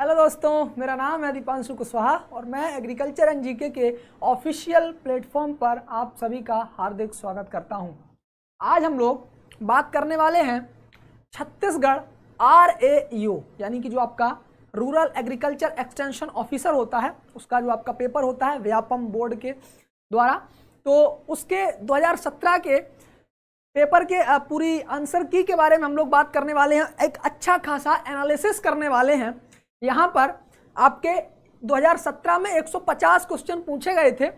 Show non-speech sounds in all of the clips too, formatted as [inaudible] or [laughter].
Hello दोस्तों मेरा नाम है दीपांशु कुशवाहा और मैं एग्रीकल्चर एंड जीके के ऑफिशियल प्लेटफॉर्म पर आप सभी का हार्दिक स्वागत करता हूं आज हम लोग बात करने वाले हैं छत्तीसगढ़ आर ए यानी कि जो आपका रूरल एग्रीकल्चर एक्सटेंशन ऑफिसर होता है उसका जो आपका पेपर होता है व्यापम बोर्ड के द्वारा तो उसके 2017 के पेपर के पूरी आंसर की के बारे में हम लोग बात करने वाले हैं एक अच्छा खासा एनालिसिस करने वाले हैं यहाँ पर आपके 2017 में 150 क्वेश्चन पूछे गए थे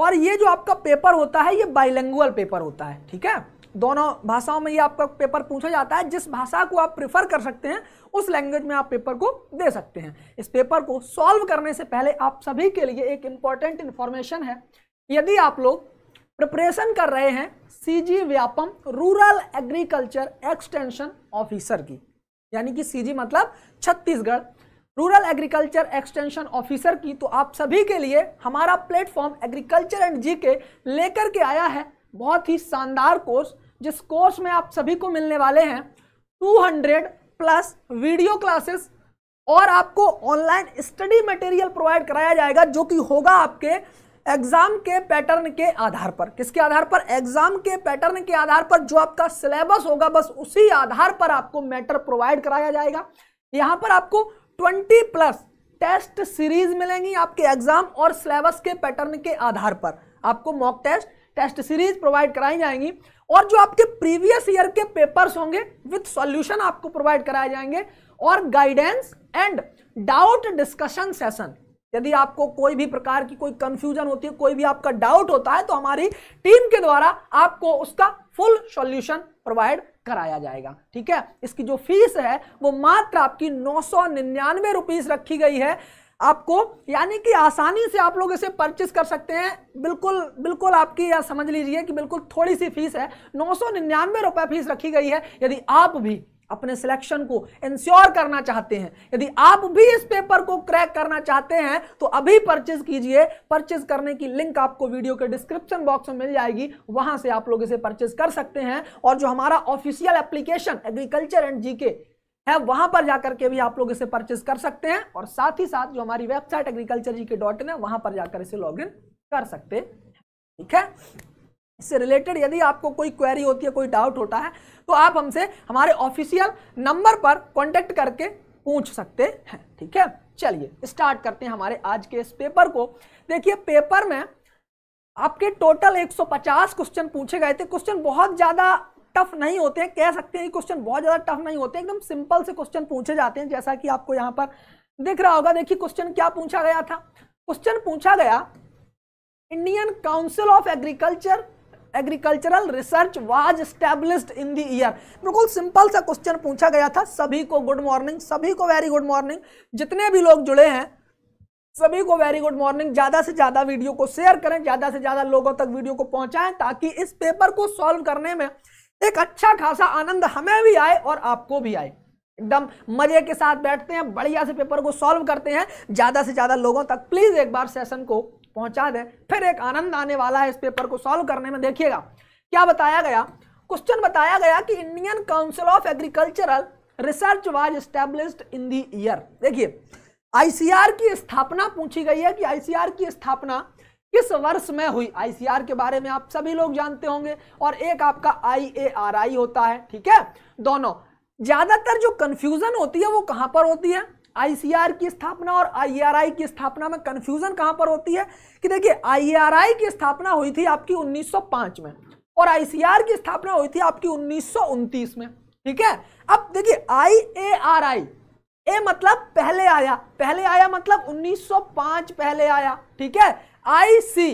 और ये जो आपका पेपर होता है ये बाइलेंगुअल पेपर होता है ठीक है दोनों भाषाओं में ये आपका पेपर पूछा जाता है जिस भाषा को आप प्रिफर कर सकते हैं उस लैंग्वेज में आप पेपर को दे सकते हैं इस पेपर को सॉल्व करने से पहले आप सभी के लिए एक इम्पॉर्टेंट इन्फॉर्मेशन है यदि आप लोग प्रिपरेशन कर रहे हैं CG Vyapam rural agriculture extension officer की यानी कि सीजी मतलब Chhattisgarh rural agriculture extension officer की तो आप सभी के लिए हमारा प्लेटफॉर्म एग्रीकल्चर एंड जी के लेकर के आया है बहुत ही शानदार कोर्स जिस कोर्स में आप सभी को मिलने वाले हैं 200 प्लस वीडियो क्लासेस और आपको ऑनलाइन स्टडी मटेरियल प्रोवाइड कराया जाएगा जो कि होगा आपके एग्जाम के पैटर्न के आधार पर किसके आधार पर एग्जाम के पैटर्न के आधार पर जो आपका सिलेबस होगा बस उसी आधार पर आपको मैटर प्रोवाइड कराया जाएगा यहाँ पर आपको 20 प्लस टेस्ट सीरीज मिलेंगी आपके एग्जाम और सिलेबस के पैटर्न के आधार पर आपको mock test test series provide कराई जाएंगी और जो आपके प्रीवियस ईयर के पेपर्स होंगे विथ सॉल्यूशन आपको प्रोवाइड कराए जाएंगे और guidance and doubt discussion session यदि आपको कोई भी प्रकार की कोई कंफ्यूजन होती है कोई भी आपका डाउट होता है तो हमारी टीम के द्वारा आपको उसका फुल सॉल्यूशन प्रोवाइड कराया जाएगा ठीक है इसकी जो फीस है वो मात्र आपकी नौ सौ निन्यानवे रुपीज रखी गई है आपको यानी कि आसानी से आप लोग इसे परचेस कर सकते हैं बिल्कुल बिल्कुल आपकी या समझ लीजिए कि बिल्कुल थोड़ी सी फीस है नौ सौ निन्यानवे रुपये फीस रखी गई है यदि आप भी अपने सिलेक्शन को इंश्योर करना चाहते हैं यदि आप भी इस पेपर को क्रैक करना चाहते हैं तो अभी परचेज कीजिए परचेज करने की लिंक आपको वीडियो के डिस्क्रिप्शन बॉक्स में मिल जाएगी वहां से आप लोग इसे परचेज कर सकते हैं और जो हमारा official application agriculture and GK है वहां पर जाकर के भी आप लोग इसे परचेज कर सकते हैं और साथ ही साथ जो हमारी वेबसाइट एग्रीकल्चर जी के डॉट इन है वहां पर जाकर इसे लॉग कर सकते हैं ठीक है से रिलेटेड यदि आपको कोई क्वेरी होती है कोई डाउट होता है तो आप हमसे हमारे ऑफिशियल नंबर पर कॉन्टेक्ट करके पूछ सकते हैं ठीक है चलिए स्टार्ट करते हैं हमारे आज के इस पेपर को देखिए पेपर में आपके टोटल 150 क्वेश्चन पूछे गए थे क्वेश्चन बहुत ज़्यादा टफ नहीं होते हैं कह सकते हैं क्वेश्चन बहुत ज़्यादा टफ नहीं होते एकदम सिंपल से क्वेश्चन पूछे जाते हैं जैसा कि आपको यहां पर दिख रहा होगा देखिए क्वेश्चन क्या पूछा गया था क्वेश्चन पूछा गया Indian Council of agriculture agricultural research was established in the year बिल्कुल सिंपल सा क्वेश्चन पूछा गया था सभी को गुड मॉर्निंग सभी को वेरी गुड मॉर्निंग जितने भी लोग जुड़े हैं सभी को वेरी गुड मॉर्निंग ज़्यादा से ज़्यादा वीडियो को शेयर करें ज़्यादा से ज़्यादा लोगों तक वीडियो को पहुंचाएं ताकि इस पेपर को सॉल्व करने में एक अच्छा खासा आनंद हमें भी आए और आपको भी आए एकदम मजे के साथ बैठते हैं बढ़िया से पेपर को सॉल्व करते हैं ज़्यादा से ज़्यादा लोगों तक प्लीज़ एक बार सेशन को पहुंचा दें फिर एक आनंद आने वाला है इस पेपर को सॉल्व करने में देखिएगा क्या बताया गया क्वेश्चन बताया गया कि Indian Council of Agricultural research was established in the year देखिए आईसीआर की स्थापना पूछी गई है कि आईसीआर की स्थापना किस वर्ष में हुई आईसीआर के बारे में आप सभी लोग जानते होंगे और एक आपका आई होता है ठीक है दोनों ज्यादातर जो कंफ्यूजन होती है वो कहां पर होती है आईसीआर की स्थापना और आईआरआई की स्थापना में कंफ्यूजन कहां पर होती है कि देखिए आईआरआई की स्थापना हुई थी आपकी 1905 में और आईसीआर की स्थापना हुई थी आपकी उन्नीस में ठीक है अब देखिए आई ए आर आई ए मतलब पहले आया पहले आया मतलब 1905 पहले आया ठीक है आई सी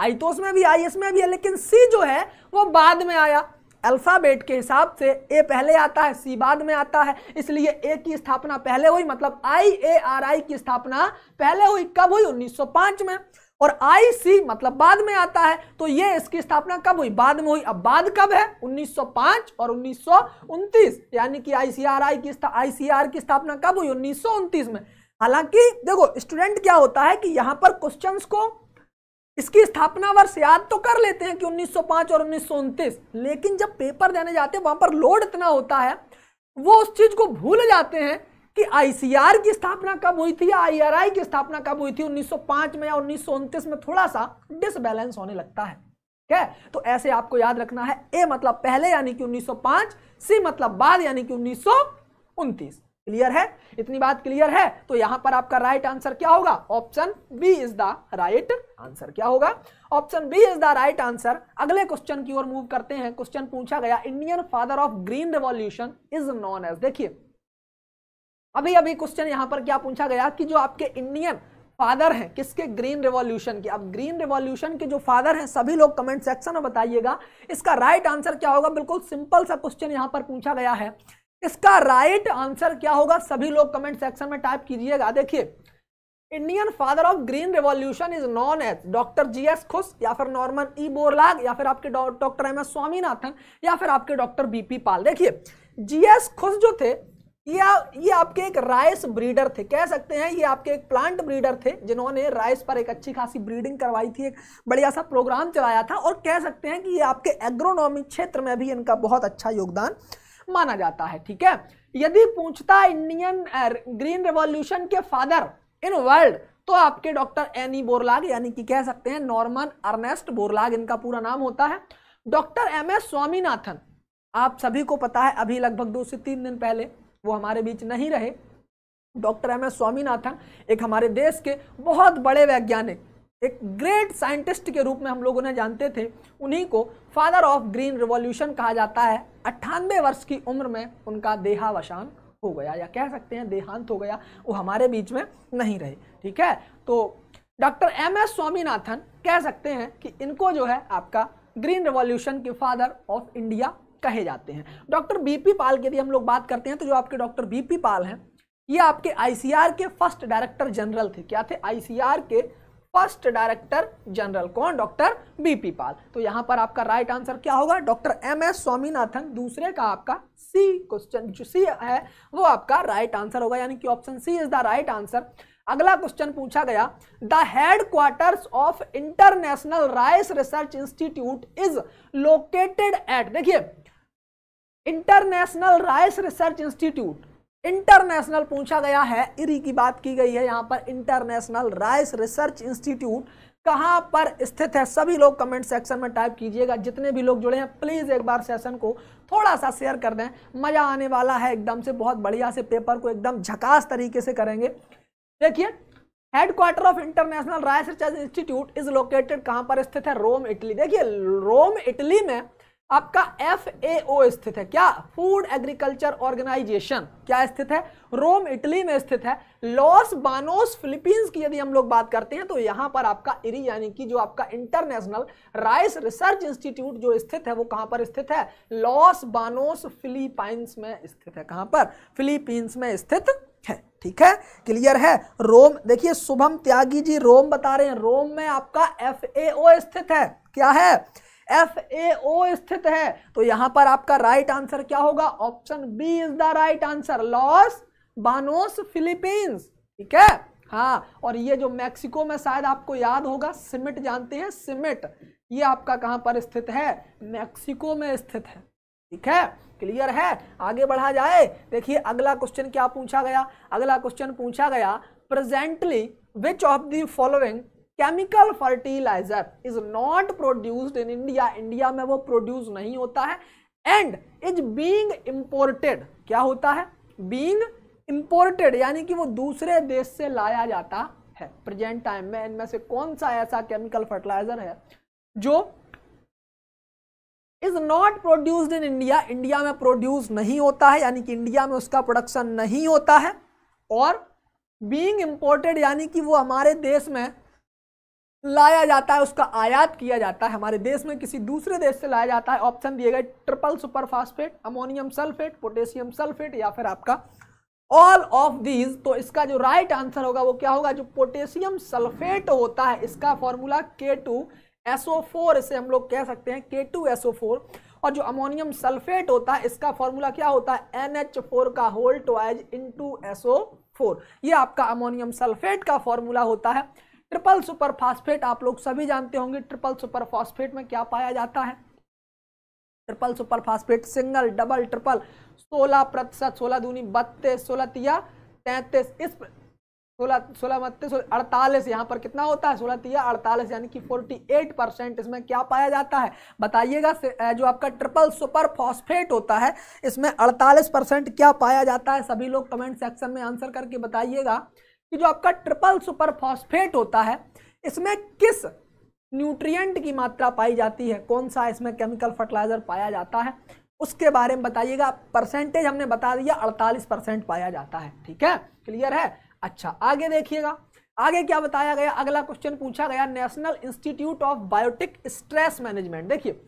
आई तो उसमें भी आई इसमें भी है लेकिन सी जो है वो बाद में आया अल्फ़ाबेट के हिसाब से ए पहले आता है सी बाद में आता है इसलिए ए की स्थापना पहले हुई मतलब आई ए आर आई की स्थापना पहले हुई कब हुई 1905 में और आई सी मतलब बाद में आता है तो ये इसकी स्थापना कब हुई बाद में हुई अब बाद कब है 1905 और उन्नीस यानी कि आई सी आर आई की आई सी आर की स्थापना कब हुई उन्नीस में हालांकि देखो स्टूडेंट क्या होता है कि यहाँ पर क्वेश्चंस को इसकी स्थापना वर्ष याद तो कर लेते हैं कि 1905 और उन्नीस लेकिन जब पेपर देने जाते हैं वहां पर लोड इतना होता है वो उस चीज को भूल जाते हैं कि आईसीआर की स्थापना कब हुई थी या आईआरआई की स्थापना कब हुई थी 1905 में या उन्नीस में थोड़ा सा डिसबैलेंस होने लगता है क्या तो ऐसे आपको याद रखना है ए मतलब पहले यानी कि 1905 सी मतलब बाद यानी कि उन्नीस क्लियर है इतनी बात क्लियर है तो यहां पर आपका राइट right आंसर क्या होगा option B is the right answer क्या होगा option B is the right answer अगले क्वेश्चन की ओर मूव करते हैं क्वेश्चन पूछा गया Indian father of green revolution is known as देखिए अभी अभी क्वेश्चन यहां पर क्या पूछा गया कि जो आपके इंडियन फादर हैं किसके ग्रीन रेवॉल्यूशन के अब ग्रीन रेवॉल्यूशन के जो फादर हैं सभी लोग कमेंट सेक्शन में बताइएगा इसका राइट right आंसर क्या होगा बिल्कुल सिंपल सा क्वेश्चन यहां पर पूछा गया है इसका राइट आंसर क्या होगा सभी लोग कमेंट सेक्शन में टाइप कीजिएगा देखिए Indian father of green revolution is known as doctor G S Khush या फिर नॉर्मन ई बोरलाग या फिर आपके डॉक्टर एम एस स्वामीनाथन या फिर आपके डॉक्टर बी पी पाल देखिए जी एस खुश जो थे ये ये आपके एक राइस ब्रीडर थे कह सकते हैं ये आपके एक प्लांट ब्रीडर थे जिन्होंने राइस पर एक अच्छी खासी ब्रीडिंग करवाई थी एक बढ़िया सा प्रोग्राम चलाया था और कह सकते हैं कि ये आपके एग्रोनॉमी क्षेत्र में भी इनका बहुत अच्छा योगदान माना जाता है ठीक है यदि पूछता इंडियन ग्रीन रेवोल्यूशन के फादर इन वर्ल्ड तो आपके डॉक्टर एनी बोरलाग यानी कि कह सकते हैं नॉर्मन अर्नेस्ट बोरलाग इनका पूरा नाम होता है डॉक्टर एम एस स्वामीनाथन आप सभी को पता है अभी लगभग दो से तीन दिन पहले वो हमारे बीच नहीं रहे डॉक्टर एम एस स्वामीनाथन एक हमारे देश के बहुत बड़े वैज्ञानिक एक ग्रेट साइंटिस्ट के रूप में हम लोग उन्हें जानते थे उन्हीं को फादर ऑफ ग्रीन रिवॉल्यूशन कहा जाता है अट्ठानवे वर्ष की उम्र में उनका देहावसान हो गया या कह सकते हैं देहांत हो गया वो हमारे बीच में नहीं रहे ठीक है तो डॉक्टर एम एस स्वामीनाथन कह सकते हैं कि इनको जो है आपका ग्रीन रेवोल्यूशन के फादर ऑफ इंडिया कहे जाते हैं डॉक्टर बीपी पाल के यदि हम लोग बात करते हैं तो जो आपके डॉक्टर बीपी पाल हैं ये आपके आईसीआर के फर्स्ट डायरेक्टर जनरल थे क्या थे आईसीआर के फर्स्ट डायरेक्टर जनरल कौन डॉक्टर बीपी पाल तो यहां पर आपका राइट आंसर क्या होगा डॉक्टर एम एस स्वामीनाथन दूसरे का आपका सी क्वेश्चन जो सी है वो आपका राइट आंसर होगा यानी कि option C is the right answer अगला क्वेश्चन पूछा गया the head of International Rice Research Institute is located at देखिए International Rice Research Institute International पूछा गया है इरी की बात की गई है यहाँ पर इंटरनेशनल राइस रिसर्च इंस्टीट्यूट कहाँ पर स्थित है सभी लोग कमेंट सेक्शन में टाइप कीजिएगा जितने भी लोग जुड़े हैं प्लीज़ एक बार सेशन को थोड़ा सा शेयर कर दें मज़ा आने वाला है एकदम से बहुत बढ़िया से पेपर को एकदम झकास तरीके से करेंगे देखिए headquarter of International Rice Research Institute is located कहाँ पर स्थित है रोम इटली देखिए रोम इटली में आपका एफ स्थित है क्या फूड एग्रीकल्चर ऑर्गेनाइजेशन क्या स्थित है रोम इटली में स्थित है लॉस बानोस फिलीपींस की यदि हम लोग बात करते हैं तो यहां पर आपका इरी यानी कि जो आपका इंटरनेशनल राइस रिसर्च इंस्टीट्यूट जो स्थित है वो कहां पर स्थित है लॉस बानोस फिलीपाइंस में स्थित है कहां पर फिलीपींस में स्थित है ठीक है क्लियर है रोम देखिए शुभम त्यागी जी रोम बता रहे हैं रोम में आपका एफ स्थित है क्या है एफ ए ओ स्थित है तो यहां पर आपका राइट आंसर क्या होगा option B is the right answer Los Banos Philippines ठीक है हाँ और ये जो मैक्सिको में शायद आपको याद होगा सिमिट जानते हैं सिमिट ये आपका कहां पर स्थित है मैक्सिको में स्थित है ठीक है क्लियर है आगे बढ़ा जाए देखिए अगला क्वेश्चन क्या पूछा गया अगला क्वेश्चन पूछा गया presently which of the following chemical fertiliser is not produced in India India में वो प्रोड्यूस नहीं होता है एंड इज बींग इम्पोर्टेड क्या होता है बींग इम्पोर्टेड यानी कि वो दूसरे देश से लाया जाता है प्रेजेंट टाइम में इनमें से कौन सा ऐसा केमिकल फर्टिलाइजर है जो is not produced in India India में प्रोड्यूस नहीं होता है यानी कि इंडिया में उसका प्रोडक्शन नहीं होता है और बींग इम्पोर्टेड यानी कि वो हमारे देश में लाया जाता है उसका आयात किया जाता है हमारे देश में किसी दूसरे देश से लाया जाता है ऑप्शन दिए गए triple super phosphate ammonium sulphate potassium sulphate या फिर आपका ऑल ऑफ दीज तो इसका जो राइट right आंसर होगा वो क्या होगा जो पोटेशियम सल्फेट होता है इसका फॉर्मूला के टू एसओ फोर इसे हम लोग कह सकते हैं के टू एसओ फोर और जो अमोनियम सल्फेट होता है इसका फॉर्मूला क्या होता है एन एच फोर का whole into SO four ये आपका अमोनियम सल्फेट का फॉर्मूला होता है ट्रिपल सुपर फास्फेट आप लोग सभी जानते होंगे ट्रिपल सुपर फास्फेट में क्या पाया जाता है triple super phosphate single double triple सोलह प्रतिशत सोलह दूनी बत्तीस सोलह तिया तैतीस इस सोलह सोलह बत्तीस अड़तालीस यहाँ पर कितना होता है सोलह तिया अड़तालीस यानी कि फोर्टी एट परसेंट इसमें क्या पाया जाता है बताइएगा जो आपका ट्रिपल सुपर फॉस्फेट होता है इसमें अड़तालीस परसेंट क्या पाया जाता है सभी लोग कमेंट सेक्शन में आंसर करके बताइएगा कि जो आपका ट्रिपल सुपर फॉस्फेट होता है इसमें किस न्यूट्रिएंट की मात्रा पाई जाती है कौन सा इसमें केमिकल फर्टिलाइजर पाया जाता है उसके बारे में बताइएगा परसेंटेज हमने बता दिया अड़तालीस परसेंट पाया जाता है ठीक है क्लियर है अच्छा आगे देखिएगा आगे क्या बताया गया अगला क्वेश्चन पूछा गया national institute of biotic stress management देखिए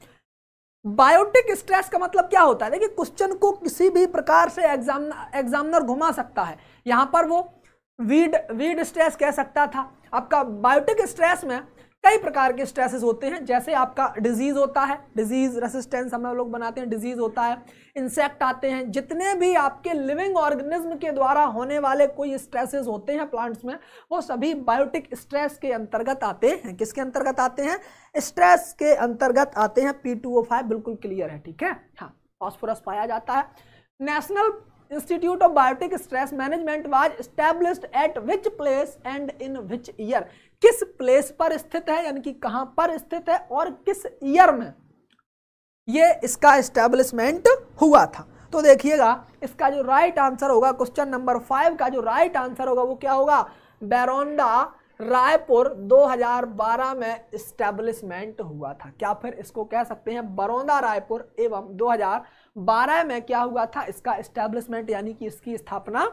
बायोटिक स्ट्रेस का मतलब क्या होता है देखिए क्वेश्चन को किसी भी प्रकार से एग्जाम एग्जामिनर घुमा सकता है यहाँ पर वो वीड वीड स्ट्रेस कह सकता था आपका बायोटिक स्ट्रेस में कई प्रकार के स्ट्रेसेस होते हैं जैसे आपका डिजीज़ होता है डिजीज़ रेसिस्टेंस हम लोग बनाते हैं डिजीज़ होता है इंसेक्ट आते हैं जितने भी आपके लिविंग ऑर्गेनिज्म के द्वारा होने वाले कोई स्ट्रेसेस होते हैं प्लांट्स में वो सभी बायोटिक स्ट्रेस के अंतर्गत आते हैं किसके अंतर्गत आते हैं स्ट्रेस के अंतर्गत आते हैं पी बिल्कुल क्लियर है ठीक है हाँ फॉस्फोरस पाया जाता है national institute of biotic stress management was established at which place and in which year किस प्लेस पर स्थित है यानी कि कहां पर स्थित है और किस ईयर में ये इसका स्टैब्लिशमेंट हुआ था तो देखिएगा इसका जो राइट right आंसर होगा क्वेश्चन नंबर फाइव का जो राइट right आंसर होगा वो क्या होगा बैरोंडा रायपुर 2012 में स्टैब्लिशमेंट हुआ था क्या फिर इसको कह सकते हैं बरौंदा रायपुर एवं बारह में क्या हुआ था इसका एस्टेब्लिशमेंट यानी कि इसकी स्थापना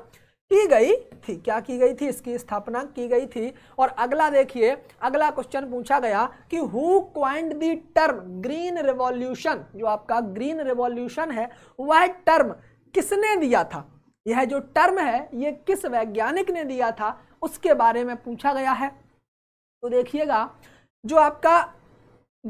की गई थी क्या की गई थी इसकी स्थापना की गई थी और अगला देखिए अगला क्वेश्चन पूछा गया कि who coined the term green revolution जो आपका ग्रीन रिवॉल्यूशन है वह टर्म किसने दिया था यह जो टर्म है यह किस वैज्ञानिक ने दिया था उसके बारे में पूछा गया है तो देखिएगा जो आपका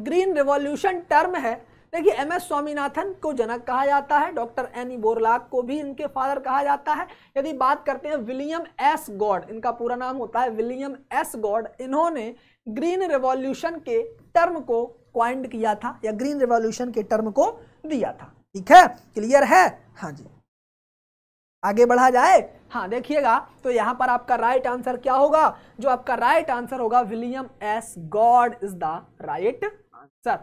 ग्रीन रिवॉल्यूशन टर्म है देखिए एम एस स्वामीनाथन को जनक कहा जाता है डॉक्टर एन ई बोरलाक को भी इनके फादर कहा जाता है यदि बात करते हैं विलियम एस गॉड इनका पूरा नाम होता है विलियम एस गॉड इन्होंने ग्रीन रिवॉल्यूशन के टर्म को क्वाइंड किया था या ग्रीन रिवॉल्यूशन के टर्म को दिया था ठीक है क्लियर है हाँ जी आगे बढ़ा जाए हाँ देखिएगा तो यहां पर आपका राइट आंसर क्या होगा जो आपका राइट आंसर होगा William S Gaud is the right answer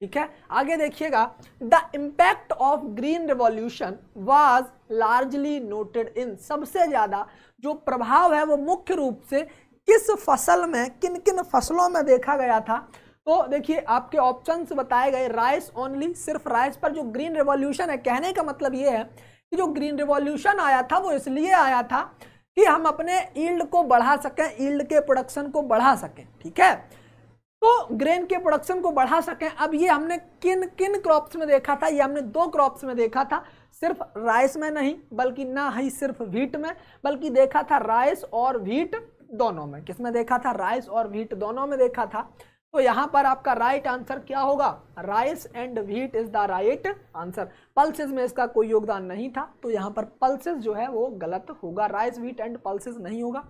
ठीक है आगे देखिएगा the impact of green revolution was largely noted in सबसे ज़्यादा जो प्रभाव है वो मुख्य रूप से किस फसल में किन किन फसलों में देखा गया था तो देखिए आपके ऑप्शंस बताए गए राइस ओनली सिर्फ राइस पर जो ग्रीन रिवॉल्यूशन है कहने का मतलब ये है कि जो ग्रीन रिवॉल्यूशन आया था वो इसलिए आया था कि हम अपने ईल्ड को बढ़ा सकें ईल्ड के प्रोडक्शन को बढ़ा सकें ठीक है तो ग्रेन के प्रोडक्शन को बढ़ा सकें अब ये हमने किन किन क्रॉप्स में देखा था ये हमने दो क्रॉप्स में देखा था सिर्फ राइस में नहीं बल्कि ना ही सिर्फ व्हीट में बल्कि देखा था राइस और व्हीट दोनों में किसमें देखा था राइस और व्हीट दोनों में देखा था तो यहाँ पर आपका राइट right आंसर क्या होगा rice and wheat is the right answer pulses में इसका कोई योगदान नहीं था तो यहाँ पर पल्सेज जो है वो गलत होगा राइस व्हीट एंड पल्सेज नहीं होगा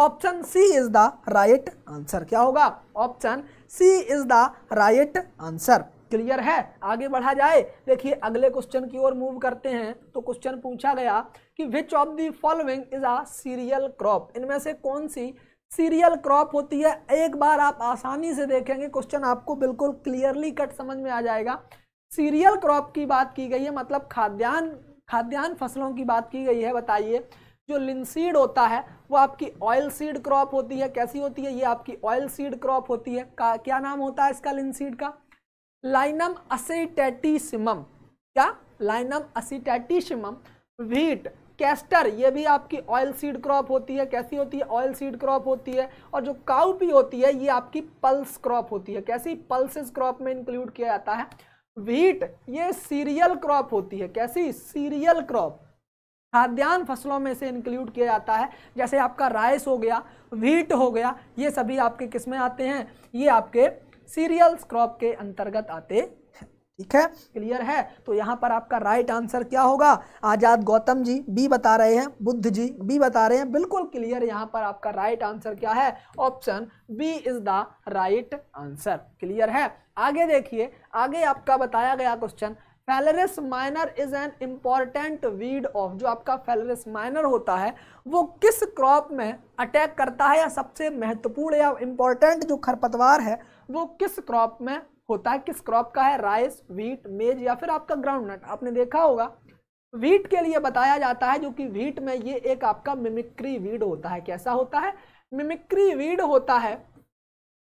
option C is the right answer क्या होगा option C is the right answer clear है आगे बढ़ा जाए देखिए अगले क्वेश्चन की ओर मूव करते हैं तो क्वेश्चन पूछा गया कि which of the following is a cereal crop इनमें से कौन सी सीरियल क्रॉप होती है एक बार आप आसानी से देखेंगे क्वेश्चन आपको बिल्कुल क्लियरली कट समझ में आ जाएगा सीरियल क्रॉप की बात की गई है मतलब खाद्यान्न खाद्यान्न फसलों की बात की गई है बताइए जो लिनसीड होता है वो आपकी ऑयल सीड क्रॉप होती है कैसी होती है ये आपकी ऑयल सीड क्रॉप होती है का, क्या नाम होता है इसका लिनसीड का लाइनम असीटेटिसमम क्या लाइनम असीटेटिसमम व्हीट कैस्टर ये भी आपकी ऑयल सीड क्रॉप होती है कैसी होती है ऑयल सीड क्रॉप होती है और जो काउपी होती है ये आपकी पल्स क्रॉप होती है कैसी पल्सेस क्रॉप में इंक्लूड किया जाता है व्हीट ये सीरियल क्रॉप होती है कैसी सीरियल क्रॉप खाद्यान्न फसलों में से इंक्लूड किया जाता है जैसे आपका राइस हो गया व्हीट हो गया ये सभी आपके किस में आते हैं ये आपके सीरियल्स क्रॉप के अंतर्गत आते हैं ठीक है क्लियर है तो यहाँ पर आपका राइट आंसर क्या होगा आज़ाद गौतम जी बी बता रहे हैं बुद्ध जी बी बता रहे हैं बिल्कुल क्लियर यहाँ पर आपका राइट आंसर क्या है option B is the right answer clear है आगे देखिए आगे आपका बताया गया question Phalaris minor is an important weed of जो आपका फेलरिस माइनर होता है वो किस क्रॉप में अटैक करता है या सबसे महत्वपूर्ण या इम्पॉर्टेंट जो खरपतवार है वो किस क्रॉप में होता है किस क्रॉप का है राइस व्हीट मेज या फिर आपका ग्राउंड नट आपने देखा होगा व्हीट के लिए बताया जाता है जो कि व्हीट में ये एक आपका मिमिक्री वीड होता है कैसा होता है मिमिक्री वीड होता है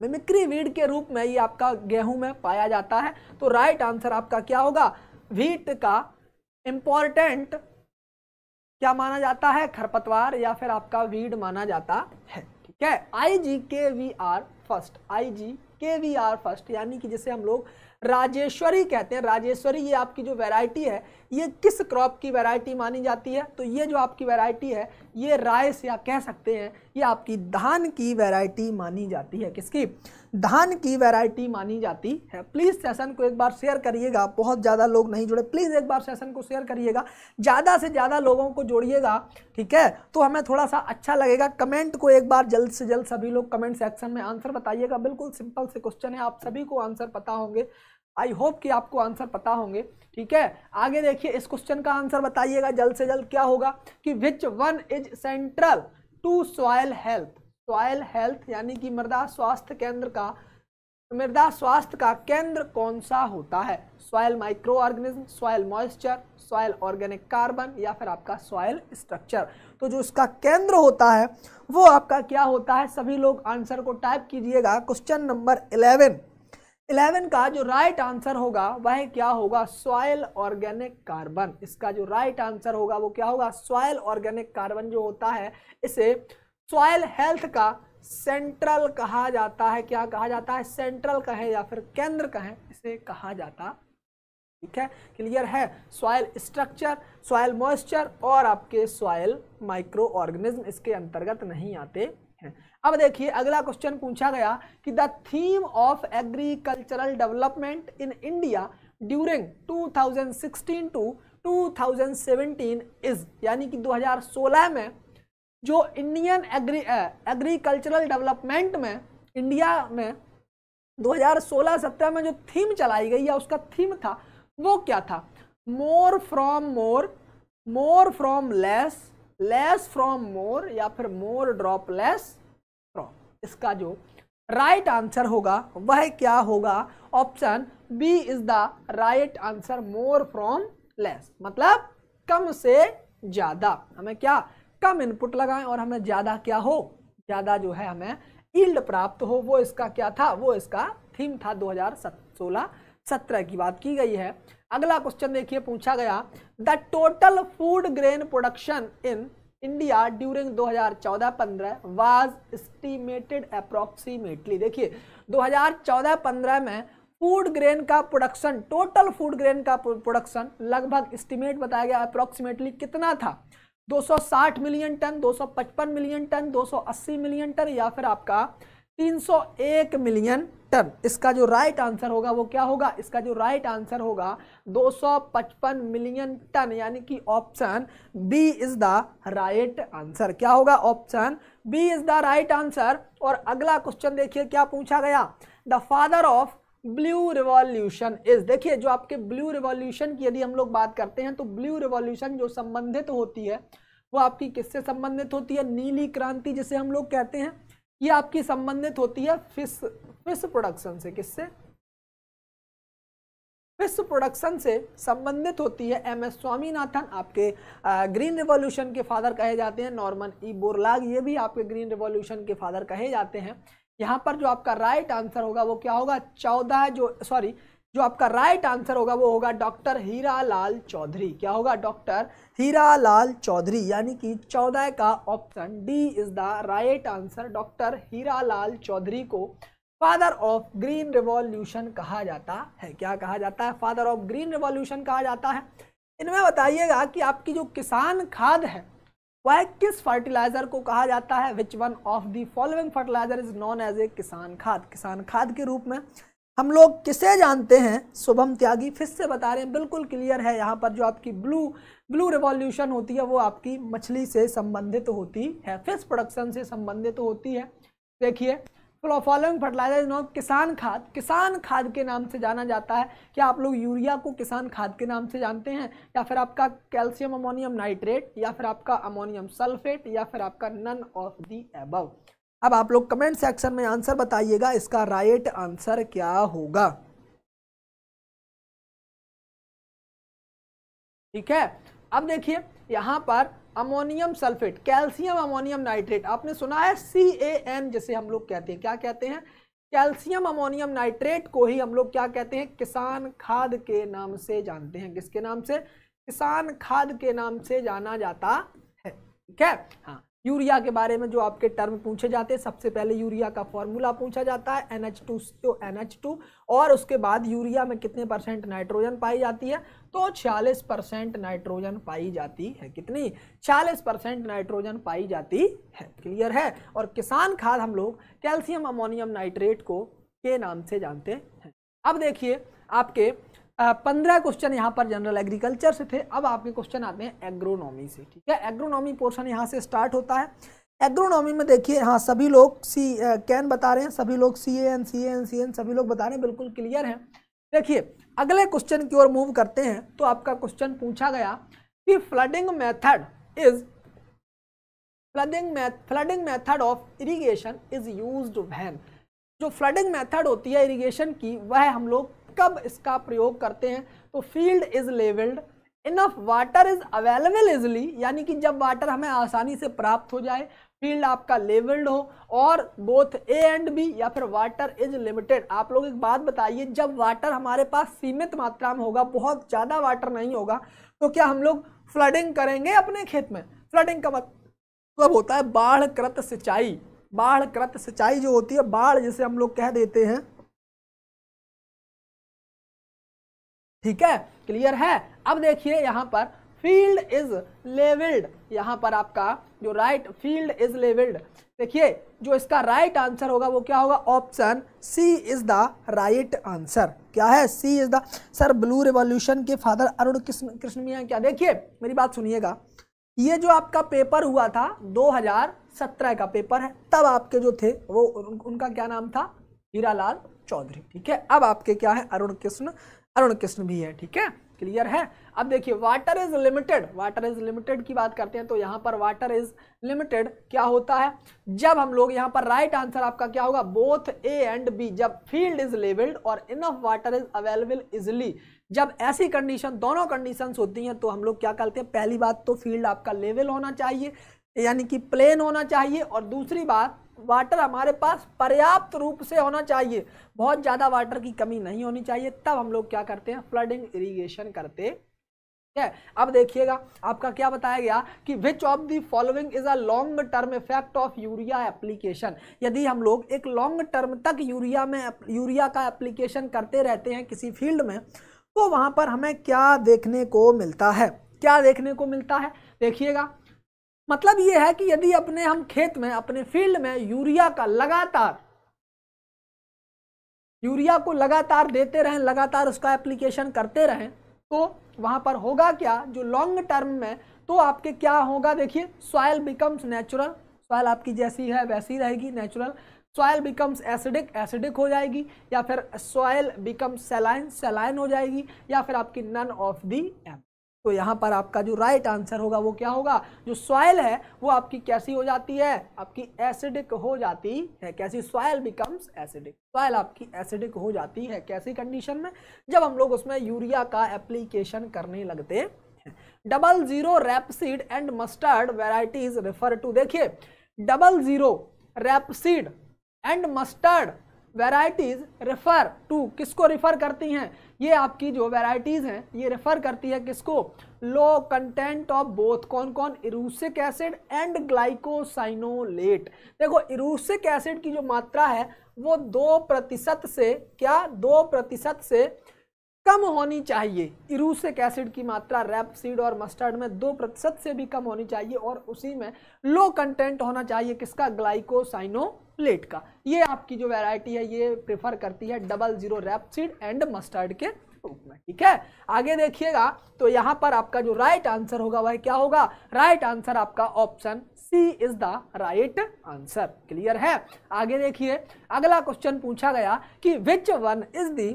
मिमिक्री वीड के रूप में ये आपका गेहूं में पाया जाता है तो राइट आंसर आपका क्या होगा व्हीट का इंपॉर्टेंट क्या माना जाता है खरपतवार या फिर आपका वीड माना जाता है ठीक है I G K V R first I G K V R first यानी कि जिसे हम लोग राजेश्वरी कहते हैं राजेश्वरी ये आपकी जो वैरायटी है ये किस क्रॉप की वैरायटी मानी जाती है तो ये जो आपकी वैरायटी है ये राइस या कह सकते हैं ये आपकी धान की वैरायटी मानी जाती है किसकी धान की वैरायटी मानी जाती है प्लीज़ सेशन को एक बार शेयर करिएगा बहुत ज़्यादा लोग नहीं जुड़े प्लीज़ एक बार सेशन को शेयर करिएगा ज़्यादा से ज़्यादा लोगों को जोड़िएगा ठीक है तो हमें थोड़ा सा अच्छा लगेगा कमेंट को एक बार जल्द से जल्द सभी लोग कमेंट सेक्शन में आंसर बताइएगा बिल्कुल सिंपल से क्वेश्चन है आप सभी को आंसर पता होंगे आई होप कि आपको आंसर पता होंगे ठीक है आगे देखिए इस क्वेश्चन का आंसर बताइएगा जल्द से जल्द क्या होगा कि which one is central to soil health soil health यानी कि मृदा स्वास्थ्य केंद्र का मृदा स्वास्थ्य का केंद्र कौन सा होता है soil micro organism soil moisture soil organic carbon या फिर आपका सॉयल स्ट्रक्चर तो जो उसका केंद्र होता है वो आपका क्या होता है सभी लोग आंसर को टाइप कीजिएगा क्वेश्चन नंबर इलेवन इलेवन का जो राइट आंसर होगा वह क्या होगा सॉयल ऑर्गेनिक कार्बन इसका जो राइट आंसर होगा वो क्या होगा सॉयल ऑर्गेनिक कार्बन जो होता है इसे सॉयल हेल्थ का सेंट्रल कहा जाता है क्या कहा जाता है सेंट्रल कहे या फिर केंद्र कहे इसे कहा जाता ठीक है क्लियर है सॉयल स्ट्रक्चर सॉयल मॉइस्चर और आपके सॉयल माइक्रो ऑर्गेनिज्म इसके अंतर्गत नहीं आते हैं अब देखिए अगला क्वेश्चन पूछा गया कि the theme of agricultural development in India during 2016 to 2017 is यानी कि 2016 में जो इंडियन एग्री एग्रीकल्चरल डेवलपमेंट में इंडिया में 2016-17 में जो थीम चलाई गई या उसका थीम था वो क्या था more from more more from less less from more या फिर मोर ड्रॉप लेस फ्रॉम इसका जो राइट right आंसर होगा वह क्या होगा option B is the right answer more from less मतलब कम से ज़्यादा हमें क्या कम इनपुट लगाएं और हमें ज़्यादा क्या हो ज़्यादा जो है हमें ईल्ड प्राप्त हो वो इसका क्या था वो इसका थीम था 2016 सत्रह की बात की गई है अगला क्वेश्चन देखिए पूछा गया the total food grain production in India during 2014-15 was estimated approximately देखिए 2014-15 में फूड ग्रेन का प्रोडक्शन टोटल फूड ग्रेन का प्रोडक्शन लगभग इस्टीमेट बताया गया अप्रोक्सीमेटली कितना था 260 million ton 255 million ton 280 million ton या फिर आपका 301 मिलियन टन इसका जो राइट आंसर होगा वो क्या होगा इसका जो राइट आंसर होगा 255 मिलियन टन यानी कि option B is the right answer क्या होगा option B is the right answer और अगला क्वेश्चन देखिए क्या पूछा गया the father of blue revolution is देखिए जो आपके ब्लू रिवॉल्यूशन की यदि हम लोग बात करते हैं तो ब्लू रिवॉल्यूशन जो संबंधित होती है वो आपकी किससे संबंधित होती है नीली क्रांति जिसे हम लोग कहते हैं ये आपकी संबंधित होती है फिश फिश प्रोडक्शन से किससे फिश प्रोडक्शन से संबंधित होती है एम एस स्वामीनाथन आपके ग्रीन रिवॉल्यूशन के फादर कहे जाते हैं नॉर्मन ई बोरलाग ये भी आपके ग्रीन रिवॉल्यूशन के फादर कहे जाते हैं यहाँ पर जो आपका राइट आंसर होगा वो क्या होगा चौदह जो सॉरी जो आपका राइट आंसर होगा वो होगा डॉक्टर हीरा लाल चौधरी क्या होगा डॉक्टर हीरा लाल चौधरी यानी कि चौदह का option D is the right answer doctor Hira Lal Chaudhary को फादर ऑफ ग्रीन रिवॉल्यूशन कहा जाता है क्या कहा जाता है फादर ऑफ ग्रीन रिवॉल्यूशन कहा जाता है इनमें बताइएगा कि आपकी जो किसान खाद है वह किस फर्टिलाइजर को कहा जाता है which one of the following fertilizer is known as a Kisan Khad किसान खाद के रूप में हम लोग किसे जानते हैं शुभम त्यागी फिर से बता रहे हैं बिल्कुल क्लियर है यहाँ पर जो आपकी ब्लू ब्लू रिवॉल्यूशन होती है वो आपकी मछली से संबंधित होती है फिश प्रोडक्शन से संबंधित होती है देखिए प्रोफॉलोइंग फर्टिलाइजर नॉम किसान खाद किसान खाद के नाम से जाना जाता है क्या आप लोग यूरिया को किसान खाद के नाम से जानते हैं या फिर आपका कैल्शियम अमोनियम नाइट्रेट या फिर आपका अमोनियम सल्फेट या फिर आपका नन ऑफ दी एबव अब आप लोग कमेंट सेक्शन में आंसर बताइएगा इसका राइट आंसर क्या होगा ठीक है अब देखिए यहाँ पर ammonium sulphate calcium ammonium nitrate आपने सुना है सी ए एन जिसे हम लोग कहते हैं क्या कहते हैं कैल्शियम अमोनियम नाइट्रेट को ही हम लोग क्या कहते हैं किसान खाद के नाम से जानते हैं किसके नाम से किसान खाद के नाम से जाना जाता है ठीक है हाँ यूरिया के बारे में जो आपके टर्म पूछे जाते हैं सबसे पहले यूरिया का फॉर्मूला पूछा जाता है एन एच टू तो एन एच टू और उसके बाद यूरिया में कितने परसेंट नाइट्रोजन पाई जाती है तो छियालीस परसेंट नाइट्रोजन पाई जाती है कितनी छियालीस परसेंट नाइट्रोजन पाई जाती है क्लियर है और किसान खाद हम लोग कैल्शियम अमोनियम नाइट्रेट को के नाम से जानते हैं अब देखिए आपके पंद्रह क्वेश्चन यहाँ पर जनरल एग्रीकल्चर से थे अब आपके क्वेश्चन आते हैं एग्रोनॉमी से ठीक है एग्रोनॉमी पोर्शन यहाँ से स्टार्ट होता है एग्रोनॉमी में देखिए हाँ सभी लोग सी कैन बता रहे हैं सभी लोग C N C N C N सभी लोग बता रहे हैं बिल्कुल क्लियर है देखिए अगले क्वेश्चन की ओर मूव करते हैं तो आपका क्वेश्चन पूछा गया कि flooding method is flooding flooding method of irrigation is used when जो फ्लडिंग मेथड होती है इरिगेशन की वह हम लोग कब इसका प्रयोग करते हैं तो field is levelled enough water is available easily यानी कि जब वाटर हमें आसानी से प्राप्त हो जाए फील्ड आपका लेवल्ड हो और बोथ ए एंड बी या फिर वाटर इज लिमिटेड आप लोग एक बात बताइए जब वाटर हमारे पास सीमित मात्रा में होगा बहुत ज़्यादा वाटर नहीं होगा तो क्या हम लोग फ्लडिंग करेंगे अपने खेत में फ्लडिंग का मतलब होता है बाढ़ कृत सिंचाई बाढ़ कृत सिंचाई जो होती है बाढ़ जिसे हम लोग कह देते हैं ठीक है क्लियर है अब देखिए यहाँ पर फील्ड इज लेवल्ड यहाँ पर आपका जो राइट फील्ड इज लेवल्ड देखिए जो इसका राइट right आंसर होगा वो क्या होगा option C is the right answer क्या है C is the sir blue revolution के फादर अरुण कृष्ण मिया क्या देखिए मेरी बात सुनिएगा ये जो आपका पेपर हुआ था 2017 का पेपर है तब आपके जो थे वो उन, उनका क्या नाम था हीरा चौधरी ठीक है अब आपके क्या है अरुण कृष्ण अरुण कृष्ण भी है ठीक है क्लियर है अब देखिए water is limited water is limited की बात करते हैं तो यहां पर वाटर इज लिमिटेड क्या होता है जब हम लोग यहां पर राइट right आंसर आपका क्या होगा बोथ ए एंड बी जब फील्ड इज लेवल्ड और enough water is available easily जब ऐसी कंडीशन दोनों कंडीशंस होती हैं तो हम लोग क्या करते हैं पहली बात तो फील्ड आपका लेवल होना चाहिए यानी कि प्लेन होना चाहिए और दूसरी बात वाटर हमारे पास पर्याप्त रूप से होना चाहिए बहुत ज़्यादा वाटर की कमी नहीं होनी चाहिए तब हम लोग क्या करते हैं फ्लडिंग इरीगेशन करते है अब देखिएगा आपका क्या बताया गया कि which of the following is a long term effect of urea application यदि हम लोग एक लॉन्ग टर्म तक यूरिया में यूरिया का एप्लीकेशन करते रहते हैं किसी फील्ड में तो वहां पर हमें क्या देखने को मिलता है क्या देखने को मिलता है देखिएगा मतलब ये है कि यदि अपने हम खेत में अपने फील्ड में यूरिया का लगातार यूरिया को लगातार देते रहें लगातार उसका एप्लीकेशन करते रहें तो वहाँ पर होगा क्या जो लॉन्ग टर्म में तो आपके क्या होगा देखिए सॉयल बिकम्स नेचुरल सॉयल आपकी जैसी है वैसी रहेगी natural soil becomes acidic acidic हो जाएगी या फिर सॉयल बिकम्स सेलाइन सेलाइन हो जाएगी या फिर आपकी नन ऑफ दी एम तो यहाँ पर आपका जो राइट आंसर होगा वो क्या होगा जो सॉयल है वो आपकी कैसी हो जाती है आपकी एसिडिक हो जाती है कैसी सॉयल बिकम्स एसिडिक सॉयल आपकी एसिडिक हो जाती है कैसी कंडीशन में जब हम लोग उसमें यूरिया का एप्लीकेशन करने लगते हैं double zero rapeseed and mustard varieties refer to देखिए double zero rapeseed and mustard varieties refer to किसको रेफर करती हैं ये आपकी जो वेराइटीज़ हैं ये रेफ़र करती है किसको लो कंटेंट ऑफ बोथ कौन कौन इरूसिक एसिड एंड ग्लाइकोसाइनोलेट देखो इरूसिक एसिड की जो मात्रा है वो दो प्रतिशत से क्या दो प्रतिशत से कम होनी चाहिए इरूसिक एसिड की मात्रा रैप सीड और मस्टर्ड में दो प्रतिशत से भी कम होनी चाहिए और उसी में लो कंटेंट होना चाहिए किसका ग्लाइकोसाइनोलेट का ये आपकी जो वैरायटी है ये प्रेफर करती है double zero rapeseed and mustard के रूप में ठीक है आगे देखिएगा तो यहाँ पर आपका जो राइट आंसर होगा वह क्या होगा राइट आंसर आपका option C is the right answer clear है आगे देखिए अगला क्वेश्चन पूछा गया कि which one is the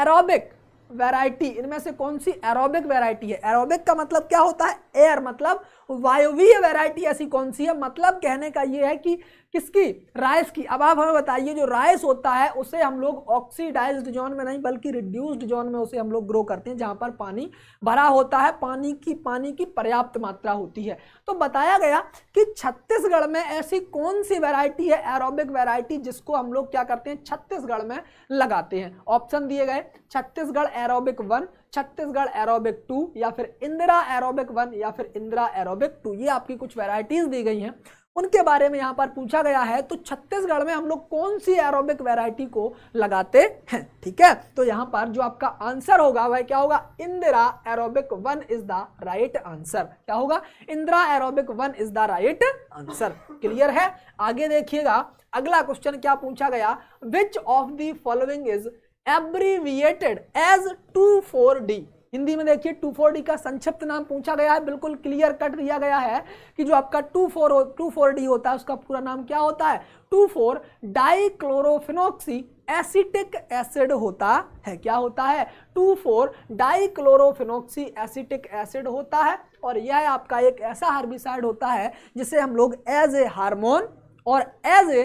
aerobic variety इनमें से कौन सी एरोबिक वैरायटी है एरोबिक का मतलब क्या होता है एयर मतलब वायुवीय वैरायटी ऐसी कौन सी है मतलब कहने का ये है कि किसकी राइस की अब आप हमें बताइए जो राइस होता है उसे हम लोग ऑक्सीडाइज्ड जोन में नहीं बल्कि रिड्यूस्ड जोन में उसे हम लोग ग्रो करते हैं जहां पर पानी भरा होता है पानी की पानी की पर्याप्त मात्रा होती है तो बताया गया कि छत्तीसगढ़ में ऐसी कौन सी वेराइटी है एरोबिक वेराइटी जिसको हम लोग क्या करते हैं छत्तीसगढ़ में लगाते हैं ऑप्शन दिए गए Chhattisgarh aerobic one Chhattisgarh aerobic two या फिर इंदिरा एरोबिक वन या फिर इंदिरा एरोबिक टू ये आपकी कुछ वेराइटीज़ दी गई हैं उनके बारे में यहाँ पर पूछा गया है तो छत्तीसगढ़ में हम लोग कौन सी एरोबिक वैरायटी को लगाते हैं ठीक है तो यहाँ पर जो आपका आंसर होगा वह क्या होगा Indira aerobic one is the right answer क्या होगा Indira aerobic one is the right answer clear है आगे देखिएगा अगला क्वेश्चन क्या पूछा गया which of the following is abbreviated as two four D Hindi में देखिए टू फोर डी का संक्षिप्त नाम पूछा गया है बिल्कुल क्लियर कट दिया गया है कि जो आपका two four two four D होता है उसका पूरा नाम क्या होता है two four dichlorophenoxy acetic acid होता है क्या होता है two four dichlorophenoxy acetic acid होता है और यह आपका एक ऐसा हार्बिसाइड होता है जिसे हम लोग एज ए हारमोन और एज ए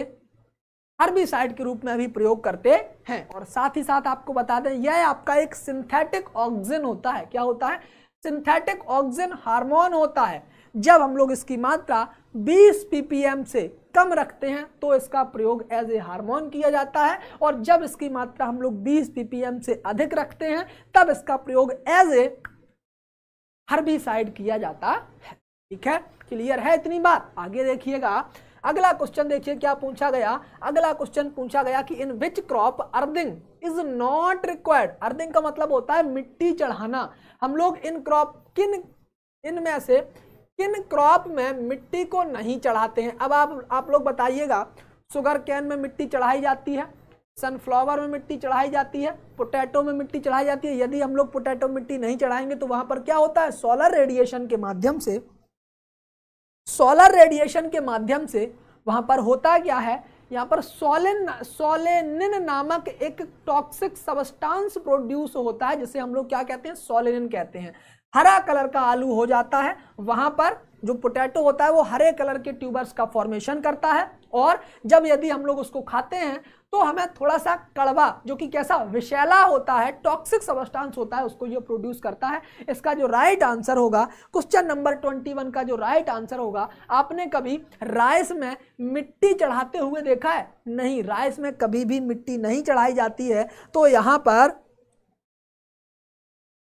हर्बिसाइड के रूप में भी प्रयोग करते हैं और साथ ही साथ आपको बता दें यह आपका एक सिंथेटिक ऑक्सीजन होता है क्या होता है सिंथेटिक ऑक्सीजन हार्मोन होता है जब हम लोग इसकी मात्रा 20 ppm से कम रखते हैं तो इसका प्रयोग एज ए हार्मोन किया जाता है और जब इसकी मात्रा हम लोग 20 ppm से अधिक रखते हैं तब इसका प्रयोग एज ए हर्बिसाइड किया जाता है ठीक है क्लियर है इतनी बात आगे देखिएगा अगला क्वेश्चन देखिए क्या पूछा गया अगला क्वेश्चन पूछा गया कि in which crop earthing is not required earthing का मतलब होता है मिट्टी चढ़ाना हम लोग इन क्रॉप किन इनमें से किन क्रॉप में मिट्टी को नहीं चढ़ाते हैं अब आप आप लोग बताइएगा शुगर कैन में मिट्टी चढ़ाई जाती है सनफ्लावर में मिट्टी चढ़ाई जाती है पोटैटो में मिट्टी चढ़ाई जाती है यदि हम लोग पोटैटो मिट्टी नहीं चढ़ाएंगे तो वहाँ पर क्या होता है सोलर रेडिएशन के माध्यम से सोलर रेडिएशन के माध्यम से वहाँ पर होता क्या है यहाँ पर सोलिन सोलेनिन नामक एक टॉक्सिक सबस्टांस प्रोड्यूस होता है जिसे हम लोग क्या कहते हैं सोलेनिन कहते हैं हरा कलर का आलू हो जाता है वहाँ पर जो पोटैटो होता है वो हरे कलर के ट्यूबर्स का फॉर्मेशन करता है और जब यदि हम लोग उसको खाते हैं तो हमें थोड़ा सा कड़वा जो कि कैसा विशैला होता है टॉक्सिक सबस्टांस होता है उसको ये प्रोड्यूस करता है इसका जो राइट आंसर होगा क्वेश्चन नंबर ट्वेंटी वन का जो राइट आंसर होगा आपने कभी राइस में मिट्टी चढ़ाते हुए देखा है नहीं राइस में कभी भी मिट्टी नहीं चढ़ाई जाती है तो यहाँ पर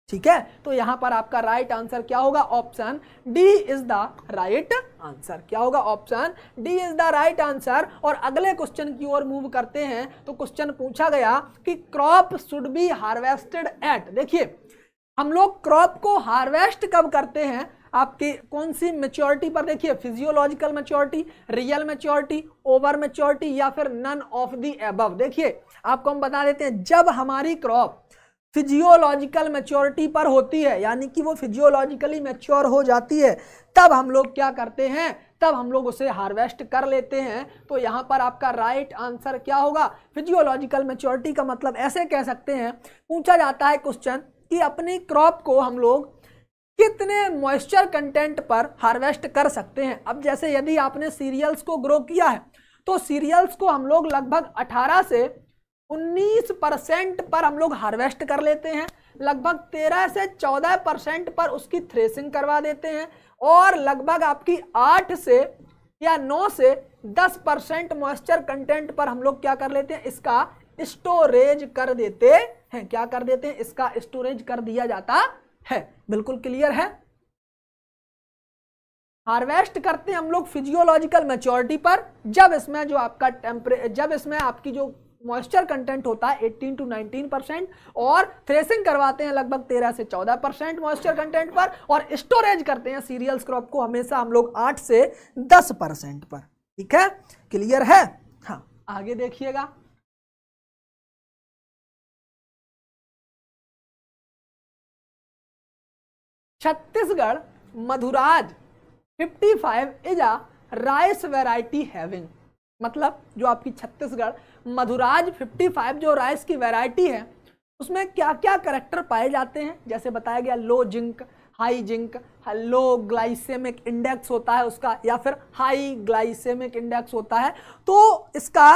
ठीक है तो यहां पर आपका राइट आंसर क्या होगा option D is the right answer क्या होगा option D is the right answer और अगले क्वेश्चन की ओर मूव करते हैं तो क्वेश्चन पूछा गया कि crop should be harvested at देखिए हम लोग क्रॉप को हार्वेस्ट कब करते हैं आपकी कौन सी मेच्योरिटी पर देखिए physiological maturity real maturity over maturity या फिर नन ऑफ दी एबव देखिए आपको हम बता देते हैं जब हमारी क्रॉप फिजियोलॉजिकल मैच्योरिटी पर होती है यानी कि वो फिजियोलॉजिकली मैच्योर हो जाती है तब हम लोग क्या करते हैं तब हम लोग उसे हार्वेस्ट कर लेते हैं तो यहाँ पर आपका राइट right आंसर क्या होगा फिजियोलॉजिकल मैच्योरिटी का मतलब ऐसे कह सकते हैं पूछा जाता है क्वेश्चन कि अपनी क्रॉप को हम लोग कितने मॉइस्चर कंटेंट पर हार्वेस्ट कर सकते हैं अब जैसे यदि आपने सीरियल्स को ग्रो किया है तो सीरियल्स को हम लोग लगभग 18 से 19 परसेंट पर हम लोग हार्वेस्ट कर लेते हैं लगभग 13 से 14 परसेंट पर उसकी थ्रेसिंग करवा देते हैं और लगभग आपकी 8 से या 9 से 10 परसेंट मॉइस्चर कंटेंट पर हम लोग क्या कर लेते हैं इसका स्टोरेज कर देते हैं क्या कर देते हैं इसका स्टोरेज कर दिया जाता है बिल्कुल क्लियर है हार्वेस्ट करते हैं हम लोग फिजियोलॉजिकल मेच्योरिटी पर जब इसमें जो आपका टेम्परे जब इसमें आपकी जो मॉइस्चर कंटेंट होता है 18 टू 19 परसेंट और थ्रेसिंग करवाते हैं लगभग 13 से 14 परसेंट मॉइस्चर कंटेंट पर और स्टोरेज करते हैं सीरियल्स क्रॉप को हमेशा हम लोग 8 से 10 परसेंट पर ठीक है क्लियर है हाँ आगे देखिएगा Chhattisgarh Madhuraj 55 five is a rice variety having मतलब जो आपकी छत्तीसगढ़ मधुराज 55 जो राइस की वैरायटी है उसमें क्या क्या करेक्टर पाए जाते हैं जैसे बताया गया low zinc high zinc low glycemic index होता है उसका या फिर हाई ग्लाइसेमिक इंडेक्स होता है तो इसका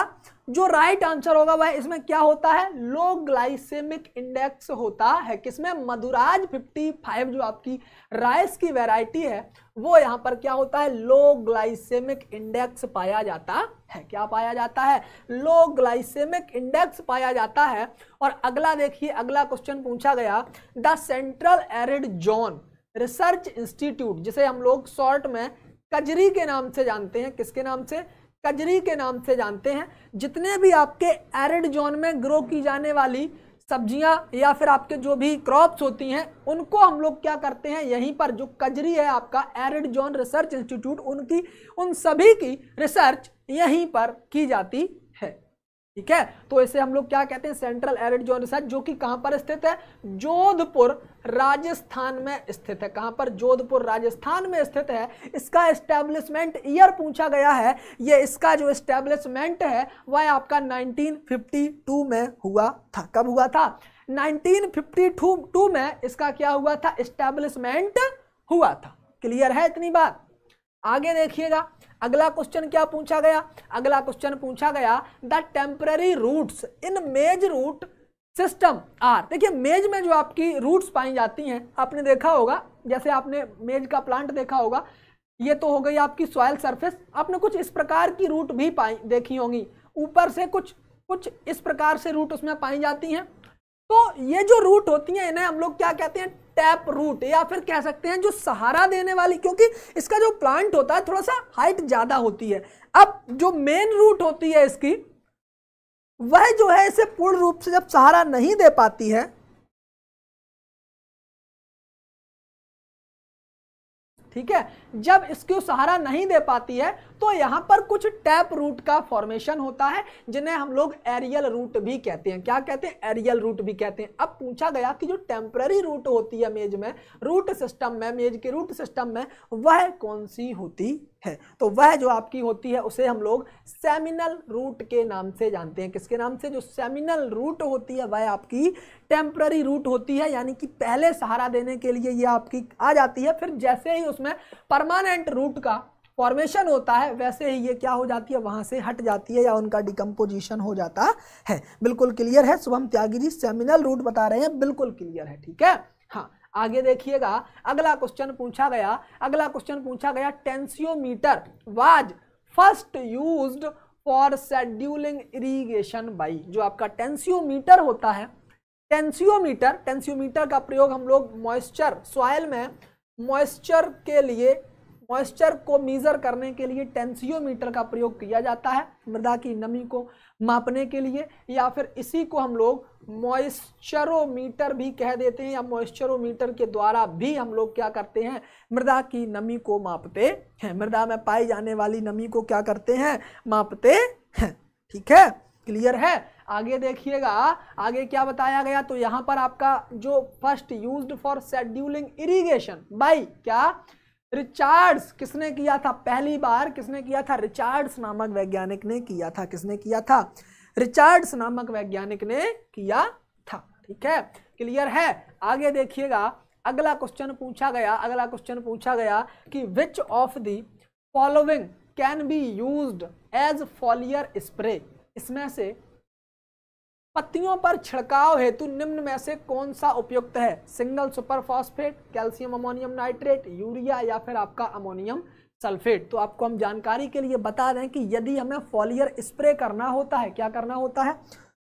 जो राइट आंसर होगा वह इसमें क्या होता है लो ग्लाइसेमिक इंडेक्स होता है किसमें मधुराज 55 जो आपकी राइस की वैरायटी है वो यहाँ पर क्या होता है लो ग्लाइसेमिक इंडेक्स पाया जाता है क्या पाया जाता है लो ग्लाइसेमिक इंडेक्स पाया जाता है और अगला देखिए अगला क्वेश्चन पूछा गया the central arid zone research institute जिसे हम लोग शॉर्ट में कजरी के नाम से जानते हैं किसके नाम से कजरी के नाम से जानते हैं जितने भी आपके एरिड जोन में ग्रो की जाने वाली सब्जियां या फिर आपके जो भी क्रॉप्स होती हैं उनको हम लोग क्या करते हैं यहीं पर जो कजरी है आपका एरिड जोन रिसर्च इंस्टीट्यूट उनकी उन सभी की रिसर्च यहीं पर की जाती ठीक है तो इसे हम लोग क्या कहते हैं सेंट्रल एरिड जोन रिसर्च जो कि कहां पर स्थित है जोधपुर राजस्थान में स्थित है कहां पर जोधपुर राजस्थान में स्थित है इसका एस्टेब्लिशमेंट ईयर पूछा गया है ये इसका जो एस्टेब्लिशमेंट है वह आपका 1952 में हुआ था कब हुआ था 1952 में इसका क्या हुआ था एस्टेब्लिशमेंट हुआ था क्लियर है इतनी बात आगे देखिएगा अगला क्वेश्चन क्या पूछा गया अगला क्वेश्चन पूछा गया द टेम्पररी रूट्स इन मेज रूट सिस्टम आर देखिए मेज में जो आपकी रूट्स पाई जाती हैं आपने देखा होगा जैसे आपने मेज का प्लांट देखा होगा ये तो हो गई आपकी सॉयल सरफेस आपने कुछ इस प्रकार की रूट भी पाई देखी होंगी ऊपर से कुछ कुछ इस प्रकार से रूट उसमें पाई जाती हैं तो ये जो रूट होती है इन्हें हम लोग क्या कहते हैं टैप रूट या फिर कह सकते हैं जो सहारा देने वाली क्योंकि इसका जो प्लांट होता है थोड़ा सा हाइट ज़्यादा होती है अब जो मेन रूट होती है इसकी वह जो है इसे पूर्ण रूप से जब सहारा नहीं दे पाती है ठीक है जब इसको सहारा नहीं दे पाती है तो यहाँ पर कुछ टैप रूट का फॉर्मेशन होता है जिन्हें हम लोग एरियल रूट भी कहते हैं क्या कहते हैं एरियल रूट भी कहते हैं अब पूछा गया कि जो टेम्पररी रूट होती है मेज में रूट सिस्टम में मेज के रूट सिस्टम में वह कौन सी होती है तो वह जो आपकी होती है उसे हम लोग सेमिनल रूट के नाम से जानते हैं किसके नाम से जो सेमिनल रूट होती है वह आपकी टेम्प्ररी रूट होती है यानी कि पहले सहारा देने के लिए यह आपकी आ जाती है फिर जैसे ही उसमें परमानेंट रूट का फॉर्मेशन होता है वैसे ही ये क्या हो जाती है वहाँ से हट जाती है या उनका डिकम्पोजिशन हो जाता है बिल्कुल क्लियर है शुभम त्यागी जी सेमिनल रूट बता रहे हैं बिल्कुल क्लियर है ठीक है हाँ आगे देखिएगा अगला क्वेश्चन पूछा गया अगला क्वेश्चन पूछा गया tensiometer was first used for scheduling irrigation by जो आपका टेंसियोमीटर होता है टेंसियोमीटर टेंसियोमीटर का प्रयोग हम लोग मॉइस्चर सॉयल में मॉइस्चर के लिए मॉइस्चर को मीज़र करने के लिए टेंसियोमीटर का प्रयोग किया जाता है मृदा की नमी को मापने के लिए या फिर इसी को हम लोग मॉइस्चरोमीटर भी कह देते हैं या मॉइस्चरोमीटर के द्वारा भी हम लोग क्या करते हैं मृदा की नमी को मापते हैं मृदा में पाई जाने वाली नमी को क्या करते हैं मापते हैं ठीक है क्लियर है आगे देखिएगा आगे क्या बताया गया तो यहाँ पर आपका जो first used for scheduling irrigation by क्या रिचार्ड्स किसने किया था पहली बार किसने किया था रिचार्ड्स नामक वैज्ञानिक ने किया था किसने किया था रिचार्ड्स नामक वैज्ञानिक ने किया था ठीक है क्लियर है आगे देखिएगा अगला क्वेश्चन पूछा गया अगला क्वेश्चन पूछा गया कि which of the following can be used as foliar spray इसमें से पत्तियों पर छिड़काव हेतु निम्न में से कौन सा उपयुक्त है single super phosphate calcium ammonium nitrate urea या फिर आपका अमोनियम सल्फेट तो आपको हम जानकारी के लिए बता दें कि यदि हमें फॉलियर स्प्रे करना होता है क्या करना होता है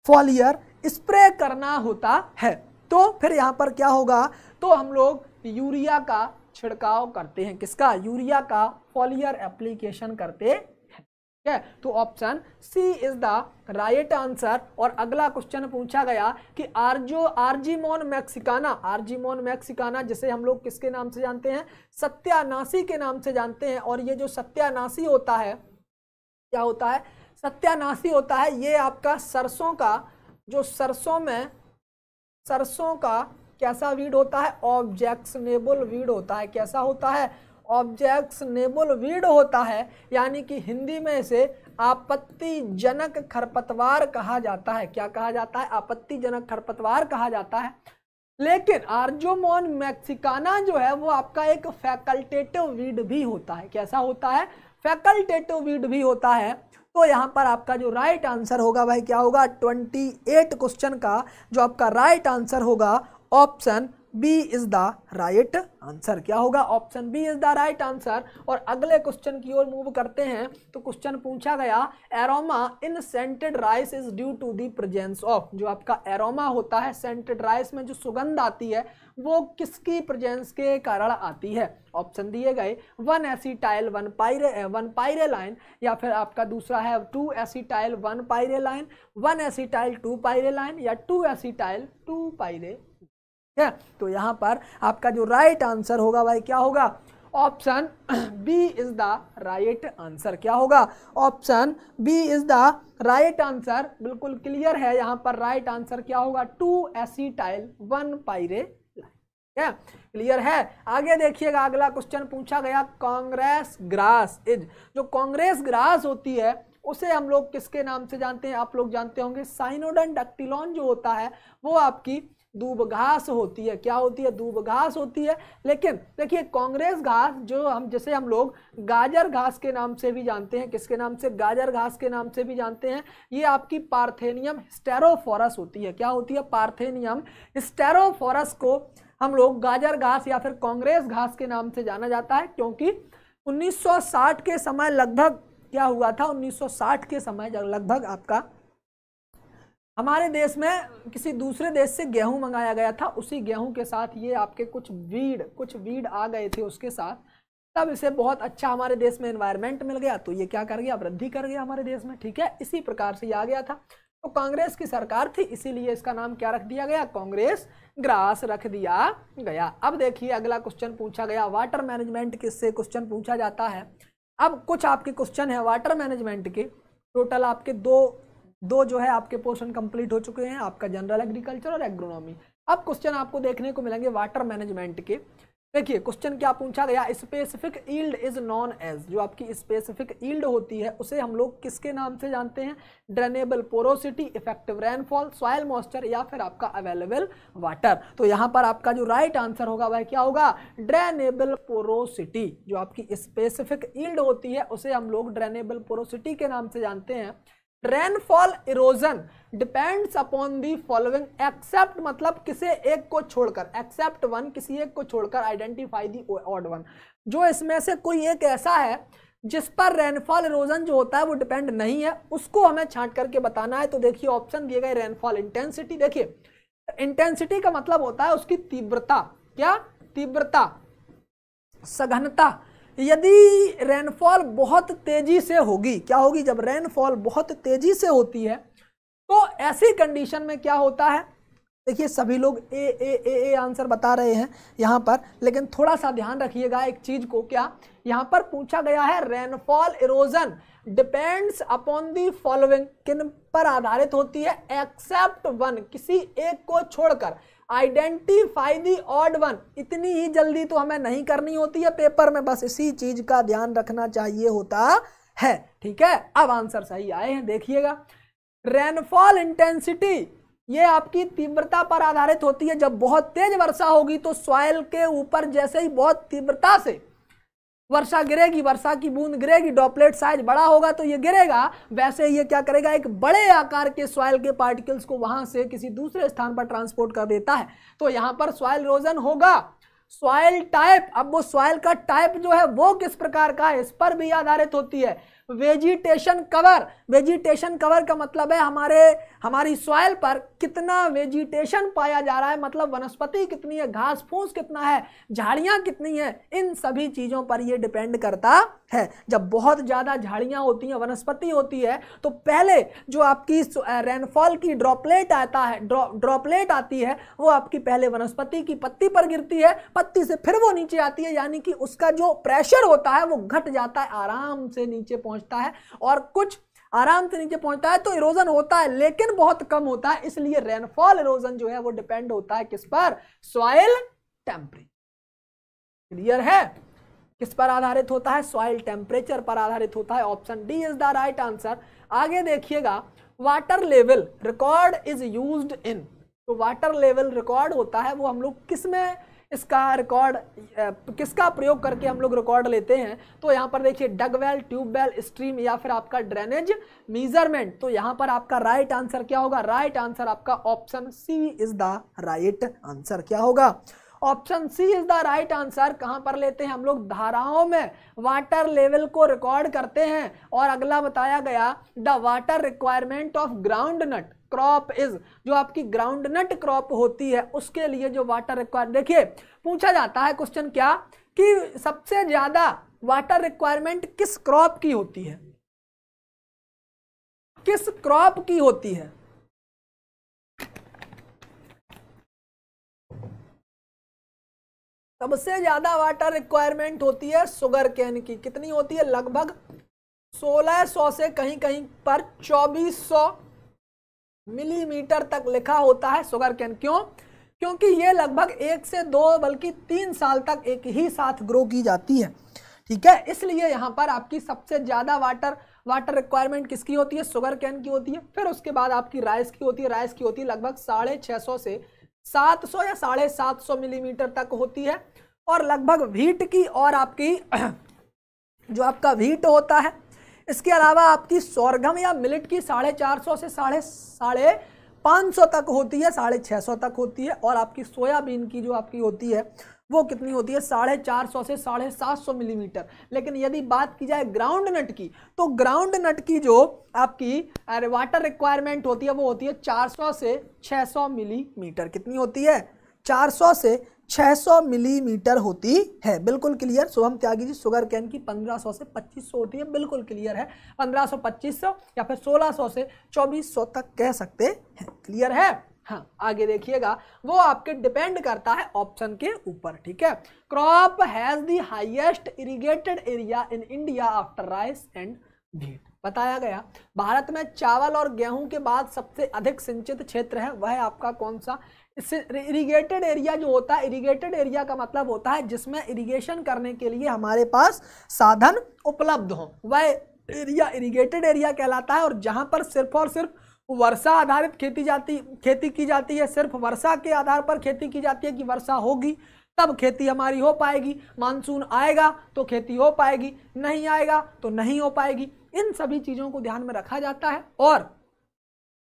फॉलियर स्प्रे करना होता है तो फिर यहाँ पर क्या होगा तो हम लोग यूरिया का छिड़काव करते हैं किसका यूरिया का फॉलियर एप्लीकेशन करते ठीक है तो option C is the right answer और अगला क्वेश्चन पूछा गया कि आर्जो आर्जीमोन मैक्सिकाना आर्जीमोन मैक्सिकाना जिसे हम लोग किसके नाम से जानते हैं सत्यानाशी के नाम से जानते हैं और ये जो सत्यानाशी होता है क्या होता है सत्यानाशी होता है ये आपका सरसों का जो सरसों में सरसों का कैसा वीड होता है ऑब्जेक्शनेबल वीड होता है कैसा होता है ऑब्जेक्ट्स नेबल वीड होता है यानी कि हिंदी में इसे आपत्तिजनक खरपतवार कहा जाता है क्या कहा जाता है आपत्तिजनक खरपतवार कहा जाता है लेकिन आर्जोमोन मैक्सिकाना जो है वो आपका एक फैकल्टेटिव वीड भी होता है कैसा होता है फैकल्टेटिव वीड भी होता है तो यहाँ पर आपका जो राइट आंसर होगा वह क्या होगा 28 क्वेश्चन का जो आपका राइट आंसर होगा option B is the right answer क्या होगा option B is the right answer और अगले क्वेश्चन की ओर मूव करते हैं तो क्वेश्चन पूछा गया aroma in scented rice is due to the presence of जो आपका एरोमा होता है सेंटेड राइस में जो सुगंध आती है वो किसकी प्रजेंस के कारण आती है ऑप्शन दिए गए one acetyl one pyrroline one pyrroline या फिर आपका दूसरा है two acetyl one pyrroline one acetyl two pyrroline या two acetyl two pyrroline है तो यहाँ पर आपका जो राइट आंसर होगा भाई क्या होगा option B is the right answer क्या होगा option B is the right answer बिल्कुल क्लियर है यहाँ पर राइट right आंसर क्या होगा टू टाइल वन पाइरे क्या क्लियर है आगे देखिएगा अगला क्वेश्चन पूछा गया कांग्रेस ग्रास इज जो कांग्रेस ग्रास होती है उसे हम लोग किसके नाम से जानते हैं आप लोग जानते होंगे साइनोडन डक्टिलॉन जो होता है वो आपकी दूब घास होती है क्या होती है दूब घास होती है लेकिन देखिए कांग्रेस घास जो हम जैसे हम लोग गाजर घास के नाम से भी जानते हैं किसके नाम से गाजर घास के नाम से भी जानते हैं ये आपकी पार्थेनियम स्टेरोफोरस होती है क्या होती है पार्थेनियम स्टेरोफोरस को हम लोग गाजर घास या फिर कांग्रेस घास के नाम से जाना जाता है क्योंकि 1960 के समय लगभग क्या हुआ था 1960 के समय लगभग आपका हमारे देश में किसी दूसरे देश से गेहूं मंगाया गया था उसी गेहूं के साथ ये आपके कुछ वीड कुछ वीड आ गए थे उसके साथ तब इसे बहुत अच्छा हमारे देश में इन्वायरमेंट मिल गया तो ये क्या कर गया वृद्धि कर गया हमारे देश में ठीक है इसी प्रकार से ये आ गया था तो कांग्रेस की सरकार थी इसीलिए इसका नाम क्या रख दिया गया कांग्रेस ग्रास रख दिया गया अब देखिए अगला क्वेश्चन पूछा गया वाटर मैनेजमेंट किससे क्वेश्चन पूछा जाता है अब कुछ आपके क्वेश्चन है वाटर मैनेजमेंट के टोटल आपके दो दो जो है आपके पोर्शन कंप्लीट हो चुके हैं आपका जनरल एग्रीकल्चर और एग्रोनॉमी अब क्वेश्चन आपको देखने को मिलेंगे वाटर मैनेजमेंट के देखिए क्वेश्चन क्या पूछा गया specific yield is known as जो आपकी स्पेसिफिक ईल्ड होती है उसे हम लोग किसके नाम से जानते हैं drainable porosity effective rainfall soil moisture या फिर आपका अवेलेबल वाटर तो यहाँ पर आपका जो राइट right आंसर होगा वह क्या होगा ड्रेनेबल पोरोसिटी जो आपकी स्पेसिफिक ईल्ड होती है उसे हम लोग ड्रेनेबल पोरोसिटी के नाम से जानते हैं rainfall erosion depends upon the following except मतलब किसे एक को छोड़कर एक्सेप्ट वन किसी एक को छोड़कर आइडेंटिफाई दी ऑड वन जो इसमें से कोई एक ऐसा है जिस पर रेनफॉल इरोजन जो होता है वो डिपेंड नहीं है उसको हमें छांट करके बताना है तो देखिए ऑप्शन दिए गए रेनफॉल इंटेंसिटी देखिए इंटेंसिटी का मतलब होता है उसकी तीव्रता क्या तीव्रता सघनता यदि रेनफॉल बहुत तेज़ी से होगी क्या होगी जब रेनफॉल बहुत तेज़ी से होती है तो ऐसी कंडीशन में क्या होता है देखिए सभी लोग ए ए ए ए आंसर बता रहे हैं यहाँ पर लेकिन थोड़ा सा ध्यान रखिएगा एक चीज़ को क्या यहाँ पर पूछा गया है rainfall erosion depends upon the following किन पर आधारित होती है एक्सेप्ट वन किसी एक को छोड़कर आइडेंटिफाई दी ऑड वन इतनी ही जल्दी तो हमें नहीं करनी होती है पेपर में बस इसी चीज का ध्यान रखना चाहिए होता है ठीक है अब आंसर सही आए हैं देखिएगा रेनफॉल इंटेंसिटी ये आपकी तीव्रता पर आधारित होती है जब बहुत तेज वर्षा होगी तो सॉयल के ऊपर जैसे ही बहुत तीव्रता से वर्षा गिरेगी वर्षा की बूंद गिरेगी डॉपलेट साइज बड़ा होगा तो ये गिरेगा वैसे ये क्या करेगा एक बड़े आकार के सॉयल के पार्टिकल्स को वहां से किसी दूसरे स्थान पर ट्रांसपोर्ट कर देता है तो यहाँ पर सॉयल रोजन होगा सॉयल टाइप अब वो सॉयल का टाइप जो है वो किस प्रकार का है इस पर भी आधारित होती है वेजिटेशन कवर वेजिटेशन कवर का मतलब है हमारे हमारी सॉयल पर कितना वेजिटेशन पाया जा रहा है मतलब वनस्पति कितनी है घास फूस कितना है झाड़ियाँ कितनी हैं इन सभी चीज़ों पर ये डिपेंड करता है जब बहुत ज़्यादा झाड़ियाँ होती हैं वनस्पति होती है तो पहले जो आपकी रेनफॉल की ड्रॉपलेट आता है ड्रॉपलेट आती है वो आपकी पहले वनस्पति की पत्ती पर गिरती है पत्ती से फिर वो नीचे आती है यानी कि उसका जो प्रेशर होता है वो घट जाता है आराम से नीचे पहुँचता है और कुछ आराम से नीचे पहुंचता है तो इरोजन होता है लेकिन बहुत कम होता है इसलिए रेनफॉल इरोजन जो है वो डिपेंड होता है किस पर सॉइल टेम्परेचर क्लियर है किस पर आधारित होता है सॉइल टेम्परेचर पर आधारित होता है option D is the right answer आगे देखिएगा water level record is use in तो वाटर लेवल रिकॉर्ड होता है वो हम लोग किसमें इसका रिकॉर्ड किसका प्रयोग करके हम लोग रिकॉर्ड लेते हैं तो यहाँ पर देखिए डगवेल ट्यूबवेल स्ट्रीम या फिर आपका ड्रेनेज मेजरमेंट तो यहाँ पर आपका राइट right आंसर क्या होगा राइट right आंसर आपका option C is the right answer क्या होगा option C is the right answer कहाँ पर लेते हैं हम लोग धाराओं में वाटर लेवल को रिकॉर्ड करते हैं और अगला बताया गया the water requirement of groundnut crop is जो आपकी ग्राउंड नट क्रॉप होती है उसके लिए जो वाटर रिक्वायर देखिए पूछा जाता है क्वेश्चन क्या कि सबसे ज्यादा वाटर रिक्वायरमेंट किस क्रॉप की होती है किस क्रॉप की होती है सबसे ज़्यादा वाटर रिक्वायरमेंट होती है सुगर कैन की कितनी होती है लगभग 1600 से कहीं कहीं पर 2400 मिलीमीटर तक लिखा होता है सुगर कैन क्यों क्योंकि ये लगभग एक से दो बल्कि तीन साल तक एक ही साथ ग्रो की जाती है ठीक है इसलिए यहाँ पर आपकी सबसे ज़्यादा वाटर वाटर रिक्वायरमेंट किसकी होती है सुगर कैन की होती है फिर उसके बाद आपकी राइस की होती है राइस की होती है लगभग साढ़े छः सौ से 700 या साढ़े सात सौ मिलीमीटर तक होती है और लगभग व्हीट की और आपकी [clears throat] जो आपका व्हीट होता है इसके अलावा आपकी सौरगम या मिलिट की साढ़े चार सौ से साढ़े साढ़े 500 तक होती है साढ़े छः सौ तक होती है और आपकी सोयाबीन की जो आपकी होती है वो कितनी होती है साढ़े चार सौ से साढ़े सात सौ मिलीमीटर लेकिन यदि बात की जाए ग्राउंड नट की तो ग्राउंड नट की जो आपकी वाटर रिक्वायरमेंट होती है वो होती है चार सौ से छः सौ मिलीमीटर कितनी होती है चार सौ से 600 मिलीमीटर होती है बिल्कुल clear Shubham Tyagi ji sugarcane की 1500 से 2500 होती है बिल्कुल क्लियर है 1500 2500 या फिर 1600 से 2400 तक कह सकते हैं क्लियर है हाँ आगे देखिएगा वो आपके डिपेंड करता है ऑप्शन के ऊपर ठीक है crop has the highest irrigated area in India after rice and wheat बताया गया भारत में चावल और गेहूं के बाद सबसे अधिक सिंचित क्षेत्र है वह आपका कौन सा इरिगेटेड एरिया जो होता है इरिगेटेड एरिया का मतलब होता है जिसमें इरिगेशन करने के लिए हमारे पास साधन उपलब्ध हों वह एरिया इरिगेटेड एरिया कहलाता है और जहाँ पर सिर्फ और सिर्फ वर्षा आधारित खेती जाती खेती की जाती है सिर्फ वर्षा के आधार पर खेती की जाती है कि वर्षा होगी तब खेती हमारी हो पाएगी मानसून आएगा तो खेती हो पाएगी नहीं आएगा तो नहीं हो पाएगी इन सभी चीज़ों को ध्यान में रखा जाता है और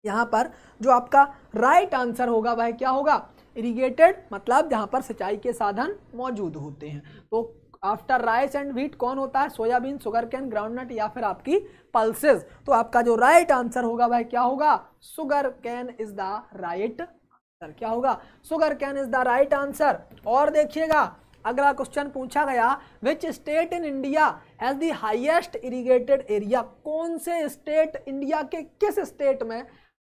यहाँ पर जो आपका राइट आंसर होगा वह क्या होगा इरीगेटेड मतलब जहाँ पर सिंचाई के साधन मौजूद होते हैं तो आफ्टर राइस एंड व्हीट कौन होता है सोयाबीन सुगर कैन ग्राउंडनट या फिर आपकी पल्सेज तो आपका जो राइट आंसर होगा वह क्या होगा sugarcane is the right answer क्या होगा sugarcane is the right answer और देखिएगा अगला क्वेश्चन पूछा गया which state in India has the highest irrigated area कौन से स्टेट इंडिया के किस स्टेट में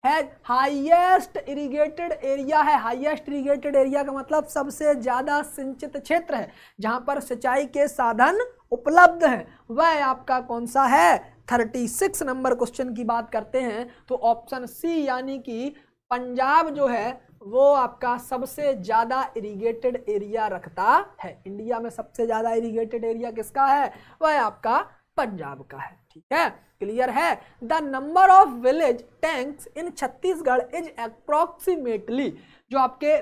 है हाईएस्ट इरिगेटेड एरिया है हाईएस्ट इरिगेटेड एरिया का मतलब सबसे ज़्यादा सिंचित क्षेत्र है जहाँ पर सिंचाई के साधन उपलब्ध हैं वह आपका कौन सा है थर्टी सिक्स नंबर क्वेश्चन की बात करते हैं तो ऑप्शन सी यानी कि पंजाब जो है वो आपका सबसे ज़्यादा इरिगेटेड एरिया रखता है इंडिया में सबसे ज़्यादा इरिगेटेड एरिया किसका है वह आपका पंजाब का है ठीक है क्लियर है the number of village tanks in Chhattisgarh is approximately जो आपके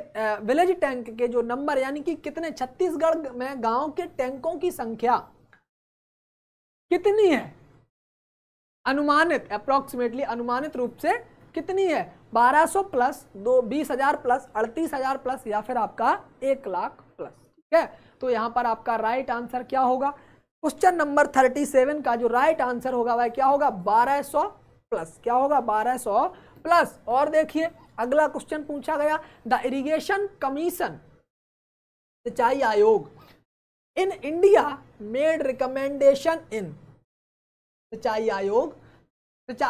विलेज टैंक के जो नंबर यानी कि कितने छत्तीसगढ़ में गांव के टैंकों की संख्या कितनी है अनुमानित अप्रोक्सीमेटली अनुमानित रूप से कितनी है 1200 प्लस दो बीस हजार प्लस अड़तीस हजार प्लस या फिर आपका एक लाख प्लस ठीक है तो यहां पर आपका राइट आंसर क्या होगा क्वेश्चन नंबर थर्टी सेवन का जो राइट आंसर होगा वह क्या होगा बारह सौ प्लस क्या होगा बारह सौ प्लस और देखिए अगला क्वेश्चन पूछा गया द इरिगेशन कमीशन सिंचाई आयोग in India made recommendation in सिंचाई आयोग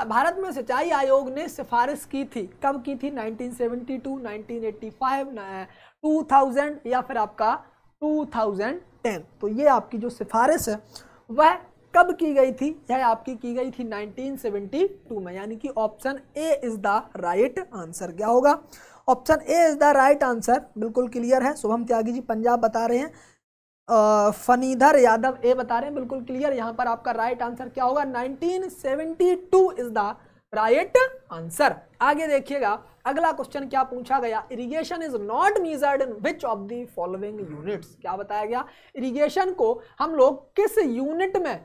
भारत में सिंचाई आयोग ने सिफारिश की थी कब की थी 1972, 1985, 2000 या फिर आपका टेन तो ये आपकी जो सिफारिश है वह कब की गई थी यह आपकी की गई थी 1972 में यानी कि option A is the right answer क्या होगा option A is the right answer बिल्कुल क्लियर है शुभम त्यागी जी पंजाब बता रहे हैं फनीधर यादव ए बता रहे हैं बिल्कुल क्लियर यहां पर आपका राइट आंसर क्या होगा 1972 इज़ द राइट आंसर आगे देखिएगा अगला क्वेश्चन क्या पूछा गया irrigation is not measured in which of the following units क्या बताया गया इरिगेशन को हम लोग किस यूनिट में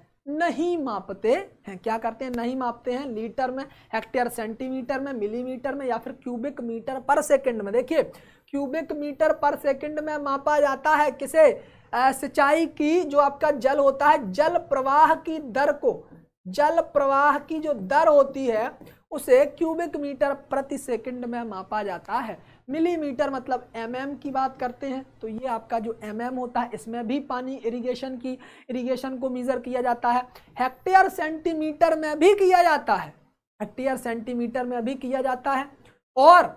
नहीं मापते हैं क्या करते हैं नहीं मापते हैं लीटर में हेक्टेयर सेंटीमीटर में मिलीमीटर में या फिर क्यूबिक मीटर पर सेकंड में देखिए क्यूबिक मीटर पर सेकंड में मापा जाता है किसे सिंचाई की जो आपका जल होता है जल प्रवाह की दर को जल प्रवाह की जो दर होती है उसे क्यूबिक मीटर प्रति सेकंड में मापा जाता है मिलीमीटर मतलब एमएम की बात करते हैं तो ये आपका जो एमएम होता है इसमें भी पानी इरिगेशन की इरिगेशन को मेज़र किया जाता है हेक्टेयर सेंटीमीटर में भी किया जाता है हेक्टेयर सेंटीमीटर में भी किया जाता है और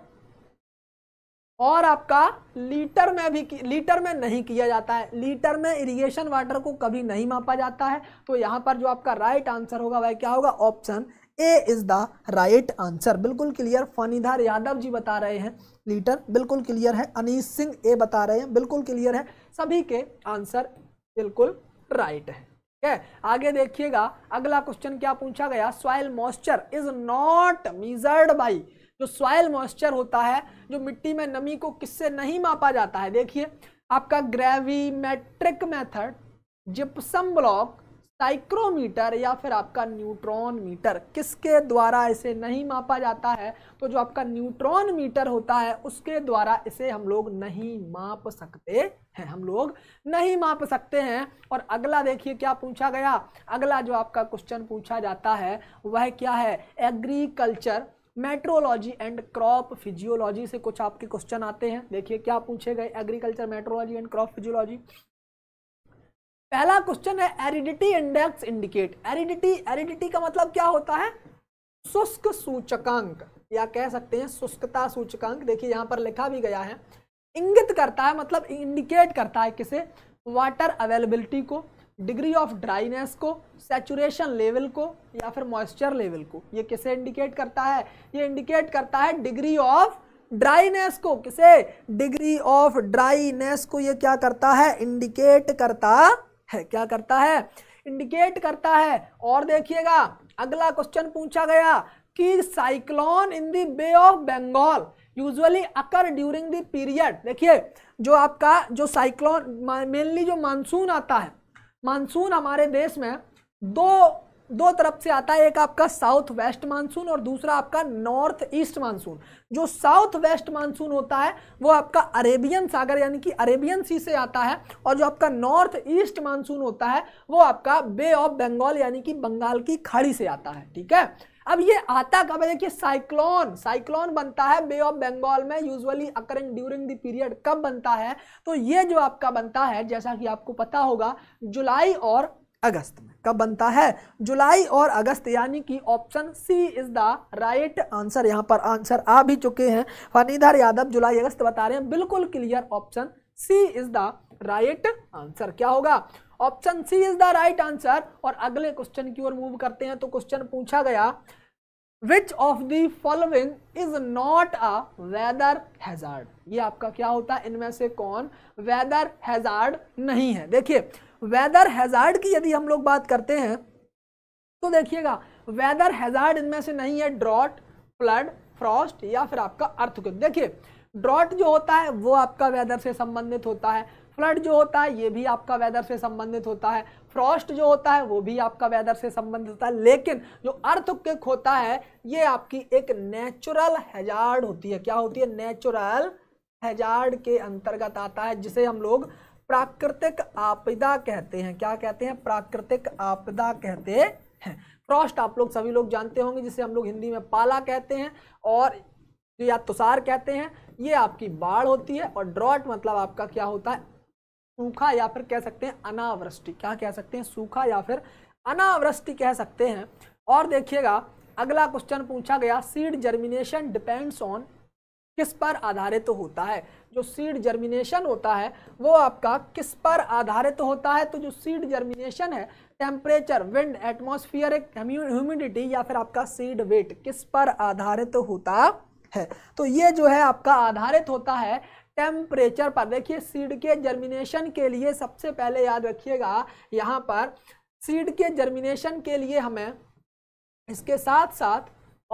और आपका लीटर में भी लीटर में नहीं किया जाता है लीटर में इरिगेशन वाटर को कभी नहीं मापा जाता है तो यहाँ पर जो आपका राइट आंसर होगा वह क्या होगा option A is the right answer बिल्कुल क्लियर फनीधार यादव जी बता रहे हैं लीटर बिल्कुल क्लियर है अनिश सिंह ए बता रहे हैं बिल्कुल क्लियर है सभी के आंसर बिल्कुल राइट है ठीक है आगे देखिएगा अगला क्वेश्चन क्या पूछा गया soil moisture is not measured by जो सॉइल मॉइस्चर होता है जो मिट्टी में नमी को किससे नहीं मापा जाता है देखिए आपका gravimetric method gypsum block psychrometer या फिर आपका न्यूट्रॉन मीटर किसके द्वारा इसे नहीं मापा जाता है तो जो आपका न्यूट्रॉन मीटर होता है उसके द्वारा इसे हम लोग नहीं माप सकते हैं हम लोग नहीं माप सकते हैं और अगला देखिए क्या पूछा गया अगला जो आपका क्वेश्चन पूछा जाता है वह क्या है agriculture meteorology and crop physiology से कुछ आपके क्वेश्चन आते हैं देखिए क्या पूछे गए agriculture meteorology and crop physiology पहला क्वेश्चन है aridity index indicate aridity aridity का मतलब क्या होता है शुष्क सूचकांक या कह सकते हैं शुष्कता सूचकांक देखिए यहाँ पर लिखा भी गया है इंगित करता है मतलब इंडिकेट करता है किसे वाटर अवेलेबिलिटी को डिग्री ऑफ ड्राइनेस को सेचुरेशन लेवल को या फिर मॉइस्चर लेवल को ये किसे इंडिकेट करता है ये इंडिकेट करता है डिग्री ऑफ ड्राइनेस को किसे डिग्री ऑफ ड्राइनेस को ये क्या करता है इंडिकेट करता क्या करता है इंडिकेट करता है और देखिएगा अगला क्वेश्चन पूछा गया कि cyclone in the Bay of Bengal usually occur during the period देखिए जो आपका जो साइक्लोन मेनली जो मानसून आता है मानसून हमारे देश में दो दो तरफ से आता है एक आपका साउथ वेस्ट मानसून और दूसरा आपका नॉर्थ ईस्ट मानसून जो साउथ वेस्ट मानसून होता है वो आपका अरेबियन सागर यानी कि अरेबियन सी से आता है और जो आपका नॉर्थ ईस्ट मानसून होता है वो आपका बे ऑफ बंगाल यानी कि बंगाल की खाड़ी से आता है ठीक है अब ये आता कब है देखिए साइक्लोन साइक्लोन बनता है बे ऑफ बंगाल में usually occurring during the period कब बनता है तो ये जो आपका बनता है जैसा कि आपको पता होगा जुलाई और अगस्त में कब बनता है जुलाई और अगस्त यानी कि option C is the right answer यहां पर आंसर आ भी चुके हैं फनीधर यादव जुलाई अगस्त बता रहे हैं बिल्कुल clear option C is the right answer क्या होगा option C is the right answer और अगले क्वेश्चन की ओर मूव करते हैं तो क्वेश्चन पूछा गया which of the following is not a weather hazard ये आपका क्या होता है इनमें से कौन वेदर हैजार्ड नहीं है देखिए वेदर हैज़ार्ड की यदि हम लोग बात करते हैं तो देखिएगा वेदर हैज़ार्ड इनमें से नहीं है ड्रॉट फ्लड फ्रॉस्ट या फिर आपका अर्थक्विक देखिए ड्रॉट जो होता है वो आपका वेदर से संबंधित होता है फ्लड जो होता है ये भी आपका वेदर से संबंधित होता है फ्रॉस्ट जो होता है वो भी आपका वेदर से संबंधित होता है लेकिन जो अर्थक्विक होता है ये आपकी एक नेचुरल हैजार्ड होती है क्या होती है नेचुरल हैजार्ड के अंतर्गत आता है जिसे हम लोग प्राकृतिक आपदा कहते हैं क्या कहते हैं प्राकृतिक आपदा कहते हैं फ्रॉस्ट आप लोग सभी लोग जानते होंगे जिसे हम लोग हिंदी में पाला कहते हैं और या तुषार कहते हैं ये आपकी बाढ़ होती है और ड्रॉट मतलब आपका क्या होता है सूखा या फिर कह सकते हैं अनावृष्टि क्या कह सकते हैं सूखा या फिर अनावृष्टि कह सकते हैं और देखिएगा अगला क्वेश्चन पूछा गया सीड जर्मिनेशन डिपेंड्स ऑन किस पर आधारित तो होता है जो सीड जर्मिनेशन होता है वो आपका किस पर आधारित तो होता है तो जो सीड जर्मिनेशन है टेम्परेचर विंड एटमोसफियर ह्यूमिडिटी या फिर आपका सीड वेट किस पर आधारित तो होता है तो ये जो है आपका आधारित होता है टेम्परेचर पर देखिए सीड के जर्मिनेशन के लिए सबसे पहले याद रखिएगा यहाँ पर सीड के जर्मिनेशन के लिए हमें इसके साथ साथ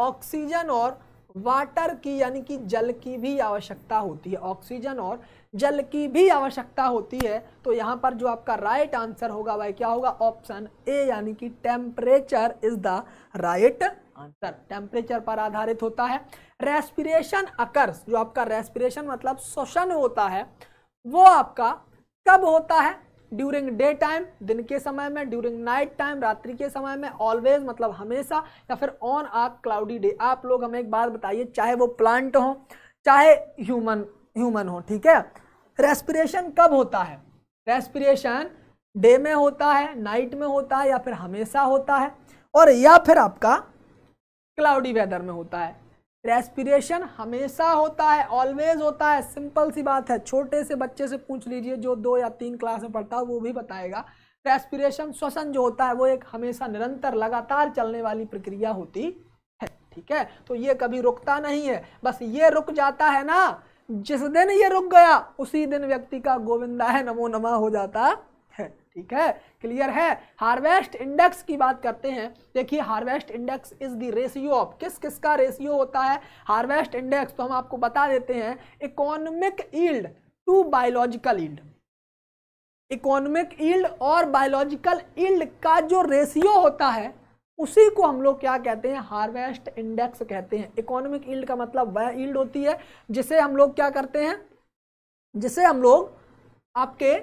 ऑक्सीजन और वाटर की यानी कि जल की भी आवश्यकता होती है ऑक्सीजन और जल की भी आवश्यकता होती है तो यहाँ पर जो आपका राइट आंसर होगा वह क्या होगा ऑप्शन ए यानी कि temperature is the right answer temperature पर आधारित होता है रेस्पिरेशन अकर्स जो आपका रेस्पिरेशन मतलब श्वसन होता है वो आपका कब होता है ड्यूरिंग डे टाइम दिन के समय में ड्यूरिंग नाइट टाइम रात्रि के समय में ऑलवेज मतलब हमेशा या फिर ऑन आ क्लाउडी डे आप लोग हमें एक बात बताइए चाहे वो प्लांट हो चाहे ह्यूमन ह्यूमन हो ठीक है रेस्पिरेशन कब होता है रेस्पिरेशन डे में होता है नाइट में होता है या फिर हमेशा होता है और या फिर आपका क्लाउडी वेदर में होता है रेस्पिरेशन हमेशा होता है ऑलवेज होता है सिंपल सी बात है छोटे से बच्चे से पूछ लीजिए जो दो या तीन क्लास में पढ़ता है वो भी बताएगा रेस्पिरेशन श्वसन जो होता है वो एक हमेशा निरंतर लगातार चलने वाली प्रक्रिया होती है ठीक है तो ये कभी रुकता नहीं है बस ये रुक जाता है ना जिस दिन ये रुक गया उसी दिन व्यक्ति का गोविंदा है नमो नमा हो जाता ठीक है क्लियर है हार्वेस्ट इंडेक्स की बात करते हैं देखिए harvest index is the ratio of किस किस का रेशियो होता है हार्वेस्ट इंडेक्स तो हम आपको बता देते हैं economic yield to biological yield economic yield और बायोलॉजिकल ईल्ड का जो रेशियो होता है उसी को हम लोग क्या कहते हैं हार्वेस्ट इंडेक्स कहते हैं इकोनॉमिक ईल्ड का मतलब वह ईल्ड होती है जिसे हम लोग क्या करते हैं जिसे हम लोग आपके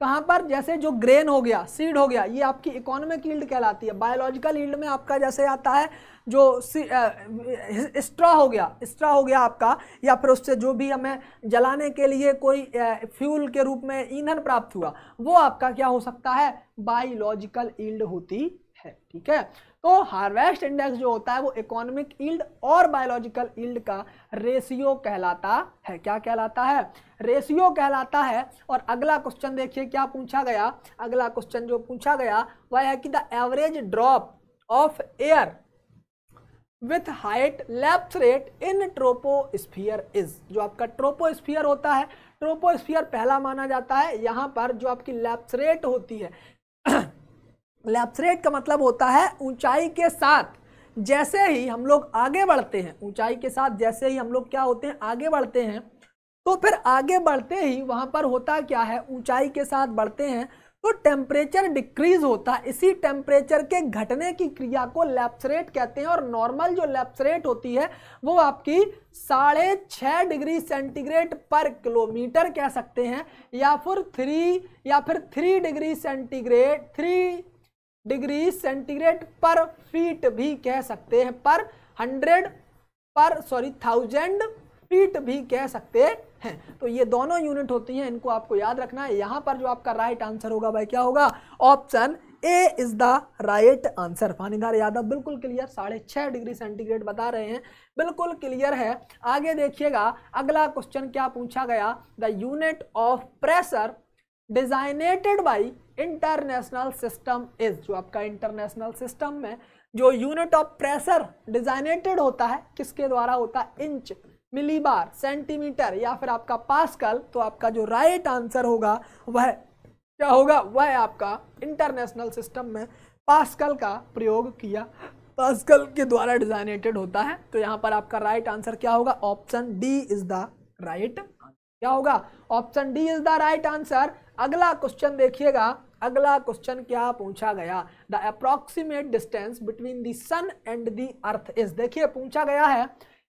कहाँ पर जैसे जो ग्रेन हो गया सीड हो गया ये आपकी इकोनॉमिक ईल्ड कहलाती है बायोलॉजिकल ईल्ड में आपका जैसे आता है जो स्ट्रा हो गया स्ट्रा हो गया आपका या फिर उससे जो भी हमें जलाने के लिए कोई फ्यूल के रूप में ईंधन प्राप्त हुआ वो आपका क्या हो सकता है बायोलॉजिकल ईल्ड होती है ठीक है तो हार्वेस्ट इंडेक्स जो होता है वो इकोनॉमिक ईल्ड और बायोलॉजिकल ईल्ड का रेशियो कहलाता है क्या कहलाता है रेशियो कहलाता है और अगला क्वेश्चन देखिए क्या पूछा गया अगला क्वेश्चन जो पूछा गया वह है कि the average drop of air with height lapse rate in troposphere is जो आपका ट्रोपोस्फियर होता है ट्रोपोस्फियर पहला माना जाता है यहाँ पर जो आपकी लेप्स रेट होती है लैप्सरेट का मतलब होता है ऊंचाई के साथ जैसे ही हम लोग आगे बढ़ते हैं ऊंचाई के साथ जैसे ही हम लोग क्या होते हैं आगे बढ़ते हैं तो फिर आगे बढ़ते ही वहाँ पर होता क्या है ऊंचाई के साथ बढ़ते हैं तो टेम्परेचर डिक्रीज होता है इसी टेम्परेचर के घटने की क्रिया को लैप्सरेट कहते हैं और नॉर्मल जो लैप्सरेट होती है वो आपकी साढ़े छः डिग्री सेंटीग्रेड पर किलोमीटर कह सकते हैं या फिर थ्री या फिर three degree centigrade three degree centigrade पर फीट भी कह सकते हैं पर हंड्रेड पर सॉरी थाउजेंड फीट भी कह सकते हैं तो ये दोनों यूनिट होती हैं इनको आपको याद रखना है यहाँ पर जो आपका राइट आंसर होगा भाई क्या होगा option A is the right answer Phanidhar Yadav बिल्कुल क्लियर साढ़े छः डिग्री सेंटीग्रेड बता रहे हैं बिल्कुल क्लियर है आगे देखिएगा अगला क्वेश्चन क्या पूछा गया the unit of pressure designated by international system is जो आपका इंटरनेशनल सिस्टम में जो यूनिट ऑफ प्रेशर डिजाइनेटेड होता है किसके द्वारा होता है इंच मिलीबार सेंटीमीटर या फिर आपका पास्कल तो आपका जो राइट आंसर होगा वह क्या होगा वह आपका इंटरनेशनल सिस्टम में पास्कल का प्रयोग किया पास्कल के द्वारा डिजाइनेटेड होता है तो यहाँ पर आपका राइट आंसर क्या होगा option D is the right क्या होगा option D is the right answer अगला क्वेश्चन देखिएगा अगला क्वेश्चन क्या पूछा गया the approximate distance between the sun and the earth is देखिए पूछा गया है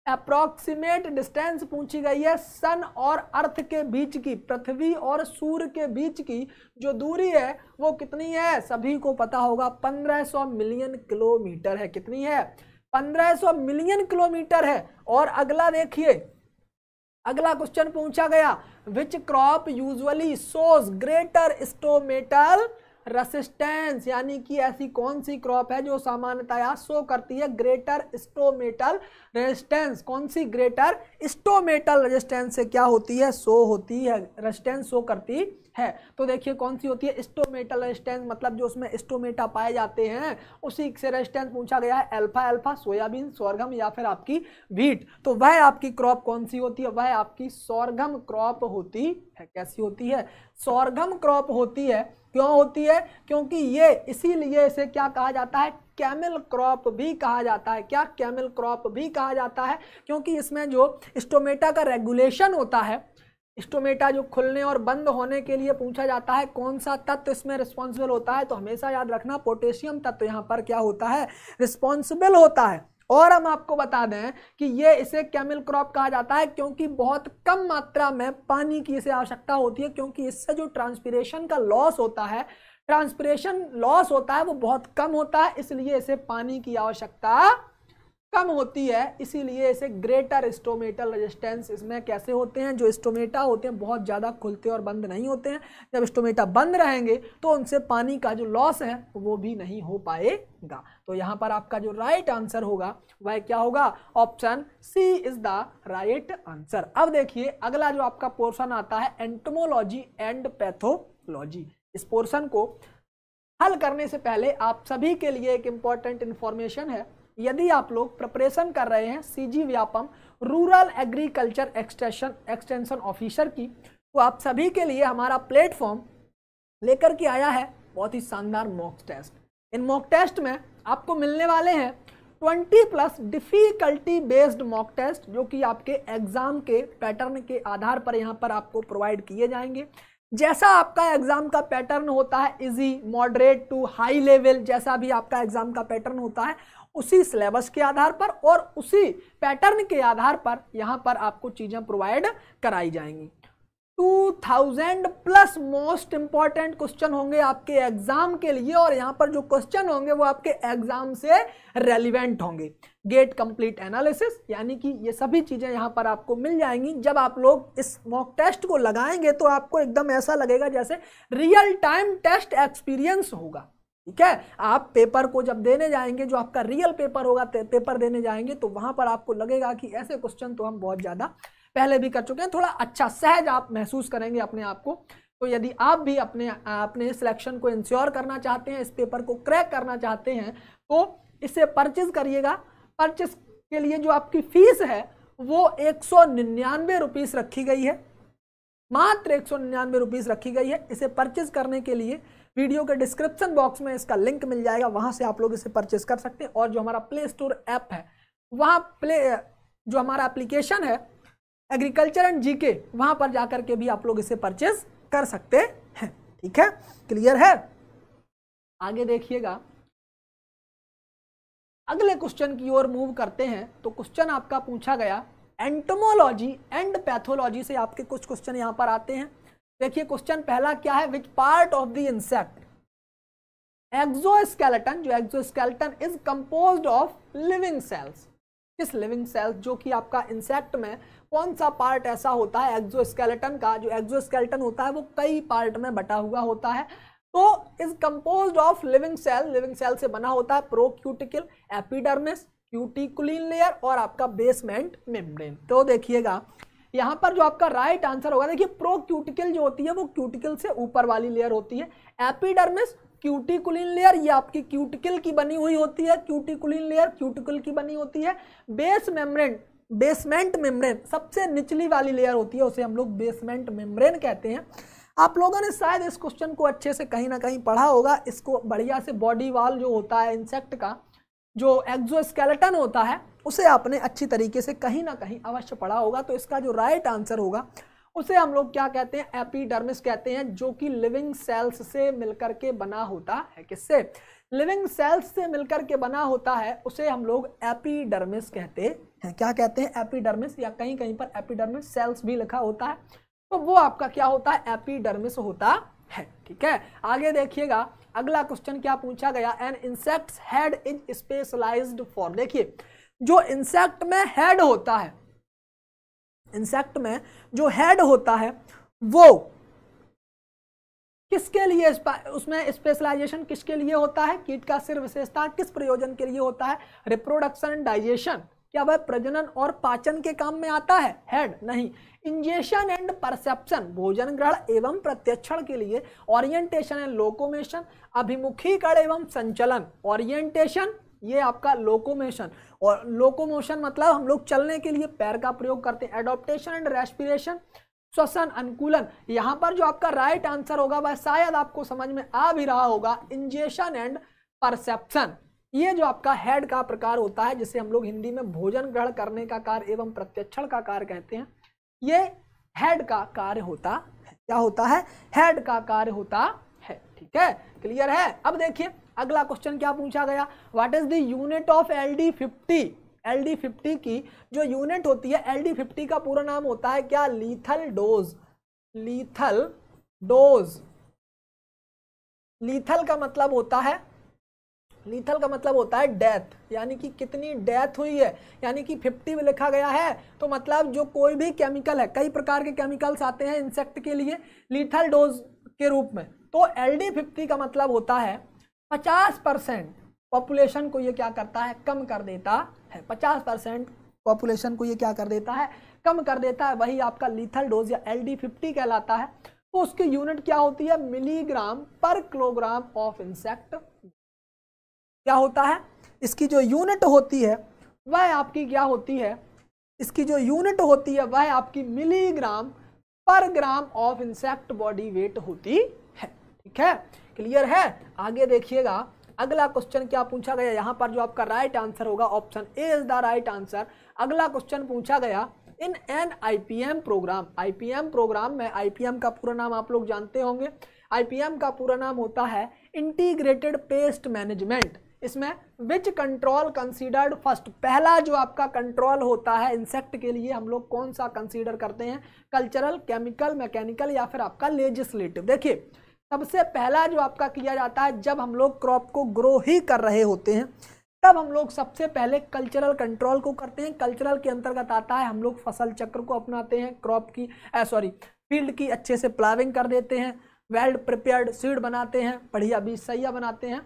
अप्रोक्सीमेट डिस्टेंस पूछी गई है सन और अर्थ के बीच की पृथ्वी और सूर्य के बीच की जो दूरी है वो कितनी है सभी को पता होगा 1500 मिलियन किलोमीटर है कितनी है 1500 मिलियन किलोमीटर है और अगला देखिए अगला क्वेश्चन पूछा गया which crop usually shows greater stomatal resistance यानी कि ऐसी कौन सी क्रॉप है जो सामान्यतया शो करती है ग्रेटर स्टोमेटल रेजिस्टेंस कौन सी ग्रेटर स्टोमेटल रेजिस्टेंस से क्या होती है शो होती है रेजिस्टेंस शो करती है तो देखिए कौन सी होती है स्टोमेटल रेजिस्टेंस मतलब जो उसमें स्टोमेटा पाए जाते हैं उसी से रेजिस्टेंस पूछा गया है अल्फा अल्फा सोयाबीन सोरगम या फिर आपकी व्हीट तो वह आपकी क्रॉप कौन सी होती है वह आपकी सोरगम क्रॉप होती है कैसी होती है सोरगम क्रॉप होती है क्यों होती है क्योंकि ये इसीलिए इसे क्या कहा जाता है कैमल क्रॉप भी कहा जाता है क्या कैमल क्रॉप भी कहा जाता है क्योंकि इसमें जो स्टोमेटा का रेगुलेशन होता है स्टोमेटा जो खुलने और बंद होने के लिए पूछा जाता है कौन सा तत्व इसमें रिस्पॉन्सिबल होता है तो हमेशा याद रखना पोटेशियम तत्व यहाँ पर क्या होता है रिस्पॉन्सिबल होता है और हम आपको बता दें कि ये इसे कैमिल क्रॉप कहा जाता है क्योंकि बहुत कम मात्रा में पानी की इसे आवश्यकता होती है क्योंकि इससे जो ट्रांसपीरेशन का लॉस होता है ट्रांसपीरेशन लॉस होता है वो बहुत कम होता है इसलिए इसे पानी की आवश्यकता कम होती है इसीलिए इसे ग्रेटर स्टोमेटल रेजिस्टेंस इसमें कैसे होते हैं जो स्टोमेटा होते हैं बहुत ज़्यादा खुलते और बंद नहीं होते हैं जब स्टोमेटा बंद रहेंगे तो उनसे पानी का जो लॉस है वो भी नहीं हो पाएगा तो यहाँ पर आपका जो राइट आंसर होगा वह क्या होगा option C is the right answer अब देखिए अगला जो आपका पोर्सन आता है एंटमोलॉजी एंड पैथोलॉजी इस पोर्सन को हल करने से पहले आप सभी के लिए एक इम्पॉर्टेंट इन्फॉर्मेशन है यदि आप लोग प्रिपरेशन कर रहे हैं CG Vyapam rural agriculture extension extension officer की तो आप सभी के लिए हमारा प्लेटफॉर्म लेकर के आया है बहुत ही शानदार मॉक टेस्ट इन मॉक टेस्ट में आपको मिलने वाले हैं 20 plus difficulty based mock test जो कि आपके एग्ज़ाम के पैटर्न के आधार पर यहाँ पर आपको प्रोवाइड किए जाएंगे जैसा आपका एग्ज़ाम का पैटर्न होता है easy moderate to high level जैसा भी आपका एग्ज़ाम का पैटर्न होता है उसी सिलेबस के आधार पर और उसी पैटर्न के आधार पर यहाँ पर आपको चीज़ें प्रोवाइड कराई जाएंगी 2000 प्लस मोस्ट इंपॉर्टेंट क्वेश्चन होंगे आपके एग्जाम के लिए और यहाँ पर जो क्वेश्चन होंगे वो आपके एग्जाम से रेलिवेंट होंगे गेट कंप्लीट एनालिसिस यानी कि ये सभी चीज़ें यहाँ पर आपको मिल जाएंगी जब आप लोग इस मॉक टेस्ट को लगाएंगे तो आपको एकदम ऐसा लगेगा जैसे रियल टाइम टेस्ट एक्सपीरियंस होगा ठीक है आप पेपर को जब देने जाएंगे जो आपका रियल पेपर होगा पेपर देने जाएंगे तो वहां पर आपको लगेगा कि ऐसे क्वेश्चन तो हम बहुत ज़्यादा पहले भी कर चुके हैं थोड़ा अच्छा सहज आप महसूस करेंगे अपने आप को तो यदि आप भी अपने अपने सिलेक्शन को इंश्योर करना चाहते हैं इस पेपर को क्रैक करना चाहते हैं तो इसे परचेज करिएगा परचेज के लिए जो आपकी फीस है वो एक सौ निन्यानवे रखी गई है मात्र एक सौ निन्यानवे रखी गई है इसे परचेज करने के लिए वीडियो के डिस्क्रिप्शन बॉक्स में इसका लिंक मिल जाएगा वहाँ से आप लोग इसे परचेस कर सकते हैं और जो हमारा प्ले स्टोर ऐप है वहाँ प्ले जो हमारा एप्लीकेशन है एग्रीकल्चर एंड जीके वहाँ पर जाकर के भी आप लोग इसे परचेस कर सकते हैं ठीक है क्लियर है आगे देखिएगा अगले क्वेश्चन की ओर मूव करते हैं तो क्वेश्चन आपका पूछा गया एंटमोलॉजी एंड पैथोलॉजी से आपके कुछ क्वेश्चन यहाँ पर आते हैं देखिए क्वेश्चन पहला क्या है which part of the insect exoskeleton जो exoskeleton is compose of living cells किस लिविंग सेल्स जो कि आपका इंसेक्ट में कौन सा पार्ट ऐसा होता है एक्सोस्केलेटन का जो एक्सोस्केलेटन होता है वो कई पार्ट में बटा हुआ होता है तो is compose of living cell living cell से बना होता है प्रोक्यूटिकल एपिडर्मिस क्यूटिकुलर लेयर और आपका बेसमेंट मेम्ब्रेन तो देखिएगा यहाँ पर जो आपका राइट आंसर होगा देखिए प्रो क्यूटिकल जो होती है वो क्यूटिकल से ऊपर वाली लेयर होती है एपिडर्मिस क्यूटिकुलिन लेयर ये आपकी क्यूटिकल की बनी हुई होती है क्यूटिकुलिन लेयर क्यूटिकल की बनी होती है बेस मेम्ब्रेन बेसमेंट मेम्ब्रेन सबसे निचली वाली लेयर होती है उसे हम लोग बेसमेंट मेम्ब्रेन कहते हैं आप लोगों ने शायद इस क्वेश्चन को अच्छे से कहीं ना कहीं पढ़ा होगा इसको बढ़िया से बॉडी वाल जो होता है इंसेक्ट का जो एक्जोस्केलेटन होता है उसे आपने अच्छी तरीके से कहीं ना कहीं अवश्य पढ़ा होगा तो इसका जो राइट आंसर होगा उसे हम लोग क्या कहते हैं एपीडर्मिस कहते हैं जो कि लिविंग सेल्स से मिलकर के बना होता है किससे लिविंग सेल्स से मिलकर के बना होता है उसे हम लोग एपीडर्मिस कहते हैं क्या कहते हैं एपीडर्मिस या कहीं कहीं पर एपीडर्मिस सेल्स भी लिखा होता है तो वो आपका क्या होता है एपीडर्मिस होता है ठीक है आगे देखिएगा अगला क्वेश्चन क्या पूछा गया an insect's head is specialised for देखिए जो इंसेक्ट में हेड होता है इंसेक्ट में जो हेड होता है वो किसके लिए उसमें स्पेशलाइजेशन किसके लिए होता है कीट का सिर विशेषता किस प्रयोजन के लिए होता है रिप्रोडक्शन डाइजेशन क्या वह प्रजनन और पाचन के काम में आता है हेड नहीं इंजेशन एंड परसेप्शन भोजन ग्रहण एवं प्रत्यक्षण के लिए ओरिएंटेशन एंड लोकोमेशन अभिमुखीकरण एवं संचलन ओरिएंटेशन ये आपका लोकोमेशन और लोकोमोशन मतलब हम लोग चलने के लिए पैर का प्रयोग करते हैं एडोप्टेशन एंड रेस्पिरेशन श्वसन अनुकूलन यहाँ पर जो आपका राइट आंसर होगा वह शायद आपको समझ में आ भी रहा होगा इंजेशन एंड परसेप्शन ये जो आपका हेड का प्रकार होता है जिसे हम लोग हिंदी में भोजन ग्रहण करने का कार्य एवं प्रत्यक्षण का कार्य कहते हैं ये हेड का कार्य होता है क्या होता है हेड का कार्य होता है ठीक है क्लियर है अब देखिए अगला क्वेश्चन क्या पूछा गया what is the unit of L D fifty L D fifty की जो यूनिट होती है एल डी फिफ्टी का पूरा नाम होता है क्या lethal dose lethal dose lethal का मतलब होता है लीथल का मतलब होता है डेथ यानी कि कितनी डेथ हुई है यानी कि 50 में लिखा गया है तो मतलब जो कोई भी केमिकल है कई प्रकार के केमिकल्स आते हैं इंसेक्ट के लिए लीथल डोज के रूप में तो एल डी फिफ्टी का मतलब होता है पचास परसेंट पॉपुलेशन को ये क्या करता है कम कर देता है पचास परसेंट पॉपुलेशन को ये क्या कर देता है कम कर देता है वही आपका लीथल डोज या एल डी फिफ्टी कहलाता है तो उसकी यूनिट क्या होती है मिलीग्राम पर किलोग्राम ऑफ इंसेक्ट क्या होता है इसकी जो यूनिट होती है वह आपकी क्या होती है इसकी जो यूनिट होती है वह आपकी मिलीग्राम पर gram of insect body weight होती है ठीक है क्लियर है आगे देखिएगा अगला क्वेश्चन क्या पूछा गया यहाँ पर जो आपका राइट आंसर होगा option A is the right answer अगला क्वेश्चन पूछा गया in an IPM programme IPM programme में आईपीएम का पूरा नाम आप लोग जानते होंगे आईपीएम का पूरा नाम होता है इंटीग्रेटेड पेस्ट मैनेजमेंट इसमें विच कंट्रोल कंसीडर्ड फर्स्ट पहला जो आपका कंट्रोल होता है इंसेक्ट के लिए हम लोग कौन सा कंसीडर करते हैं कल्चरल केमिकल मैकेनिकल या फिर आपका लेजिस्लेटिव देखिए सबसे पहला जो आपका किया जाता है जब हम लोग क्रॉप को ग्रो ही कर रहे होते हैं तब हम लोग सबसे पहले कल्चरल कंट्रोल को करते हैं कल्चरल के अंतर्गत आता है हम लोग फसल चक्र को अपनाते हैं क्रॉप की सॉरी फील्ड की अच्छे से प्लाविंग कर देते हैं वेल प्रिपेयर्ड सीड बनाते हैं बढ़िया बीज सैया बनाते हैं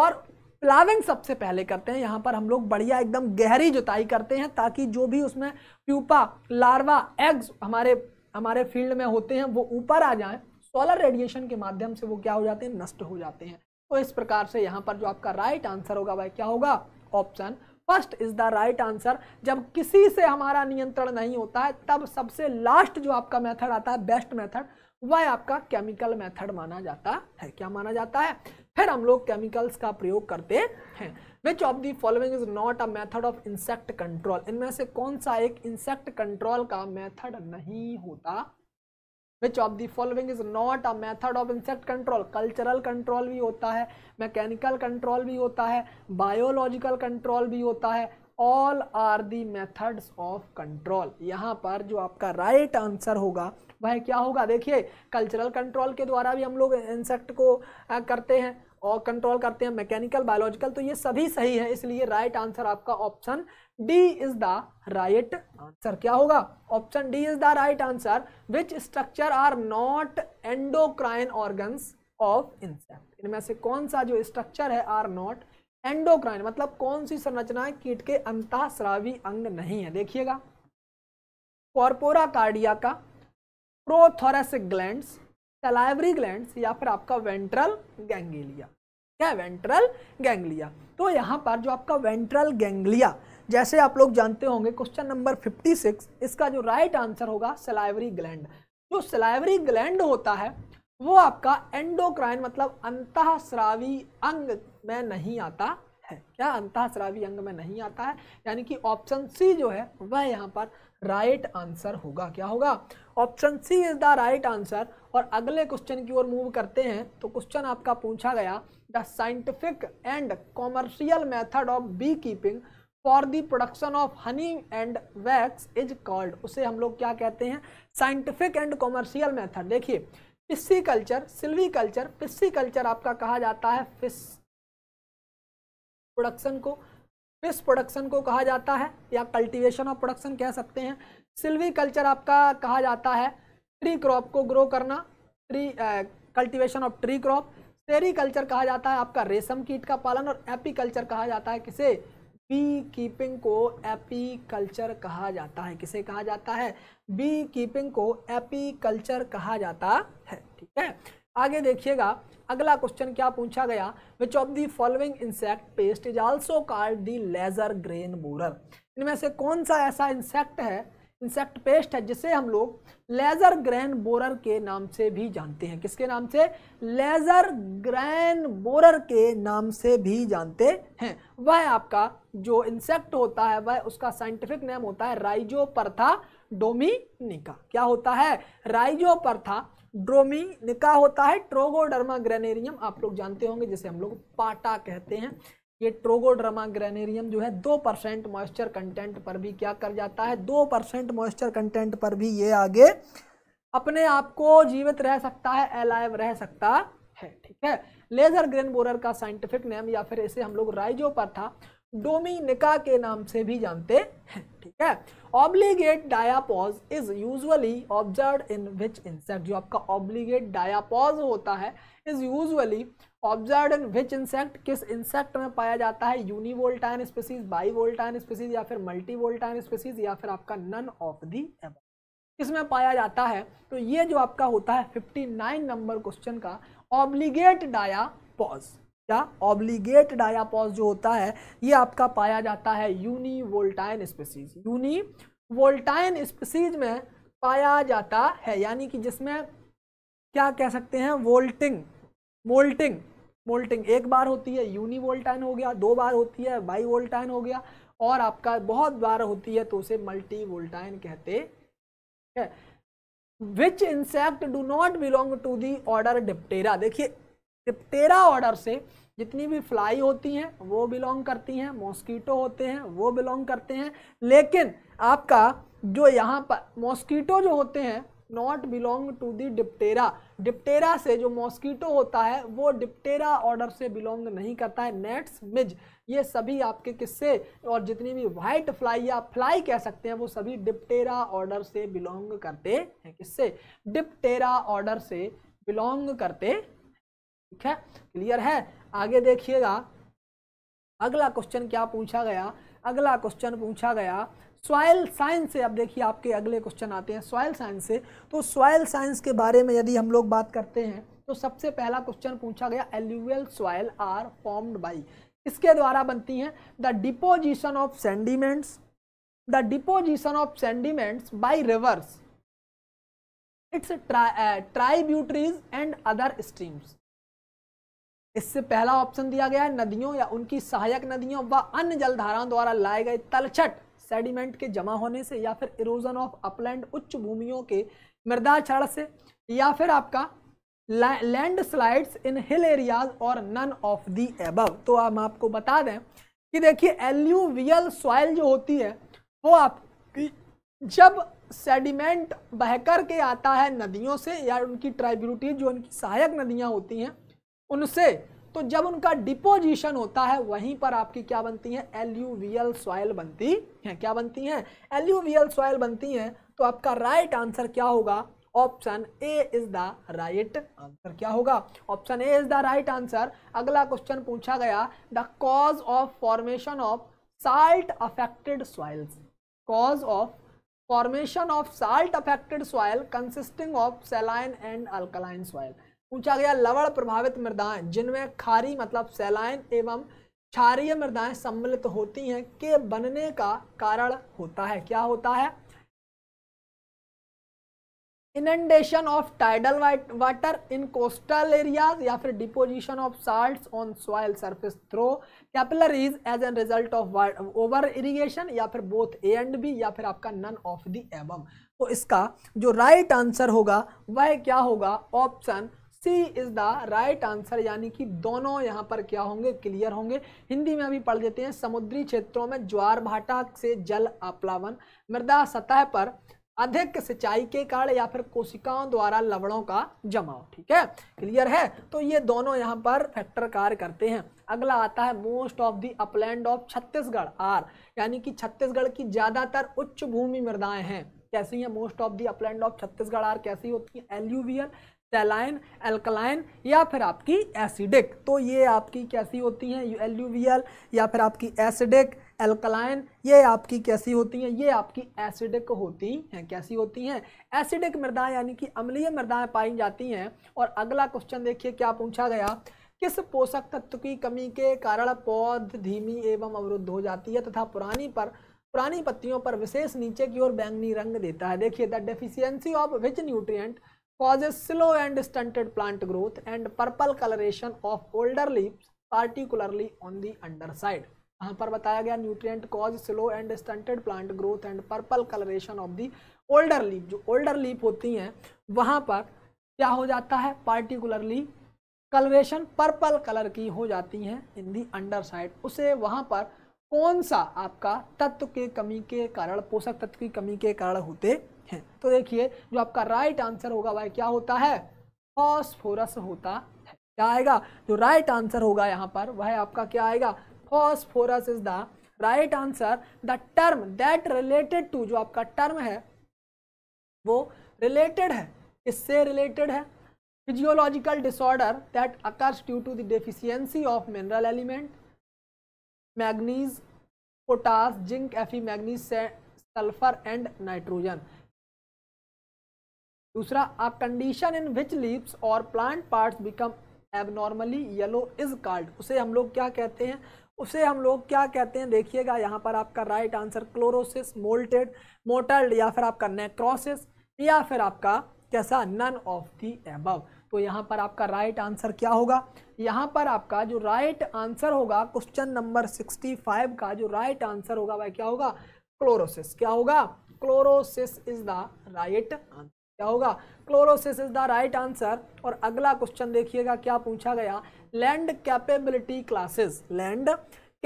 और प्लाविंग सबसे पहले करते हैं यहाँ पर हम लोग बढ़िया एकदम गहरी जुताई करते हैं ताकि जो भी उसमें प्यूपा लार्वा एग्स हमारे हमारे फील्ड में होते हैं वो ऊपर आ जाएं सोलर तो रेडिएशन के माध्यम से वो क्या हो जाते हैं नष्ट हो जाते हैं तो इस प्रकार से यहाँ पर जो आपका राइट आंसर होगा वह क्या होगा option first is the right answer जब किसी से हमारा नियंत्रण नहीं होता है तब सबसे लास्ट जो आपका मेथड आता है बेस्ट मेथड वह आपका केमिकल मेथड माना जाता है क्या माना जाता है फिर हम लोग केमिकल्स का प्रयोग करते हैं which of the following is not a method of insect control इनमें से कौन सा एक इंसेक्ट कंट्रोल का मेथड नहीं होता which of the following is not a method of insect control cultural control भी होता है मैकेनिकल कंट्रोल भी होता है बायोलॉजिकल कंट्रोल भी होता है all are the methods of control यहाँ पर जो आपका राइट right आंसर होगा वह क्या होगा देखिए कल्चरल कंट्रोल के द्वारा भी हम लोग इंसेक्ट को करते हैं और कंट्रोल करते हैं मैकेनिकल बायोलॉजिकल तो ये सभी सही है इसलिए राइट right आंसर आपका option D is the right answer क्या होगा option D is the right answer which structure are not endocrine organ of insect इनमें से कौन सा जो स्ट्रक्चर है आर नॉट एंडोक्राइन मतलब कौन सी संरचना कीट के अंतःस्रावी अंग नहीं है देखिएगा कॉर्पोरा कार्डिया का प्रोथोरेसिक ग्लैंड्स सलाइवरी ग्लैंड्स या फिर आपका वेंट्रल गैंगलिया क्या वेंट्रल गैंगलिया तो यहां पर जो आपका वेंट्रल गैंगलिया जैसे आप लोग जानते होंगे क्वेश्चन नंबर 56 इसका जो राइट आंसर होगा सलाइवरी ग्लैंड जो सलाइवरी ग्लैंड होता है वो आपका एंडोक्राइन मतलब अंतःस्रावी अंग में नहीं आता है क्या अंतःस्रावी अंग में नहीं आता है यानी कि ऑप्शन सी जो है वह यहाँ पर राइट आंसर होगा क्या होगा option C is the right answer और अगले क्वेश्चन की ओर मूव करते हैं तो क्वेश्चन आपका पूछा गया the scientific and commercial method of beekeeping for the production of honey and wax is called उसे हम लोग क्या कहते हैं साइंटिफिक एंड कॉमर्शियल मेथड देखिए pisciculture silviculture pisciculture आपका कहा जाता है फिश प्रोडक्शन को फिश प्रोडक्शन को कहा जाता है या कल्टीवेशन ऑफ प्रोडक्शन कह सकते हैं सिल्वी कल्चर आपका कहा जाता है ट्री क्रॉप को ग्रो करना tree cultivation of tree crop sericulture कहा जाता है आपका रेशम कीट का पालन और एपी कल्चर कहा जाता है किसे बी कीपिंग को एपी कल्चर कहा जाता है किसे कहा जाता है बी कीपिंग को एपी कल्चर कहा जाता है ठीक है आगे देखिएगा अगला क्वेश्चन क्या पूछा गया which of the following insect pest is also called the lesser grain borer इनमें से कौन सा ऐसा इंसेक्ट है इंसेक्ट पेस्ट है जिसे हम लोग लेज़र ग्रैन बोरर के नाम से भी जानते हैं किसके नाम से लेज़र ग्रैन बोरर के नाम से भी जानते हैं वह आपका जो इंसेक्ट होता है वह उसका साइंटिफिक नेम होता है परथा डोमिनिका क्या होता है परथा ड्रोमिनिका होता है ट्रोगोडर्मा ग्रेनेरियम आप लोग जानते होंगे जिसे हम लोग पाटा कहते हैं ये ट्रोगोड्रमा ग्रेनेरियम जो है दो परसेंट मॉइस्चर कंटेंट पर भी क्या कर जाता है दो परसेंट मॉइस्चर कंटेंट पर भी ये आगे अपने आप को जीवित रह सकता है एलाइव रह सकता है ठीक है लेजर ग्रेन बोरर का साइंटिफिक नेम या फिर इसे हम लोग राइजो पर था डोमिनिका के नाम से भी जानते हैं ठीक है obligate diapause is usually observe in which insect जो आपका ऑब्लीगेट डायापॉज होता है is usually observe in which insect किस इंसेक्ट में पाया जाता है यूनिवोल्टाइन स्पीसीज बाईवोल्टाइन स्पीसीज या फिर मल्टीवोल्टाइन स्पेसीज या फिर आपका नन ऑफ दी एब इसमें पाया जाता है तो ये जो आपका होता है 59 नंबर क्वेश्चन का ऑब्लीगेट डाया पॉज या ऑब्लीगेट डाया पॉज जो होता है ये आपका पाया जाता है यूनिवोल्टाइन स्पीसीज यूनिवोल्टाइन स्पीसीज में पाया जाता है यानी कि जिसमें क्या कह सकते हैं वोल्टिंग मोल्टिंग मोल्टिंग एक बार होती है यूनिवोल्टाइन हो गया दो बार होती है बाई वोल्टाइन हो गया और आपका बहुत बार होती है तो उसे मल्टी वोल्टाइन कहते हैं which insect do not belong to the order Diptera देखिए डिप्टेरा ऑर्डर से जितनी भी फ्लाई होती हैं वो बिलोंग करती हैं मॉस्कीटो होते हैं वो बिलोंग करते हैं लेकिन आपका जो यहाँ पर मॉस्कीटो जो होते हैं not belong to the Diptera Diptera से जो मॉस्कीटो होता है वो डिप्टेरा ऑर्डर से बिलोंग नहीं करता है नेट्स मिज ये सभी आपके किस्से और जितनी भी वाइट फ्लाई या फ्लाई कह सकते हैं वो सभी डिप्टेरा ऑर्डर से बिलोंग करते हैं किससे डिप्टेरा ऑर्डर से बिलोंग करते ठीक है क्लियर है आगे देखिएगा अगला क्वेश्चन क्या पूछा गया अगला क्वेश्चन पूछा गया सॉयल साइंस से अब देखिए आपके अगले क्वेश्चन आते हैं सॉयल साइंस से तो सॉयल साइंस के बारे में यदि हम लोग बात करते हैं तो सबसे पहला क्वेश्चन पूछा गया alluvial soil are formed by इसके द्वारा बनती हैं the deposition of sediments the deposition of sediments by rivers its tributaries and other streams इससे पहला ऑप्शन दिया गया है नदियों या उनकी सहायक नदियों व अन्य जलधाराओं द्वारा लाए गए तलछट सेडिमेंट के जमा होने से या फिर इरोजन ऑफ अपलैंड उच्च भूमियों के मृदा क्षण से या फिर आपका landslides in hill areas और नन ऑफ दी एबव तो हम आपको बता दें कि देखिए एल्यूवियल सॉइल जो होती है वो आप जब सेडिमेंट बहकर के आता है नदियों से या उनकी ट्राइब्यूटी जो उनकी सहायक नदियाँ होती हैं उनसे तो जब उनका डिपोजिशन होता है वहीं पर आपकी क्या बनती है एल्यूवियल सॉयल बनती है क्या बनती हैं एल्यूवियल सॉयल बनती हैं तो आपका राइट आंसर क्या होगा option A is the right answer क्या होगा option A is the right answer अगला क्वेश्चन पूछा गया the cause of formation of salt affected soils cause of formation of salt affected soil consisting of saline and alkaline soil पूछा गया लवण प्रभावित मृदाएं जिनमें खारी मतलब सैलाइन एवं क्षारीय मृदाएं सम्मिलित होती हैं के बनने का कारण होता है क्या होता है inundation of tidal water in coastal areas या फिर deposition of salt on soil surface through capillaries as an result of over irrigation या फिर बोथ ए एंड बी या फिर आपका नन ऑफ दी एवम तो इसका जो राइट right आंसर होगा वह क्या होगा option C is the right answer यानी कि दोनों यहाँ पर क्या होंगे क्लियर होंगे हिंदी में अभी पढ़ देते हैं समुद्री क्षेत्रों में ज्वार भाटा से जल अपलावन मृदा सतह पर अधिक सिंचाई के कारण या फिर कोशिकाओं द्वारा लवणों का जमाव ठीक है क्लियर है तो ये दोनों यहाँ पर फैक्टर कार्य करते हैं अगला आता है most of the upland of Chhattisgarh are यानी कि छत्तीसगढ़ की ज़्यादातर उच्च भूमि मृदाएं हैं कैसी हैं most of the upland of Chhattisgarh are कैसी होती हैं एल्यूवियल सेलाइन एल्कलाइन या फिर आपकी एसिडिक तो ये आपकी कैसी होती हैं U L U V L या फिर आपकी एसिडिक एल्कलाइन ये आपकी कैसी होती हैं ये आपकी एसिडिक होती हैं कैसी होती हैं एसिडिक मृदाएं यानी कि अम्लीय मृदाएं पाई जाती हैं और अगला क्वेश्चन देखिए क्या पूछा गया किस पोषक तत्व की कमी के कारण पौध धीमी एवं अवरुद्ध हो जाती है तथा पुरानी पर पुरानी पत्तियों पर विशेष नीचे की ओर बैंगनी रंग देता है देखिए the deficiency of which nutrient causes slow and stunted plant growth and purple coloration of older leaves particularly on the underside यहाँ पर बताया गया nutrient cause slow and stunted plant growth and purple coloration of the older leaf जो older leaf होती हैं वहाँ पर क्या हो जाता है पार्टिकुलरली कलरेशन पर्पल कलर की हो जाती हैं इन दी अंडर साइड उसे वहाँ पर कौन सा आपका तत्व के कमी के कारण पोषक तत्व की कमी के कारण होते हैं तो देखिए जो आपका राइट आंसर होगा वह क्या होता है फॉस्फोरस होता है क्या आएगा जो राइट आंसर होगा यहाँ पर वह आपका क्या आएगा phosphorus is the right answer the term that related to जो आपका टर्म है वो रिलेटेड है इससे रिलेटेड है physiological disorder that occurs due to the deficiency of mineral element manganese potash zinc Fe manganese sulphur and nitrogen दूसरा a condition in which leaves or plant parts become abnormally yellow is called उसे हम लोग क्या कहते हैं उसे हम लोग क्या कहते हैं देखिएगा यहाँ पर आपका right answer chlorosis mottled mottled या फिर आपका नेक्रोसिस या फिर आपका कैसा नन ऑफ दी एबव तो यहाँ पर आपका राइट आंसर क्या होगा यहाँ पर आपका जो राइट आंसर होगा क्वेश्चन नंबर सिक्सटी फाइव का जो राइट आंसर होगा वह क्या होगा क्लोरोसिस क्या होगा chlorosis is the right answer क्या होगा chlorosis is the right answer और अगला क्वेश्चन देखिएगा क्या पूछा गया land capability classes land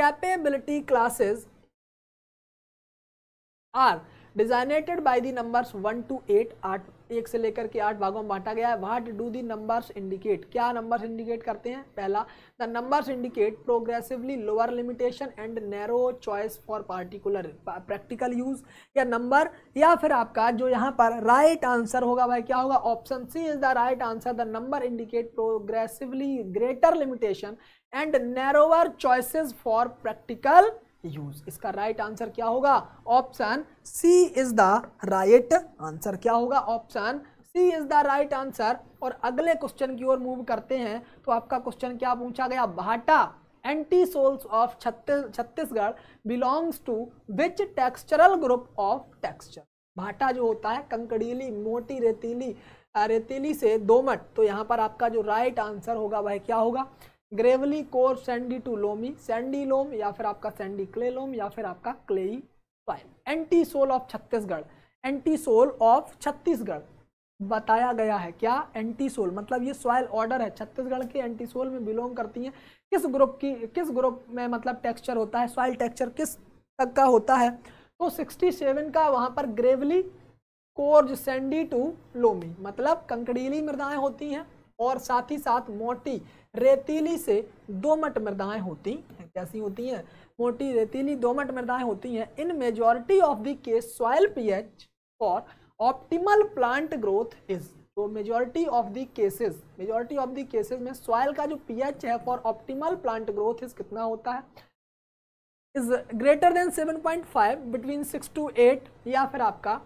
capability classes are designated by the numbers one two eight आठ एक से लेकर के आठ भागों में बांटा गया है what do the numbers indicate क्या नंबर्स इंडिकेट करते हैं पहला the numbers indicate progressively lower limitation and narrow choice for particular practical use या नंबर या फिर आपका जो यहाँ पर राइट right आंसर होगा भाई क्या होगा option C is the right answer the number indicate progressively greater limitation and narrower choices for practical use इसका राइट right आंसर क्या होगा option C is the right answer क्या होगा option C is the right answer और अगले question की ओर move करते हैं तो आपका क्वेश्चन क्या पूछा गया भाटा एंटी सोल्स ऑफ छत्तीस Chhattisgarh belongs to which textural group of texture भाटा जो होता है कंकड़ीली मोटी रेतीली रेतीली से दोमट तो यहाँ पर आपका जो राइट right आंसर होगा वह क्या होगा gravelly coarse sandy to loamy sandy loam या फिर आपका सैंडी क्ले लोम या फिर आपका clayey soil entisol of Chhattisgarh entisol of Chhattisgarh बताया गया है क्या एंटी सोल मतलब ये सॉइल ऑर्डर है छत्तीसगढ़ के एंटी सोल में बिलोंग करती हैं किस ग्रुप की किस ग्रुप में मतलब टेक्सचर होता है सॉइल टेक्सचर किस तक का होता है तो 67 का वहाँ पर gravelly coarse sandy to loamy मतलब कंकड़ीली मृदाएँ होती हैं और साथ ही साथ मोटी रेतीली से दोमट मृदाएं होती हैं कैसी होती हैं मोटी रेतीली दोमट मृदाएं होती हैं in majority of the case soil pH for optimal plant growth is तो majority of the cases majority of the cases में सॉयल का जो पीएच है for optimal plant growth is कितना होता है is greater than 7.5 between 6 to 8 या फिर आपका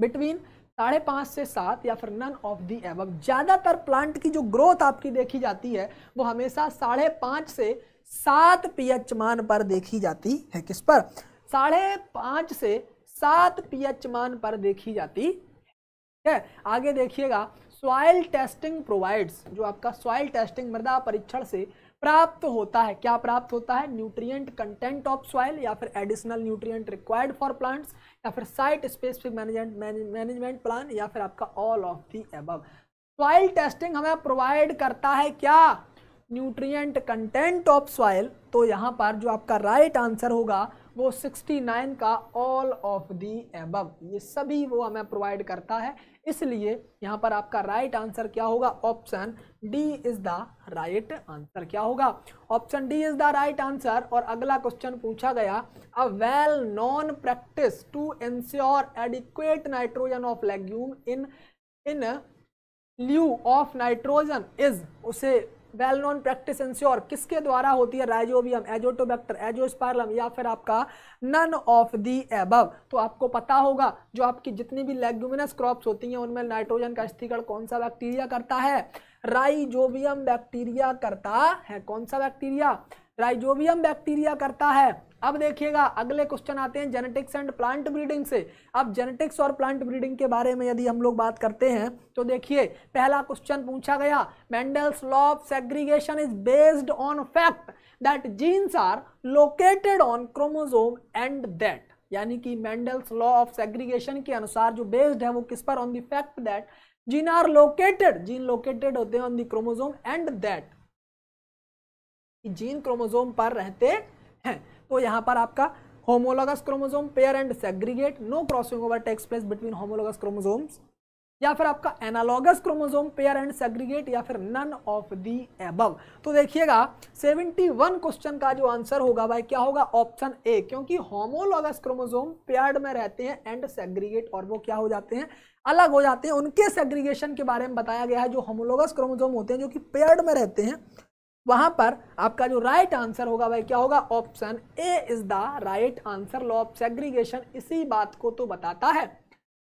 बिटवीन साढ़े पाँच से सात या फिर नन ऑफ दी एव ज़्यादातर प्लांट की जो ग्रोथ आपकी देखी जाती है वो हमेशा साढ़े पाँच से सात पीएच मान पर देखी जाती है किस पर साढ़े पाँच से सात पीएच मान पर देखी जाती है आगे देखिएगा सॉइल टेस्टिंग प्रोवाइड्स जो आपका सॉइल टेस्टिंग मृदा परीक्षण से प्राप्त होता है क्या प्राप्त होता है न्यूट्रिएंट कंटेंट ऑफ सॉइल या फिर additional nutrient required for plants या फिर site specific management management plan या फिर आपका all of the above soil testing हमें प्रोवाइड करता है क्या न्यूट्रिएंट कंटेंट ऑफ सॉइल तो यहाँ पर जो आपका राइट right आंसर होगा वो 69 का ऑल ऑफ दी एबव ये सभी वो हमें प्रोवाइड करता है इसलिए यहाँ पर आपका राइट right आंसर क्या होगा option D is the right answer क्या होगा option D is the right answer और अगला क्वेश्चन पूछा गया a well known practice to ensure adequate nitrogen of legume in in lieu of nitrogen is उसे well known practice ensure किसके द्वारा होती है राइजोबियम एजोटोबैक्टर एजोस्पार्लम या फिर आपका नन ऑफ दी एबव तो आपको पता होगा जो आपकी जितनी भी लेग्यूमिनस क्रॉप्स होती हैं उनमें नाइट्रोजन का स्थिरीकरण कौन सा बैक्टीरिया करता है राइजोबियम बैक्टीरिया करता है कौन सा बैक्टीरिया राइजोबियम बैक्टीरिया करता है अब देखिएगा अगले क्वेश्चन आते हैं जेनेटिक्स एंड प्लांट ब्रीडिंग से अब जेनेटिक्स और प्लांट ब्रीडिंग के बारे में यदि हम लोग बात करते हैं तो देखिए पहला क्वेश्चन पूछा गया Mendel's law of segregation is based on fact that genes are located on chromosome and that यानी कि मेंडल्स लॉ ऑफ सेग्रीगेशन के अनुसार जो बेस्ड है वो किस पर on the fact that gene are located gene located होते हैं on the chromosome and that gene chromosome पर रहते हैं तो यहाँ पर आपका homologous chromosome pair and segregate no crossing over takes place between homologous chromosomes या फिर आपका analogous chromosome pair and segregate या फिर नन ऑफ दी एबव तो देखिएगा 71 क्वेश्चन का जो आंसर होगा भाई क्या होगा ऑप्शन ए क्योंकि होमोलॉगस क्रोमोजोम पेयर्ड में रहते हैं एंड सेग्रीगेट और वो क्या हो जाते हैं अलग हो जाते हैं उनके सेग्रीगेशन के बारे में बताया गया है जो होमोलोगस क्रोमोजोम होते हैं जो कि पेयर्ड में रहते हैं वहां पर आपका जो राइट आंसर होगा वह क्या होगा option A is the right answer law of segregation इसी बात को तो बताता है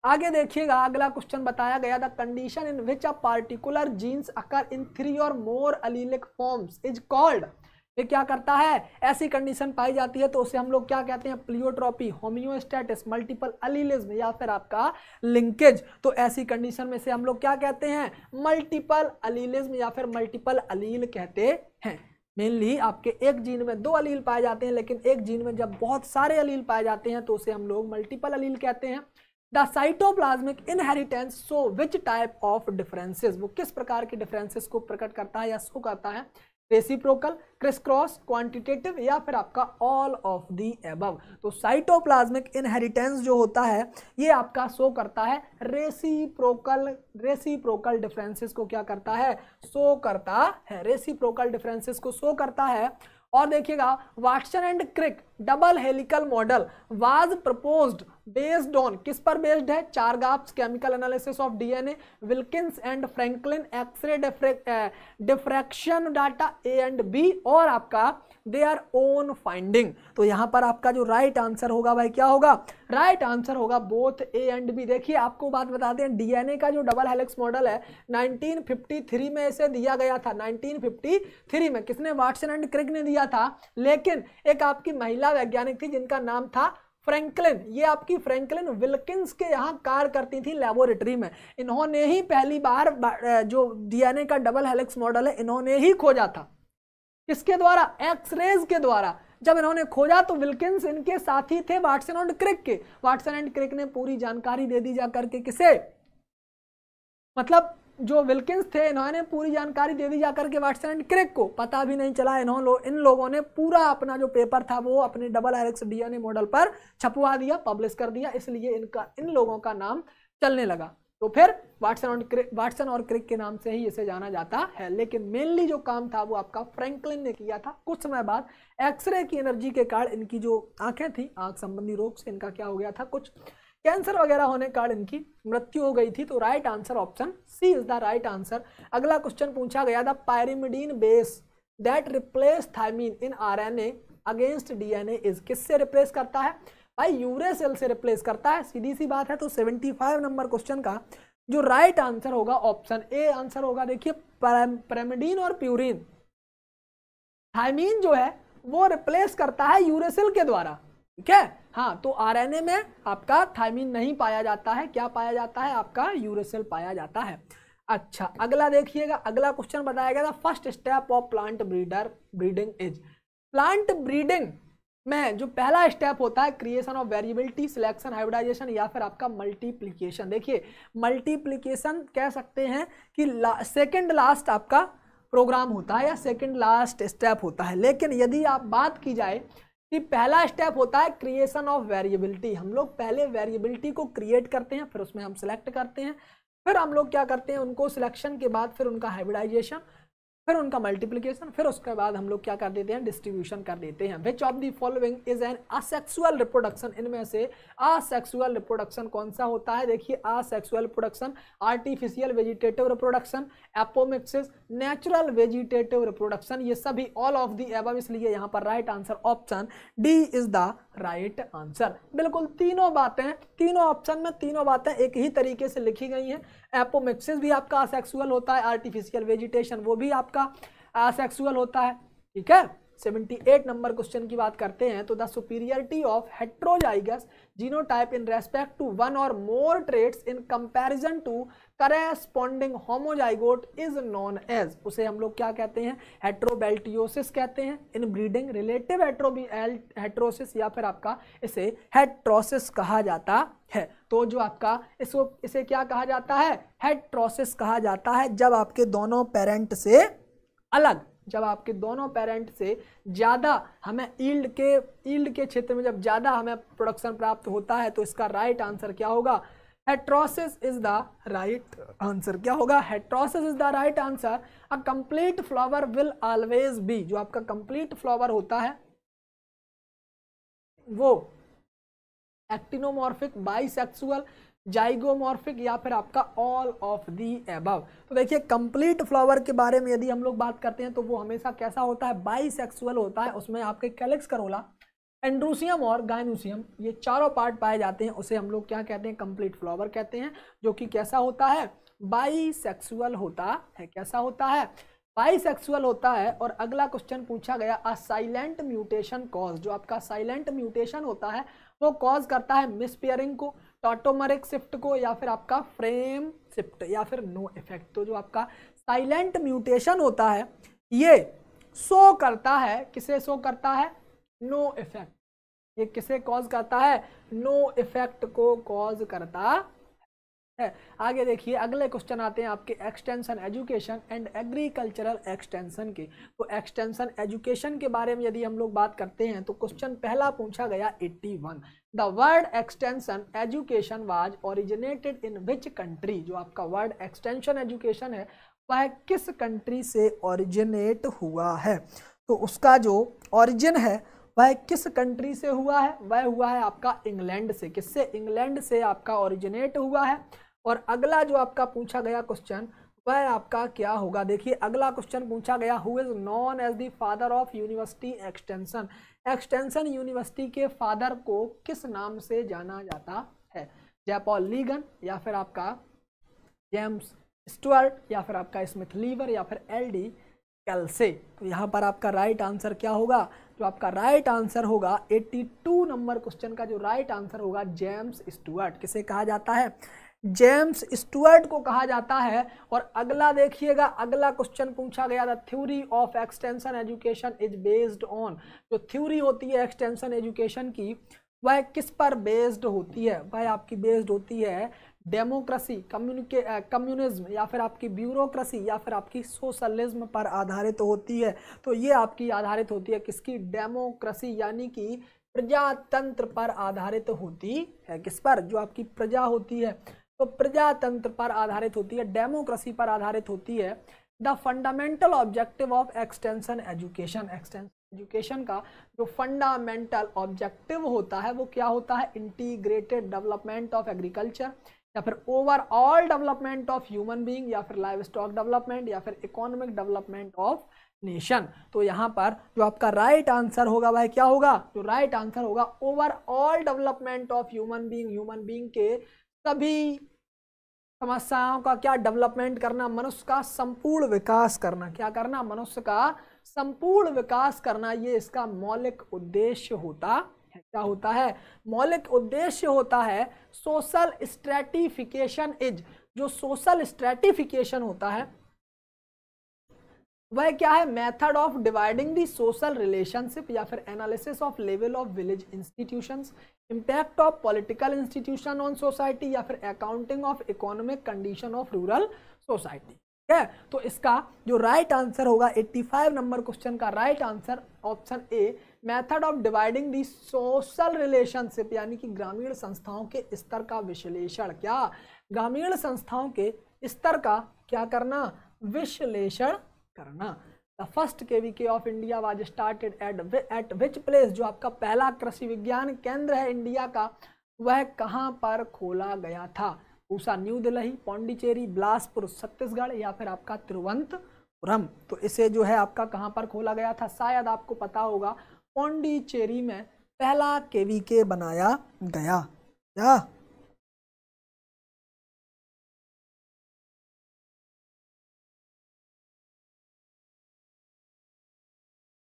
आगे देखिएगा अगला क्वेश्चन बताया गया the condition in which a particular genes occur in three or more allelic forms is called ये क्या करता है ऐसी कंडीशन पाई जाती है तो उसे हम लोग क्या कहते हैं प्लियोट्रॉपी होमियोस्टेटिस मल्टीपल अलीलिज्म या फिर आपका लिंकेज तो ऐसी कंडीशन में से हम लोग क्या कहते हैं मल्टीपल अलीलिज्म या फिर मल्टीपल अलील कहते हैं मेनली आपके एक जीन में दो अलील पाए जाते हैं लेकिन एक जीन में जब बहुत सारे अलील पाए जाते हैं तो उसे हम लोग मल्टीपल अलील कहते हैं the cytoplasmic inheritance so which type of differences वो किस प्रकार के डिफरेंसेस को प्रकट करता है या शो करता है रेसिप्रोकल क्रिस क्रॉस क्वांटिटेटिव या फिर आपका ऑल ऑफ दी एबव तो साइटोप्लाज्मिक इनहेरिटेंस जो होता है ये आपका शो करता है रेसिप्रोकल रेसिप्रोकल डिफरेंसेस को क्या करता है शो करता है रेसिप्रोकल डिफरेंसेस को शो करता है और देखिएगा Watson and Crick double helical model was proposed based on किस पर बेस्ड है Chargaff's chemical analysis of DNA Wilkins and Franklin X ray diffraction data A and B और आपका दे आर ओन फाइंडिंग तो यहां पर आपका जो राइट right आंसर होगा भाई क्या होगा राइट right आंसर होगा बोथ ए एंड बी देखिए आपको बात बता दें डीएनए का जो डबल हेलिक्स मॉडल है 1953 में इसे दिया गया था 1953 में किसने वाटसन एंड क्रिक ने दिया था लेकिन एक आपकी महिला वैज्ञानिक थी जिनका नाम था फ्रैंकलिन ये आपकी फ्रैंकलिन विल्किंस के यहाँ कार्य करती थी लेबोरेटरी में इन्होंने ही पहली बार जो डीएनए का डबल हेलिक्स मॉडल है इन्होंने ही खोजा था किसके द्वारा एक्सरेज के द्वारा जब इन्होंने खोजा तो विल्किंस इनके साथी थे वाटसन एंड क्रिक के वाटसन एंड क्रिक ने पूरी जानकारी दे दी जा करके किसे मतलब जो विल्किंस थे इन्होंने पूरी जानकारी दे दी जाकर के वाटसन एंड क्रिक को पता भी नहीं चला इन्होंने लो, इन लोगों ने पूरा अपना जो पेपर था वो अपने डबल एक्स डी मॉडल पर छपवा दिया पब्लिश कर दिया इसलिए इनका इन लोगों का नाम चलने लगा तो फिर वाटसन और वाटसन और क्रिक के नाम से ही इसे जाना जाता है लेकिन मेनली जो काम था वो आपका फ्रैंकलिन ने किया था कुछ समय बाद एक्सरे की एनर्जी के कारण इनकी जो आंखें थी आंख संबंधी रोग से इनका क्या हो गया था कुछ कैंसर वगैरह होने के कारण इनकी मृत्यु हो गई थी तो right answer option C is the right answer अगला क्वेश्चन पूछा गया था pyrimidine base that replace thymine in RNA against DNA is किससे रिप्लेस करता है भाई यूरेसेल से रिप्लेस करता है सीधी सी बात है तो 75 नंबर क्वेश्चन का जो राइट right आंसर होगा ऑप्शन ए आंसर होगा देखिए प्रेमिडीन और प्यूरिन थायमिन जो है वो रिप्लेस करता है यूरेसिल के द्वारा ठीक है हाँ तो आरएनए में आपका थायमिन नहीं पाया जाता है क्या पाया जाता है आपका यूरोसेल पाया जाता है अच्छा अगला देखिएगा अगला क्वेश्चन बताया गया था first step of plant breeder breeding is plant breeding में जो पहला स्टेप होता है creation of variability selection hybridization या फिर आपका मल्टीप्लीकेशन देखिए मल्टीप्लीकेशन कह सकते हैं कि सेकेंड लास्ट आपका प्रोग्राम होता है या सेकेंड लास्ट स्टेप होता है लेकिन यदि आप बात की जाए कि पहला स्टेप होता है क्रिएशन ऑफ वेरिएबिलिटी हम लोग पहले वेरिएबिलिटी को क्रिएट करते हैं फिर उसमें हम सिलेक्ट करते हैं फिर हम लोग क्या करते हैं उनको सिलेक्शन के बाद फिर उनका हाइब्रिडाइजेशन फिर उनका मल्टीप्लीकेशन फिर उसके बाद हम लोग क्या कर देते हैं डिस्ट्रीब्यूशन कर देते हैं which of the following is an asexual reproduction इनमें से असेक्सुअल रिप्रोडक्शन कौन सा होता है देखिए asexual reproduction artificial vegetative reproduction apomixis natural vegetative reproduction ये सभी ऑल ऑफ दी एब इसलिए यहाँ पर right answer option D is the right answer बिल्कुल तीनों बातें तीनों ऑप्शन में तीनों बातें एक ही तरीके से लिखी गई हैं एपोमिक्सिस भी आपका असेक्सुअल होता है आर्टिफिशियल वेजिटेशन वो भी आपका का सेक्सुअल होता है ठीक है 78 नंबर क्वेश्चन की बात करते हैं तो the superiority of heterozygous genotype in respect to one or more traits in comparison to corresponding homozygote is known as उसे हम लोग क्या कहते हैं हेट्रोबेल्टियोसिस कहते हैं इन ब्रीडिंग रिलेटिव हेट्रोसिस या फिर आपका इसे हेट्रोसिस कहा जाता है तो जो आपका इसको इसे क्या कहा जाता है हेट्रोसिस कहा जाता है जब आपके दोनों पेरेंट से अलग जब आपके दोनों पेरेंट से ज़्यादा हमें ईल्ड के ईल्ड के क्षेत्र में जब ज़्यादा हमें प्रोडक्शन प्राप्त होता है तो इसका राइट आंसर क्या होगा heterosis is the right answer क्या होगा heterosis is the right answer a complete flower will always be जो आपका कंप्लीट फ्लावर होता है वो एक्टिनोमॉर्फिक बाइसेक्सुअल जाइगोमॉर्फिक या फिर आपका ऑल ऑफ दी एबव तो देखिए कंप्लीट फ्लावर के बारे में यदि हम लोग बात करते हैं तो वो हमेशा कैसा होता है बाईसेक्सुअल होता है उसमें आपके कैलेक्स करोला एंड्रूसियम और गायनूसियम ये चारों पार्ट पाए जाते हैं उसे हम लोग क्या कहते हैं कंप्लीट फ्लावर कहते हैं जो कि कैसा होता है बाईसेक्सुअल होता है कैसा होता है बाईसेक्सुअल होता है और अगला क्वेश्चन पूछा गया अ साइलेंट म्यूटेशन कॉज जो आपका साइलेंट म्यूटेशन होता है वो कॉज करता है मिसपेयरिंग को टॉटोमरिक शिफ्ट को या फिर आपका फ्रेम शिफ्ट या फिर नो इफेक्ट तो जो आपका साइलेंट म्यूटेशन होता है ये शो करता है किसे शो करता है नो इफेक्ट ये किसे कॉज करता है नो इफेक्ट को कॉज करता है आगे देखिए अगले क्वेश्चन आते हैं आपके extension education and agricultural extension के तो एक्सटेंशन एजुकेशन के बारे में यदि हम लोग बात करते हैं तो क्वेश्चन पहला पूछा गया 81 the word extension education was originated in which country जो आपका वर्ड एक्सटेंशन एजुकेशन है वह किस कंट्री से ओरिजिनेट हुआ है तो उसका जो ऑरिजिन है वह किस कंट्री से हुआ है वह हुआ है आपका इंग्लैंड से किससे इंग्लैंड से आपका ओरिजिनेट हुआ है और अगला जो आपका पूछा गया क्वेश्चन वह आपका क्या होगा देखिए अगला क्वेश्चन पूछा गया who is known as the father of university extension extension university के फादर को किस नाम से जाना जाता है जयपॉल लीगन या फिर आपका जेम्स स्टुअर्ट या फिर आपका स्मिथ लीवर या फिर एल डी कैलसे तो यहाँ पर आपका राइट आंसर क्या होगा तो आपका राइट आंसर होगा 82 नंबर क्वेश्चन का जो राइट आंसर होगा जेम्स स्टुअर्ट किसे कहा जाता है जेम्स स्टुअर्ट को कहा जाता है और अगला देखिएगा अगला क्वेश्चन पूछा गया था theory of extension education is based on जो थ्योरी होती है एक्सटेंशन एजुकेशन की वह किस पर बेस्ड होती है वह आपकी बेस्ड होती है डेमोक्रेसी कम्युनिके कम्युनिज्म या फिर आपकी ब्यूरोक्रेसी या फिर आपकी सोशलिज्म पर आधारित होती है तो ये आपकी आधारित होती है किसकी डेमोक्रेसी यानी कि प्रजातंत्र पर आधारित होती है किस पर जो आपकी प्रजा होती है तो प्रजातंत्र पर आधारित होती है डेमोक्रेसी पर आधारित होती है the fundamental objective of extension education extension education का जो फंडामेंटल ऑब्जेक्टिव होता है वो क्या होता है इंटीग्रेटेड डेवलपमेंट ऑफ एग्रीकल्चर या फिर overall development of human being या फिर लाइव स्टॉक डेवलपमेंट या फिर इकोनॉमिक डेवलपमेंट ऑफ नेशन तो यहाँ पर जो आपका राइट right आंसर होगा वह क्या होगा जो राइट right आंसर होगा overall development of human being human being के सभी समस्याओं का क्या डेवलपमेंट करना मनुष्य का संपूर्ण विकास करना क्या करना मनुष्य का संपूर्ण विकास करना ये इसका मौलिक उद्देश्य होता है क्या होता है मौलिक उद्देश्य होता है सोशल स्ट्रेटिफिकेशन इज जो सोशल स्ट्रेटिफिकेशन होता है वह क्या है method of dividing the social relationship या फिर analysis of level of village institution impact of political institution on society या फिर accounting of economic condition of rural society ठीक है तो इसका जो राइट right आंसर होगा 85 नंबर क्वेश्चन का right answer option A method of dividing the social relationship यानी कि ग्रामीण संस्थाओं के स्तर का विश्लेषण क्या ग्रामीण संस्थाओं के स्तर का क्या करना विश्लेषण करना the first K V K of India was started at at which place जो आपका पहला कृषि विज्ञान केंद्र है इंडिया का वह कहाँ पर खोला गया था उषा न्यू दिल्ली पौंडीचेरी बिलासपुर छत्तीसगढ़ या फिर आपका तिरुवंतपुरम तो इसे जो है आपका कहाँ पर खोला गया था शायद आपको पता होगा पौंडीचेरी में पहला केवीके बनाया गया क्या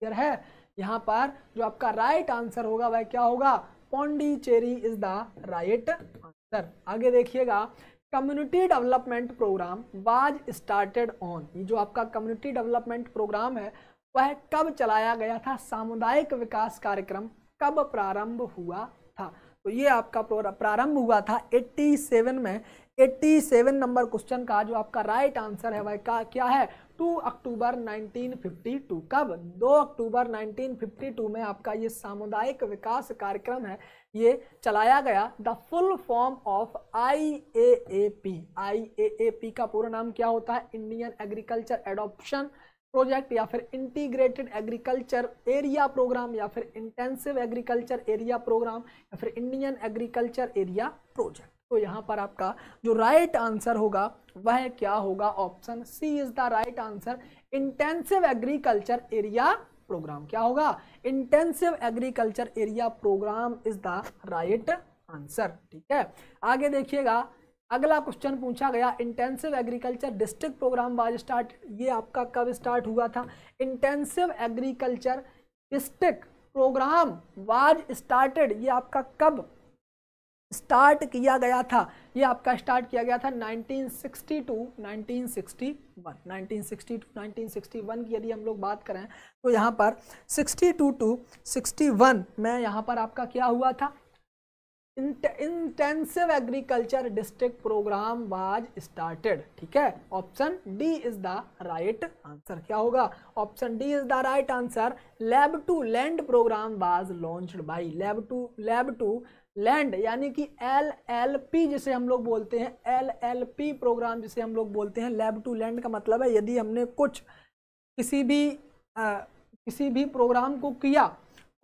क्लियर है यहाँ पर जो आपका राइट आंसर होगा वह क्या होगा Pondicherry is the right answer आगे देखिएगा community development programme was started on ये जो आपका कम्युनिटी डेवलपमेंट प्रोग्राम है वह कब चलाया गया था सामुदायिक विकास कार्यक्रम कब प्रारंभ हुआ था तो ये आपका प्रारंभ हुआ था 87 में 87 नंबर क्वेश्चन का जो आपका राइट आंसर है वह क्या है 2 अक्टूबर 1952 कब 2 अक्टूबर 1952 में आपका ये सामुदायिक विकास कार्यक्रम है ये चलाया गया the full form of I A A P I A A P का पूरा नाम क्या होता है इंडियन एग्रीकल्चर एडोप्शन प्रोजेक्ट या फिर इंटीग्रेटेड एग्रीकल्चर एरिया प्रोग्राम या फिर इंटेंसिव एग्रीकल्चर एरिया प्रोग्राम या फिर इंडियन एग्रीकल्चर एरिया प्रोजेक्ट तो यहाँ पर आपका जो राइट आंसर होगा वह क्या होगा option C is the right answer intensive agriculture area programme क्या होगा intensive agriculture area programme is the right answer ठीक है आगे देखिएगा अगला क्वेश्चन पूछा गया intensive agriculture district programme was start ये आपका कब स्टार्ट हुआ था intensive agriculture district programme was started ये आपका कब स्टार्ट किया गया था ये आपका स्टार्ट किया गया था 1962 1961 1962 वन की यदि हम लोग बात करें तो यहाँ पर 62 टू 61 में यहाँ पर आपका क्या हुआ था intensive agriculture district programme was started ठीक है option D is the right answer क्या होगा option D is the right answer lab to land programme was launched by lab to lab to land यानी कि एल एल पी जिसे हम लोग बोलते हैं एल एल पी प्रोग्राम जिसे हम लोग बोलते हैं लैब टू लैंड का मतलब है यदि हमने कुछ किसी भी आ, किसी भी प्रोग्राम को किया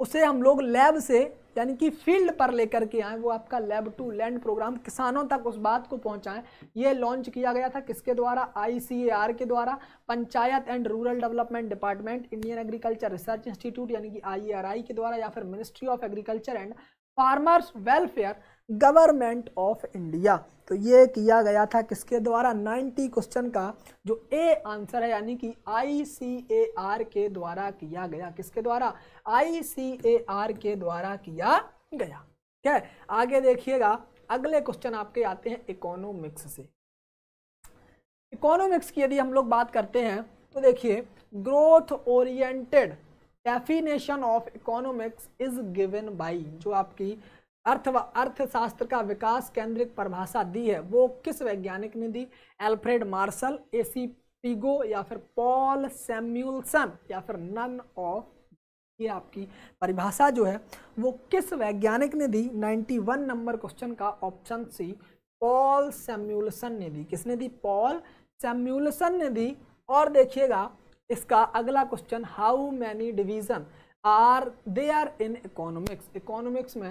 उसे हम लोग लैब से यानी कि फील्ड पर लेकर के आए वो आपका लैब टू लैंड प्रोग्राम किसानों तक उस बात को पहुंचाएं ये लॉन्च किया गया था किसके द्वारा आईसीएआर के द्वारा panchayat and rural development department Indian agriculture research institute यानी कि आई e के द्वारा या फिर ministry of agriculture and farmers welfare government of India तो ये किया गया था किसके द्वारा 90 क्वेश्चन का जो ए आंसर है यानी कि आई सी ए आर के द्वारा किया गया किसके द्वारा आई सी ए आर के द्वारा किया गया ठीक है आगे देखिएगा अगले क्वेश्चन आपके आते हैं इकोनॉमिक्स से इकोनॉमिक्स की यदि हम लोग बात करते हैं तो देखिए growth oriented definition of economics is given by जो आपकी अर्थ अर्थशास्त्र का विकास केंद्रित परिभाषा दी है वो किस वैज्ञानिक ने दी Alfred Marshall A C Pigou या फिर पॉल सेम्यूलसन या फिर नन ऑफ ये आपकी परिभाषा जो है वो किस वैज्ञानिक ने दी 91 नंबर क्वेश्चन का ऑप्शन सी पॉल सेम्यूलसन ने दी किसने दी पॉल सेम्यूलसन ने दी और देखिएगा इसका अगला question how many division are they are in economics economics में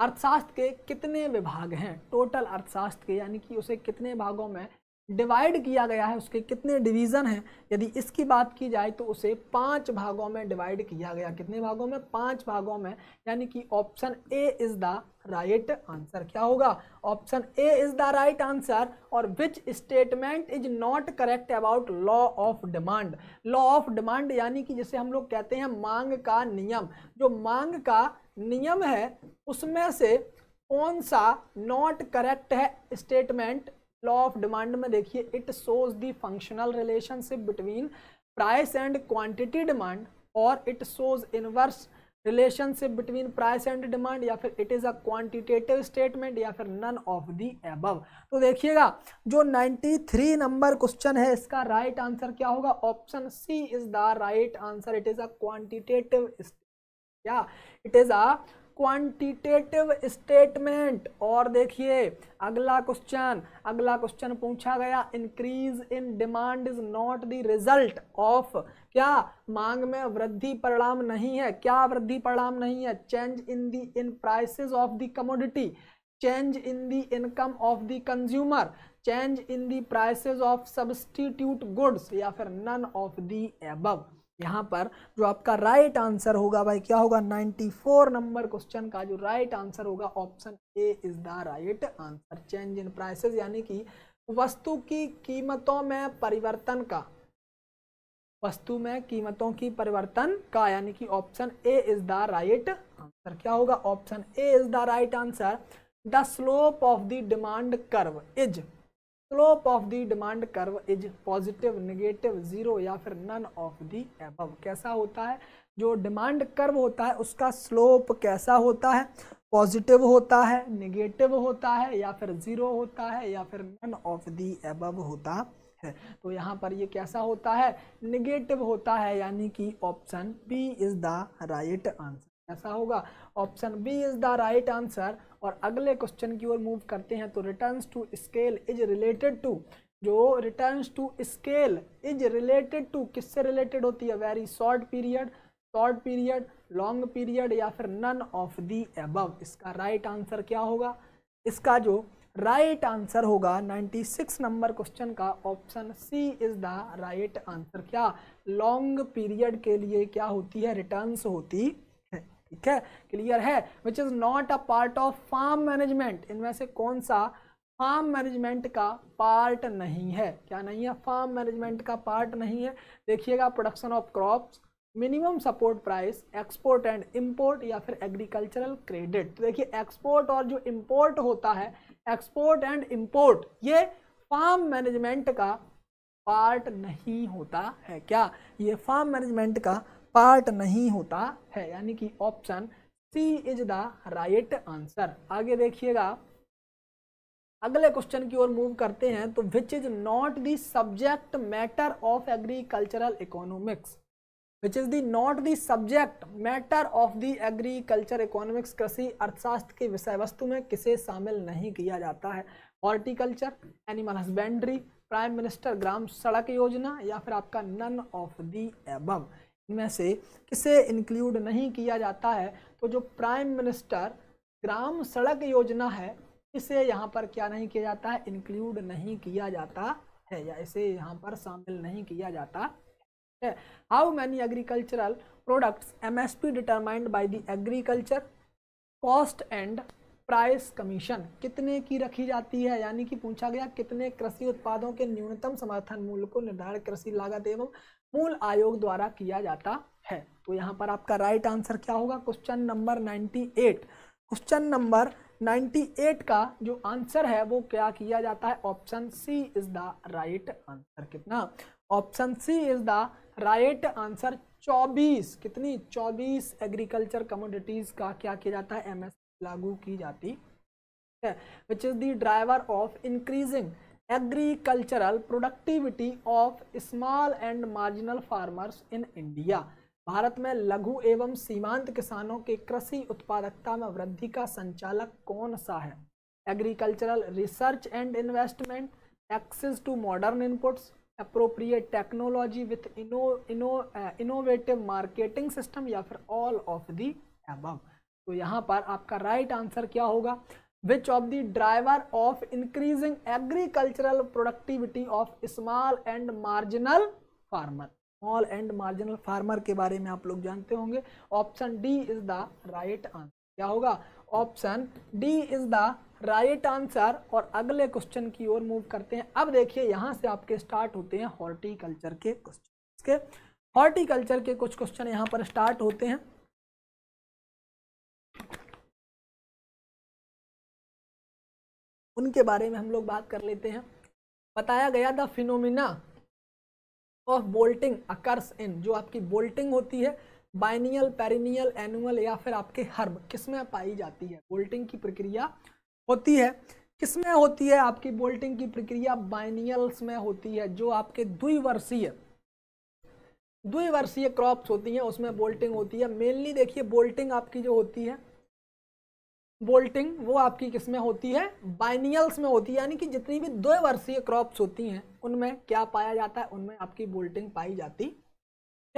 अर्थशास्त्र के कितने विभाग हैं टोटल अर्थशास्त्र के यानी कि उसे कितने भागों में डिवाइड किया गया है उसके कितने डिवीज़न हैं यदि इसकी बात की जाए तो उसे पांच भागों में डिवाइड किया गया कितने भागों में पांच भागों में यानी कि option A is the right answer क्या होगा option A is the right answer और which statement is not correct about law of demand law of demand यानी कि जिसे हम लोग कहते हैं मांग का नियम जो मांग का नियम है उसमें से कौन सा नॉट करेक्ट है स्टेटमेंट लॉ ऑफ डिमांड में देखिए it shows the functional relationship between price and quantity demand और it shows inverse relationship between price and demand या फिर it is a quantitative statement या फिर नन ऑफ दी एबव तो देखिएगा जो 93 नंबर क्वेश्चन है इसका राइट right आंसर क्या होगा option C is the right answer it is a quantitative या it is a quantitative statement और देखिए अगला क्वेश्चन अगला क्वेश्चन पूछा गया increase in demand is not the result of क्या मांग में वृद्धि परिणाम नहीं है क्या वृद्धि परिणाम नहीं है change in the in prices of the commodity change in the income of the consumer change in the prices of substitute goods या फिर नन ऑफ दी एबव यहाँ पर जो आपका राइट आंसर होगा भाई क्या होगा 94 नंबर क्वेश्चन का जो राइट आंसर होगा option A is the right answer change in prices यानी कि वस्तु की कीमतों में परिवर्तन का वस्तु में कीमतों की परिवर्तन का यानी कि option A is the right answer क्या होगा option A is the right answer the slope of the demand curve is slope of the demand curve is positive negative zero या फिर नन ऑफ दी एबव कैसा होता है जो demand curve होता है उसका स्लोप कैसा होता है पॉजिटिव होता है निगेटिव होता है या फिर ज़ीरो होता है या फिर नन ऑफ दी एबव होता है तो यहाँ पर ये कैसा होता है निगेटिव होता है यानी कि option B is the right answer कैसा होगा option B is the right answer और अगले क्वेश्चन की ओर मूव करते हैं तो return to scale is related to जो return to scale is related to किससे रिलेटेड होती है very short period short period long period या फिर नन ऑफ दी एबव इसका राइट right आंसर क्या होगा इसका जो राइट right आंसर होगा 96 नंबर क्वेश्चन का option C is the right answer क्या लॉन्ग पीरियड के लिए क्या होती है रिटर्न्स होती ठीक है क्लियर है which is not a part of farm management इनमें से कौन सा फार्म मैनेजमेंट का पार्ट नहीं है क्या नहीं है फार्म मैनेजमेंट का पार्ट नहीं है देखिएगा production of crops minimum support price export and import या फिर एग्रीकल्चरल क्रेडिट तो देखिए एक्सपोर्ट और जो इम्पोर्ट होता है एक्सपोर्ट एंड इम्पोर्ट ये फार्म मैनेजमेंट का पार्ट नहीं होता है क्या ये फार्म मैनेजमेंट का पार्ट नहीं होता है यानी कि option C is the right answer आगे देखिएगा अगले क्वेश्चन की ओर मूव करते हैं तो which is not the subject matter of agricultural economics which is the not the subject matter of the agriculture economics कृषि अर्थशास्त्र के विषय वस्तु में किसे शामिल नहीं किया जाता है horticulture animal husbandry prime minister Gram Sadak Yojana या फिर आपका नन ऑफ दी एबव में से किसे इंक्लूड नहीं किया जाता है तो जो प्राइम मिनिस्टर ग्राम सड़क योजना है इसे यहाँ पर क्या नहीं किया जाता है इंक्लूड नहीं किया जाता है या इसे यहाँ पर शामिल नहीं किया जाता है how many agricultural products M S P determined by the agriculture cost and price commission कितने की रखी जाती है यानी कि पूछा गया कितने कृषि उत्पादों के न्यूनतम समर्थन मूल्य को निर्धारित कृषि लागत एवं मूल आयोग द्वारा किया जाता है तो यहाँ पर आपका राइट आंसर क्या होगा क्वेश्चन नंबर 98 क्वेश्चन नंबर 98 का जो आंसर है वो क्या किया जाता है option C is the right answer कितना option C is the right answer 24 कितनी 24 एग्रीकल्चर कमोडिटीज का क्या किया जाता है एमएस लागू की जाती है which is the driver of increasing agricultural productivity of small and marginal farmers in India Bharat में लघु एवं सीमांत किसानों के कृषि उत्पादकता में वृद्धि का संचालक कौन सा है agricultural research and investment access to modern inputs appropriate technology with ino ino innovative marketing system या फिर ऑल ऑफ दी एब तो यहाँ पर आपका राइट right आंसर क्या होगा which of the driver of increasing agricultural productivity of small and marginal farmer small and marginal farmer के बारे में आप लोग जानते होंगे option D is the right answer क्या होगा option D is the right answer और अगले क्वेश्चन की ओर मूव करते हैं अब देखिए यहाँ से आपके स्टार्ट होते हैं हॉर्टिकल्चर के क्वेश्चन के हॉर्टिकल्चर के कुछ क्वेश्चन यहाँ पर स्टार्ट होते हैं उनके बारे में हम लोग बात कर लेते हैं बताया गया the phenomena of bolting occurs in जो आपकी बोल्टिंग होती है बाइनियल पेरिनियल एनुअल या फिर आपके हर्ब किसमें पाई जाती है बोल्टिंग की प्रक्रिया होती है किसमें होती है आपकी बोल्टिंग की प्रक्रिया बाइनियल्स में होती है जो आपके द्विवर्षीय द्विवर्षीय क्रॉप्स होती हैं उसमें बोल्टिंग होती है मेनली देखिए बोल्टिंग आपकी जो होती है वोल्टिंग वो आपकी किस में होती है बाइनियल्स में होती है यानी कि जितनी भी दो वर्षीय क्रॉप्स होती हैं उनमें क्या पाया जाता है उनमें आपकी वोल्टिंग पाई जाती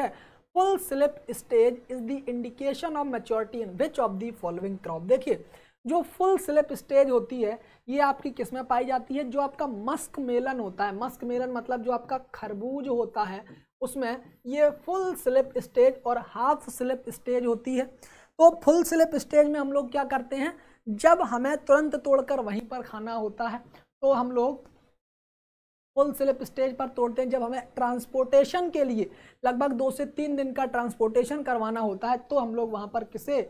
है full slip stage is the indication of maturity in which of the following crop देखिए जो फुल स्लिप स्टेज होती है ये आपकी किस में पाई जाती है जो आपका मस्क मेलन होता है मस्क मेलन मतलब जो आपका खरबूज होता है उसमें ये फुल स्लिप स्टेज और हाफ स्लिप स्टेज होती है तो फुल स्लिप स्टेज में हम लोग क्या करते हैं जब हमें तुरंत तोड़कर वहीं पर खाना होता है तो हम लोग फुल स्लिप स्टेज पर तोड़ते हैं जब हमें ट्रांसपोर्टेशन के लिए लगभग दो से तीन दिन का ट्रांसपोर्टेशन करवाना होता है तो हम लोग वहाँ पर किसे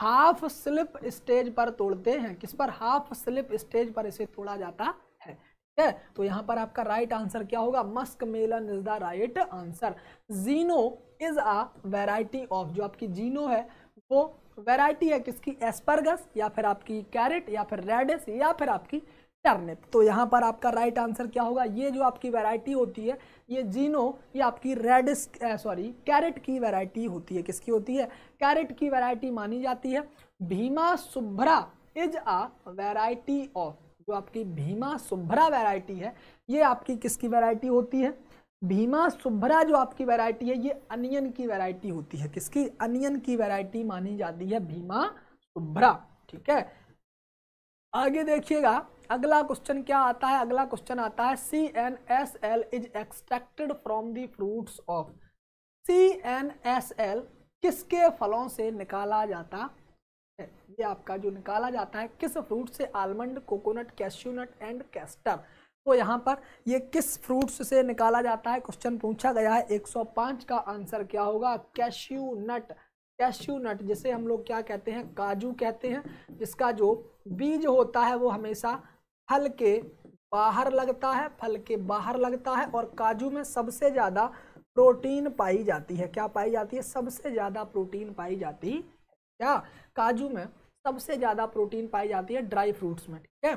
हाफ स्लिप स्टेज पर तोड़ते हैं किस पर हाफ स्लिप स्टेज पर इसे तोड़ा जाता है ठीक है तो यहाँ पर आपका राइट आंसर क्या होगा musk melon is the right answer Zeno is a variety of जो आपकी जीनो है वो वैरायटी है किसकी एस्परगस या फिर आपकी कैरेट या फिर रेडिस या फिर आपकी टर्निप तो यहाँ पर आपका राइट आंसर क्या होगा ये जो आपकी वैरायटी होती है ये जीनो ये आपकी रेडिस सॉरी कैरेट की वैरायटी होती है किसकी होती है कैरेट की वैरायटी मानी जाती है Bhima Shubhra is a variety of जो आपकी भीमा सुभ्रा वैरायटी है ये आपकी किसकी वैरायटी होती है भीमा सुभरा जो आपकी वैरायटी है ये अनियन की वैरायटी होती है किसकी अनियन की वैरायटी मानी जाती है भीमा सुभरा ठीक है आगे देखिएगा अगला क्वेश्चन क्या आता है अगला क्वेश्चन आता है C N S L is extracted from the fruits of C N S L किसके फलों से निकाला जाता है ये आपका जो निकाला जाता है किस फ्रूट से almond coconut cashew nut and castor तो यहाँ पर ये किस फ्रूट्स से निकाला जाता है क्वेश्चन पूछा गया है 105 का आंसर क्या होगा कैश्यू नट कैश्यू नट जिसे हम लोग क्या कहते हैं काजू कहते हैं जिसका जो बीज होता है वो हमेशा फल के बाहर लगता है फल के बाहर लगता है और काजू में सबसे ज़्यादा प्रोटीन पाई जाती है क्या पाई जाती है सबसे ज़्यादा प्रोटीन पाई जाती है क्या काजू में सबसे ज़्यादा प्रोटीन पाई जाती है ड्राई फ्रूट्स में ठीक है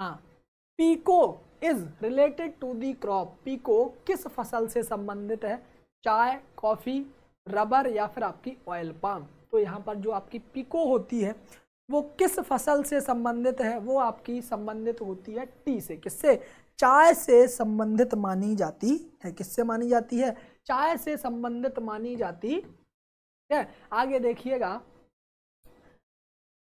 हाँ pekoe is related to the crop pekoe किस फसल से संबंधित है चाय कॉफ़ी रबर या फिर आपकी ऑयल पाम तो यहाँ पर जो आपकी पिको होती है वो किस फसल से संबंधित है वो आपकी संबंधित होती है टी से किससे चाय से संबंधित मानी जाती है किससे मानी जाती है चाय से संबंधित मानी जाती है आगे देखिएगा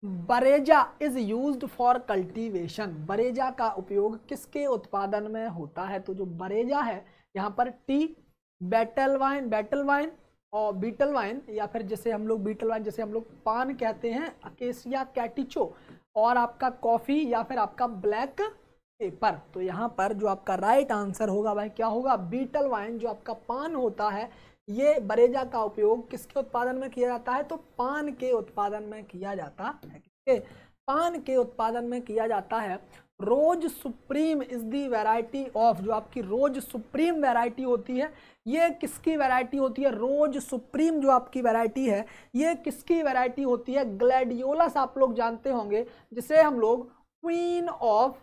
बरेजा इज यूज फॉर कल्टीवेशन बरेजा का उपयोग किसके उत्पादन में होता है तो जो बरेजा है यहाँ पर tea betel vine betel vine और बीटल वाइन या फिर जैसे हम लोग बीटल वाइन जैसे हम लोग पान कहते हैं अकेसिया कैटिचो और आपका कॉफ़ी या फिर आपका ब्लैक पेपर तो यहाँ पर जो आपका राइट आंसर होगा भाई क्या होगा बीटल वाइन जो आपका पान होता है ये बरेजा का उपयोग किसके उत्पादन में किया जाता है तो पान के उत्पादन में किया जाता है किसके पान के उत्पादन में किया जाता है rose supreme is the variety of जो आपकी रोज सुप्रीम वैरायटी होती है ये किसकी वैरायटी होती है रोज सुप्रीम जो आपकी वैरायटी है ये किसकी वैरायटी होती है ग्लैडियोलस आप लोग जानते होंगे जिसे हम लोग क्वीन ऑफ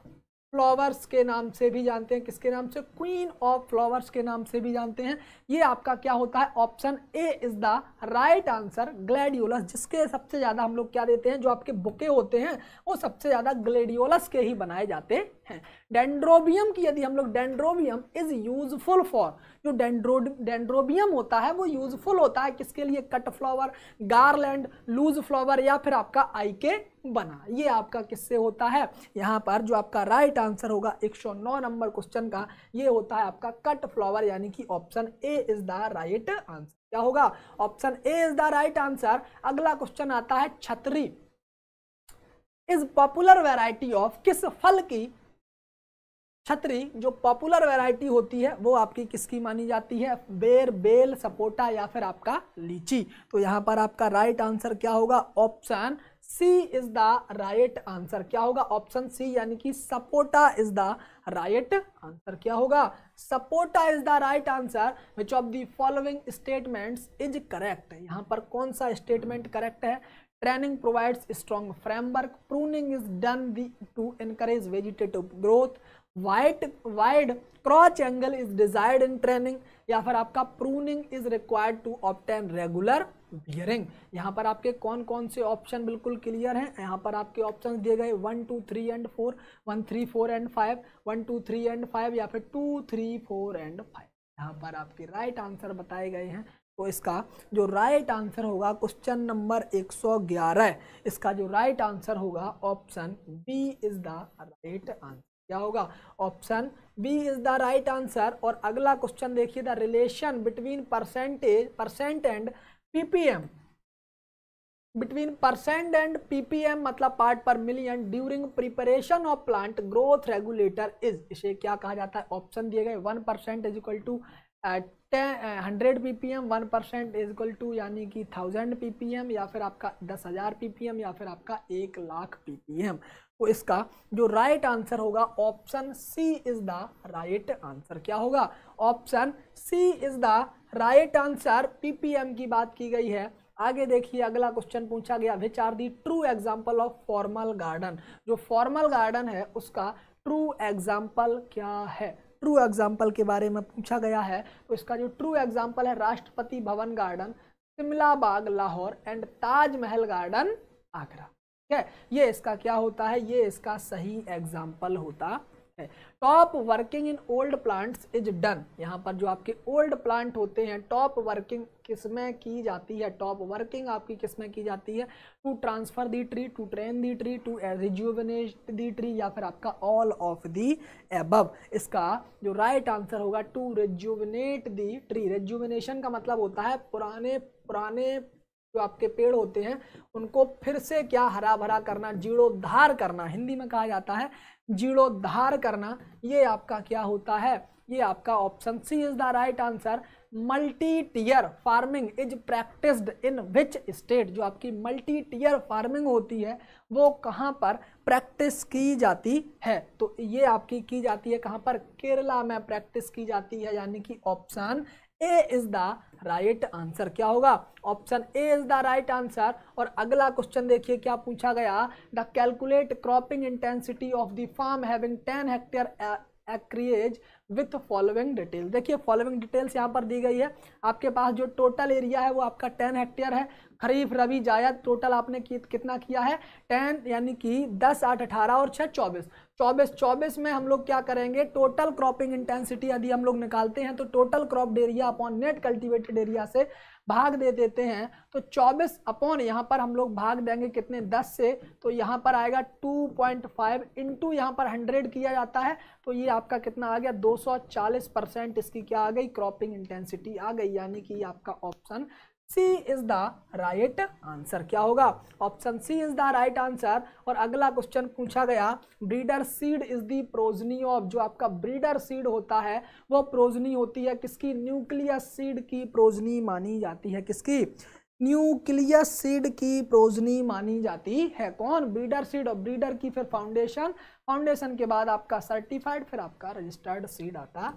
फ्लावर्स के नाम से भी जानते हैं किसके नाम से क्वीन ऑफ फ्लावर्स के नाम से भी जानते हैं ये आपका क्या होता है option A is the right answer gladiolus जिसके सबसे ज़्यादा हम लोग क्या देते हैं जो आपके बुके होते हैं वो सबसे ज़्यादा ग्लेडियोलस के ही बनाए जाते हैं डेंड्रोबियम की यदि हम लोग डेंड्रोबियम इज यूजफुल फॉर जो डेंड्रो डेंड्रोबियम होता है वो यूजफुल होता है किसके लिए cut flower garland loose flower या फिर आपका आई के बना ये आपका किससे होता है यहाँ पर जो आपका राइट आंसर होगा 109 नंबर क्वेश्चन का ये होता है आपका कट फ्लावर यानी कि option A is the right answer क्या होगा option A is the right answer अगला क्वेश्चन आता है छतरी इज पॉपुलर वेराइटी ऑफ किस फल की छतरी जो पॉपुलर वैरायटी होती है वो आपकी किसकी मानी जाती है बेर बेल सपोटा या फिर आपका लीची तो यहाँ पर आपका राइट आंसर क्या होगा option C is the right answer क्या होगा ऑप्शन सी यानी कि sapota is the right answer क्या होगा sapota is the right answer which of the following statements is correct यहां पर कौन सा स्टेटमेंट करेक्ट है training provides strong framework pruning is done to encourage vegetative growth white wide crotch angle is desired in training या फिर आपका pruning is required to obtain regular bearing यहाँ पर आपके कौन कौन से ऑप्शन बिल्कुल क्लियर हैं यहाँ पर आपके ऑप्शन दिए गए one two three and four one three four and five one two three and five या फिर two three four and five यहाँ पर आपके राइट आंसर बताए गए हैं तो इसका जो राइट आंसर होगा क्वेश्चन नंबर एक सौ ग्यारह इसका जो राइट आंसर होगा option B is the right answer क्या होगा option B is the right answer और अगला क्वेश्चन देखिए the relation between percentage percent and PPM between percent and ppm मतलब part per million during preparation of plant growth regulator is इसे क्या कहा जाता है ऑप्शन दिए गए one percent is equal to hundred P P M one percent is equal to यानी कि थाउजेंड पी पी एम या फिर आपका दस हज़ार पी पी एम या फिर आपका एक लाख पी पी एम तो इसका जो राइट right आंसर होगा option C is the right answer क्या होगा option C is the right answer PPM की बात की गई है आगे देखिए अगला क्वेश्चन पूछा गया which are the true example of formal garden जो फॉर्मल गार्डन है उसका ट्रू एग्जाम्पल क्या है ट्रू एग्जाम्पल के बारे में पूछा गया है तो इसका जो ट्रू एग्जाम्पल है Rashtrapati Bhavan garden Shimla Bagh Lahore and Taj Mahal garden Agra ठीक है ये इसका क्या होता है ये इसका सही एग्जाम्पल होता है top working in old plants is done यहाँ पर जो आपके ओल्ड प्लांट होते हैं टॉप वर्किंग किसमें की जाती है टॉप वर्किंग आपकी किसमें की जाती है to transfer the tree to train the tree to rejuvenate the tree या फिर आपका ऑल ऑफ दी एबव इसका जो राइट आंसर होगा to rejuvenate the tree rejuvenation का मतलब होता है पुराने पुराने जो आपके पेड़ होते हैं उनको फिर से क्या हरा भरा करना जीर्णोद्धार करना हिंदी में कहा जाता है जीर्णोद्धार करना ये आपका क्या होता है ये आपका option C is the right answer multi tier farming is practised in which state जो आपकी मल्टी टीयर फार्मिंग होती है वो कहाँ पर प्रैक्टिस की जाती है तो ये आपकी की जाती है कहाँ पर केरला में प्रैक्टिस की जाती है यानी कि option A is the right answer क्या होगा option A is the right answer और अगला क्वेश्चन देखिए क्या पूछा गया the calculate cropping intensity of the farm having ten hectare acreage with following detail देखिए फॉलोइंग डिटेल्स यहाँ पर दी गई है आपके पास जो टोटल एरिया है वो आपका टेन हेक्टेयर है खरीफ रबी जायद टोटल आपने कितना किया है टेन यानी कि दस आठ अठारह और छः चौबीस चौबीस चौबीस में हम लोग क्या करेंगे टोटल क्रॉपिंग इंटेंसिटी यदि हम लोग निकालते हैं तो total crop area upon net cultivated area से भाग दे देते हैं तो चौबीस अपॉन यहाँ पर हम लोग भाग देंगे कितने दस से तो यहाँ पर आएगा टू पॉइंट फाइव इंटू यहाँ पर हंड्रेड किया जाता है तो ये आपका कितना आ गया दो सौ चालीस परसेंट इसकी क्या आ गई क्रॉपिंग इंटेंसिटी आ गई यानी कि आपका option C is the right answer क्या होगा option C is the right answer और अगला क्वेश्चन पूछा गया breeder seed is the progeny of जो आपका ब्रीडर सीड होता है वो प्रोजनी होती है किसकी न्यूक्लियस सीड की प्रोजनी मानी जाती है किसकी न्यूक्लियस सीड की प्रोजनी मानी जाती है कौन ब्रीडर सीड और ब्रीडर की फिर फाउंडेशन फाउंडेशन के बाद आपका सर्टिफाइड फिर आपका रजिस्टर्ड सीड आता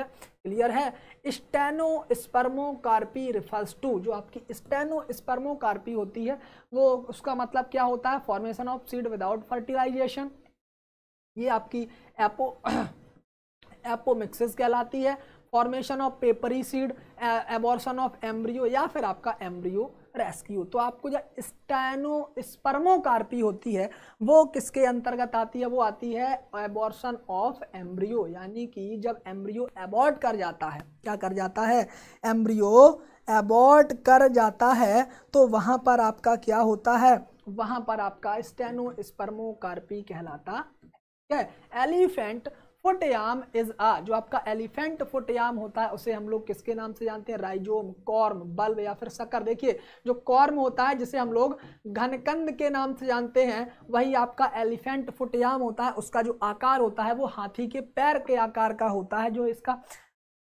क्लियर है स्टेनो स्पर्मोकार्पी रिफर्स टू जो आपकी स्टेनो स्पर्मोकार्पी होती है वो उसका मतलब क्या होता है formation of seed without fertilization ये आपकी एपो एपोमिक्सिस [coughs] कहलाती है formation of papery seed abortion of embryo या फिर आपका एम्ब्रियो रेस्क्यू तो आपको जो स्टैनो स्पर्मोकार्पी होती है वो किसके अंतर्गत आती है वो आती है एबॉर्शन ऑफ एम्ब्रियो यानी कि जब एम्ब्रियो एबॉर्ट कर जाता है क्या कर जाता है एम्ब्रियो एबॉर्ट कर जाता है तो वहाँ पर आपका क्या होता है वहाँ पर आपका स्टैनो स्पर्मोकार्पी कहलाता है एलिफेंट फुटयाम इज आ जो आपका एलिफेंट फुटयाम होता है उसे हम लोग किसके नाम से जानते हैं राइजोम कॉर्म बल्ब या फिर सकर देखिए जो कॉर्म होता है जिसे हम लोग घनकंद के नाम से जानते हैं वही आपका एलिफेंट फुटयाम होता है उसका जो आकार होता है वो हाथी के पैर के आकार का होता है जो इसका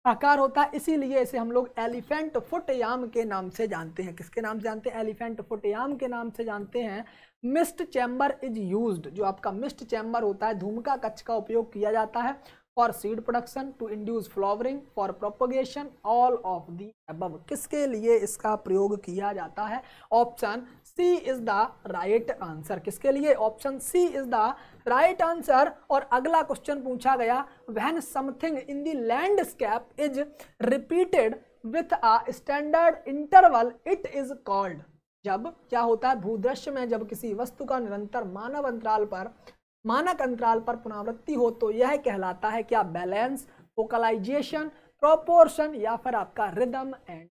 आकार होता है इसीलिए इसे हम लोग एलिफेंट फुटयाम के नाम से जानते हैं किसके नाम से जानते हैं एलिफेंट फुटयाम के नाम से जानते हैं मिस्ट चैम्बर इज यूज जो आपका मिस्ट चैम्बर होता है धूमका कच्छ का उपयोग किया जाता है for seed production to induce flowering for propagation all of the above किसके लिए इसका प्रयोग किया जाता है option C is the right answer किसके लिए option C is the right answer और अगला क्वेश्चन पूछा गया when something in the landscape is repeated with a standard interval it is called जब क्या होता है भूदृश्य में जब किसी वस्तु का निरंतर मानव अंतराल पर मानक अंतराल पर पुनरावृत्ति हो तो यह कहलाता है क्या बैलेंस फोकलाइजेशन प्रोपोर्शन या फिर आपका रिदम एंड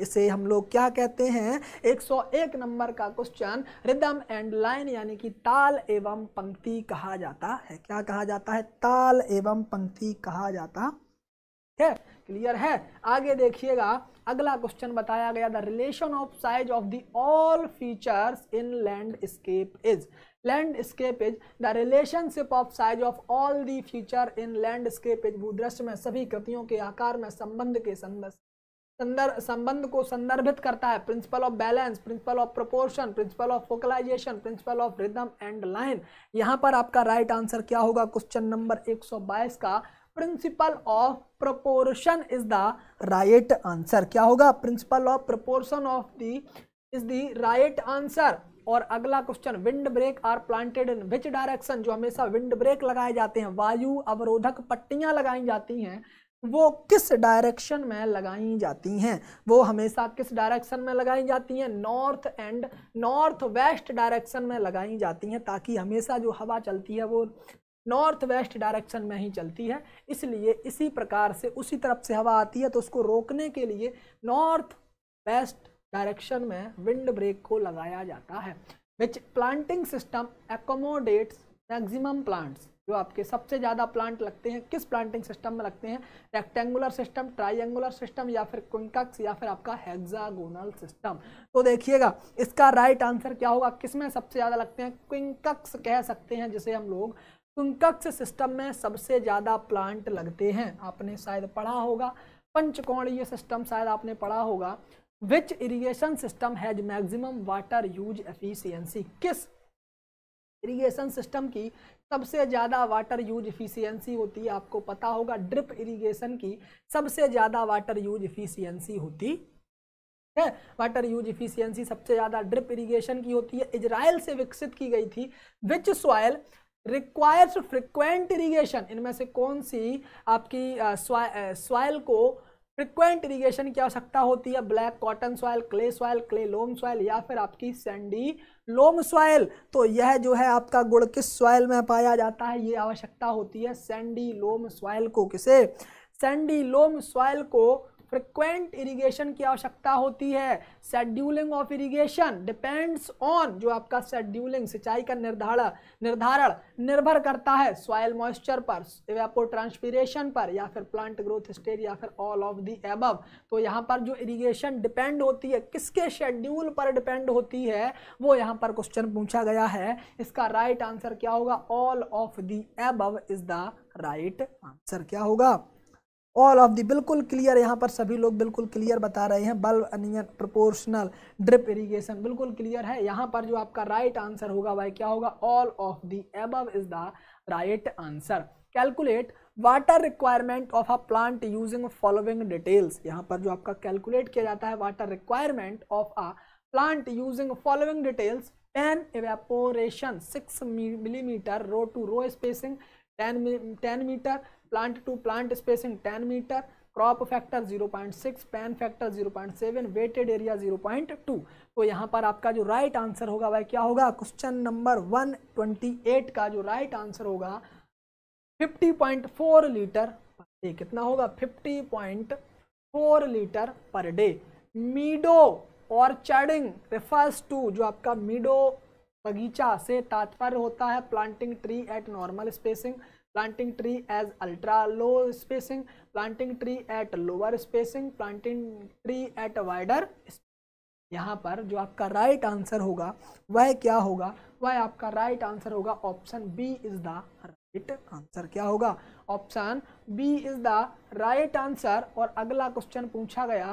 इसे हम लोग क्या कहते हैं 101 नंबर का क्वेश्चन रिदम एंड लाइन यानी कि ताल एवं पंक्ति कहा जाता है क्या कहा जाता है ताल एवं पंक्ति कहा जाता है क्लियर है आगे देखिएगा अगला क्वेश्चन बताया गया the relation of size of the all features in landscape is landscape is the relationship of size of all the feature in landscape is भूदृश्य में सभी कृतियों के आकार में संबंध के संदर्भ संबंध को संदर्भित करता है principle of balance principle of proportion principle of focalization principle of rhythm and line यहाँ पर आपका राइट right आंसर क्या होगा क्वेश्चन नंबर 122 का principle of proportion is the right answer क्या होगा principle of proportion of the is the right answer और अगला question wind break are planted in which direction जो हमेशा विंड ब्रेक लगाए जाते हैं वायु अवरोधक पट्टियां लगाई जाती हैं वो किस डायरेक्शन में लगाई जाती हैं वो हमेशा किस डायरेक्शन में लगाई जाती हैं north and north west direction में लगाई जाती हैं ताकि हमेशा जो हवा चलती है वो नॉर्थ वेस्ट डायरेक्शन में ही चलती है इसलिए इसी प्रकार से उसी तरफ से हवा आती है तो उसको रोकने के लिए नॉर्थ वेस्ट डायरेक्शन में विंड ब्रेक को लगाया जाता है which planting system accommodates maximum plants जो आपके सबसे ज़्यादा प्लांट लगते हैं किस प्लांटिंग सिस्टम में लगते हैं रेक्टेंगुलर सिस्टम ट्राइंगुलर सिस्टम या फिर कुंटक्स या फिर आपका हेक्सागोनल सिस्टम तो देखिएगा इसका राइट आंसर क्या होगा किस में सबसे ज़्यादा लगते हैं क्विंकक्स कह सकते हैं जिसे हम लोग कुंकक्ष सिस्टम में सबसे ज़्यादा प्लांट लगते हैं आपने शायद पढ़ा होगा पंचकोणीय सिस्टम शायद आपने पढ़ा होगा which irrigation system has maximum water use efficiency किस इरीगेशन सिस्टम की सबसे ज़्यादा वाटर यूज इफिशियंसी होती है आपको पता होगा ड्रिप इरीगेशन की सबसे ज़्यादा वाटर यूज इफिशियंसी होती है वाटर यूज इफिशियंसी सबसे ज़्यादा ड्रिप इरीगेशन की होती है इजराइल से विकसित की गई थी which soil requires frequent irrigation इनमें से कौन सी आपकी सॉयल को फ्रिक्वेंट इरीगेशन की आवश्यकता होती है black cotton soil clay soil clay loam soil या फिर आपकी सैंडी लोम सॉयल तो यह जो है आपका गुड़ किस सॉयल में पाया जाता है ये आवश्यकता होती है सैंडी लोम सॉयल को किसे सैंडी लोम सॉयल को फ्रिक्वेंट इरिगेशन की आवश्यकता होती है scheduling of irrigation depends on जो आपका शेड्यूलिंग सिंचाई का निर्धारण निर्धारण निर्भर करता है सॉयल मॉइस्चर पर वेपो ट्रांसपीरेशन पर या फिर प्लांट ग्रोथ स्टेज या फिर ऑल ऑफ दी एबव तो यहाँ पर जो इरीगेशन डिपेंड होती है किसके शेड्यूल पर डिपेंड होती है वो यहाँ पर क्वेश्चन पूछा गया है इसका राइट right आंसर क्या होगा all of the above is the right answer क्या होगा ऑल ऑफ दी बिल्कुल क्लियर यहाँ पर सभी लोग बिल्कुल क्लियर बता रहे हैं bulb onion proportional drip irrigation बिल्कुल क्लियर है यहाँ पर जो आपका राइट right आंसर होगा वह क्या होगा all of the above is the right answer calculate water requirement of a plant using following details यहाँ पर जो आपका कैलकुलेट किया जाता है water requirement of a plant using following details ten evaporation six millimetre row to row spacing ten ten metre plant to plant spacing 10 metre crop factor 0.6 pan factor 0.7 wetted area 0.2 तो यहाँ पर आपका जो right right answer होगा वह क्या होगा question number 128 का जो राइट right आंसर होगा 50.4 लीटर पर डे कितना होगा 50.4 लीटर पर डे मीडो और चैडिंग रेफर्स टू जो आपका मीडो बगीचा से तात्पर्य होता है planting tree at normal spacing planting tree as ultra low spacing planting tree at lower spacing planting tree at wider यहाँ पर जो आपका राइट right आंसर होगा वह क्या होगा वह आपका राइट right आंसर होगा option B is the right answer क्या होगा option B is the right answer और अगला क्वेश्चन पूछा गया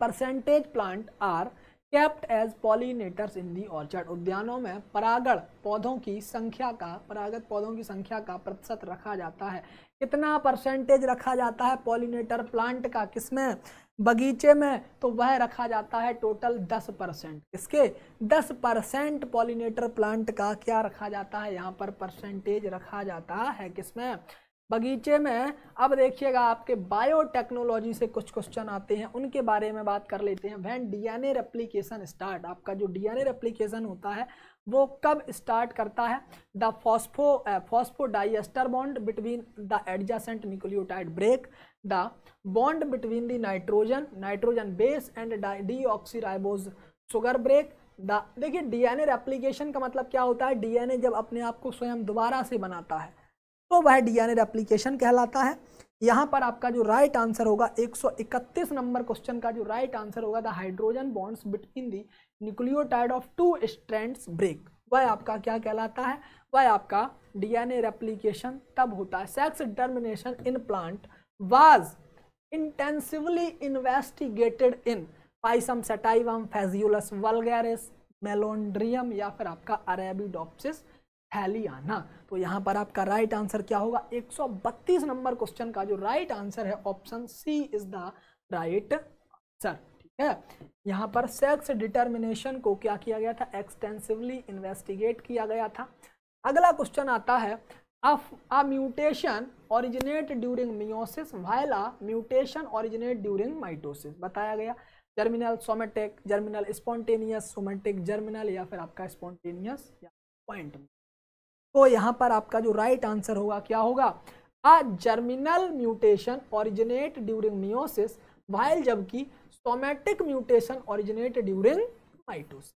percentage plant are kept as pollinators in the orchard उद्यानों में परागण पौधों की संख्या का परागत पौधों की संख्या का प्रतिशत रखा जाता है कितना परसेंटेज रखा जाता है पॉलीनेटर प्लांट का किसमें बगीचे में तो वह रखा जाता है टोटल दस परसेंट इसके दस परसेंट पॉलिनेटर प्लांट का क्या रखा जाता है यहाँ पर परसेंटेज रखा जाता है किसमें बगीचे में अब देखिएगा आपके बायोटेक्नोलॉजी से कुछ क्वेश्चन आते हैं उनके बारे में बात कर लेते हैं वैन डीएनए रेप्लीकेशन स्टार्ट आपका जो डीएनए रेप्लीकेशन होता है वो कब स्टार्ट करता है the phosphodiester bond between the adjacent nucleotide break the bond between the nitrogen nitrogen base and oxyribose sugar break the देखिए डीएनए रेप्लिकेशन का मतलब क्या होता है डीएनए जब अपने आप को स्वयं दोबारा से बनाता है तो वह डी एन एप्लीकेशन कहलाता है यहाँ पर आपका जो राइट आंसर होगा 131 नंबर क्वेश्चन का जो राइट आंसर होगा the hydrogen bonds between the nucleotide of two strands break वह आपका क्या कहलाता है वह आपका डीएनए रेप्लिकेशन तब होता है sex determination in plant was intensively investigated in Pisum sativum Phaseolus vulgaris Melandrium या फिर आपका अरेबीडोप्सिस हेलियाना तो यहाँ पर आपका राइट आंसर क्या होगा 132 नंबर क्वेश्चन का जो राइट आंसर है option C is the right answer ठीक है यहाँ पर सेक्स डिटर्मिनेशन को क्या किया गया था एक्सटेंसिवली इन्वेस्टिगेट किया गया था अगला क्वेश्चन आता है a mutation originate during meiosis while mutation originate during mitosis बताया गया germinal somatic germinal spontaneous somatic germinal या फिर आपका स्पॉन्टेनियस या पॉइंट तो यहाँ पर आपका जो राइट आंसर होगा क्या होगा a germinal mutation originate during meiosis while जबकि somatic mutation originate during mitosis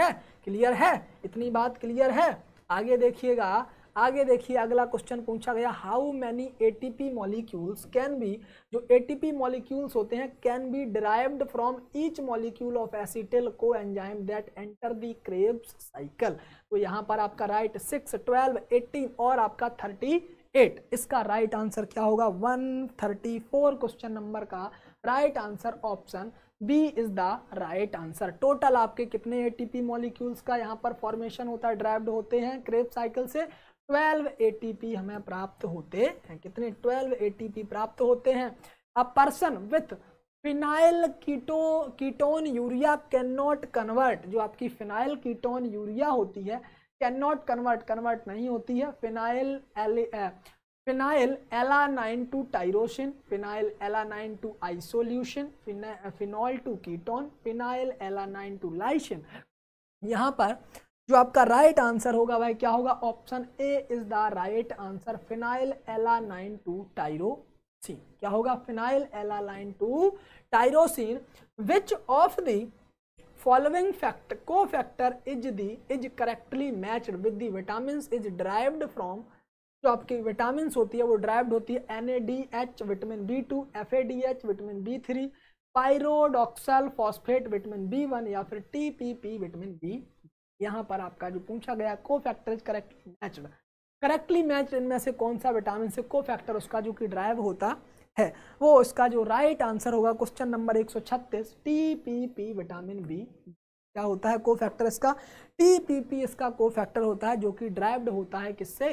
है क्लियर है इतनी बात क्लियर है आगे देखिएगा आगे देखिए अगला क्वेश्चन पूछा गया how many P molecules can be जो पी मॉलिक्यूल्स होते हैं can be derived from each molecule of acetyl co enzyme that enter the Krebs cycle तो यहाँ पर आपका राइट सिक्स ट्वेल्व एट्टीन और आपका थर्टी एट इसका राइट right आंसर क्या होगा one thirty four question number का right answer option B is the right answer total आपके कितने एटीपी मॉलिक्यूल्स का यहाँ पर फॉर्मेशन होता है ड्राइव्ड होते हैं क्रेप साइकिल से 12 एटीपी हमें प्राप्त होते हैं कितने 12 एटीपी प्राप्त होते हैं a person with phenyl keto ketonuria can not convert जो आपकी फिनाइल कीटोन यूरिया होती है कैन नॉट कन्वर्ट कन्वर्ट नहीं होती है phenyl L phenyl alanine to tyrosine phenyl alanine to isoleucine phenyl to ketone phenyl alanine to lysine यहाँ पर जो आपका राइट आंसर होगा वह क्या होगा option A is the right answer phenyl alanine to tyrosine क्या होगा phenyl alanine to tyrosine which of the following fact co factor is the is correctly matched with the vitamin is derived from जो आपकी vitamin होती है वो derived होती है N A D H vitamin B two F A D H vitamin B three pyridoxal phosphate vitamin B one या फिर T P P vitamin B यहाँ पर आपका जो पूछा गया co factor is correct match correctly match इनमें से कौन सा विटामिन से को फैक्टर उसका जो कि ड्राइव होता है वो उसका जो राइट आंसर होगा question number P TPP vitamin B क्या होता है को फैक्टर इसका टीपीपी इसका को फैक्टर होता है जो कि ड्राइव्ड होता है किससे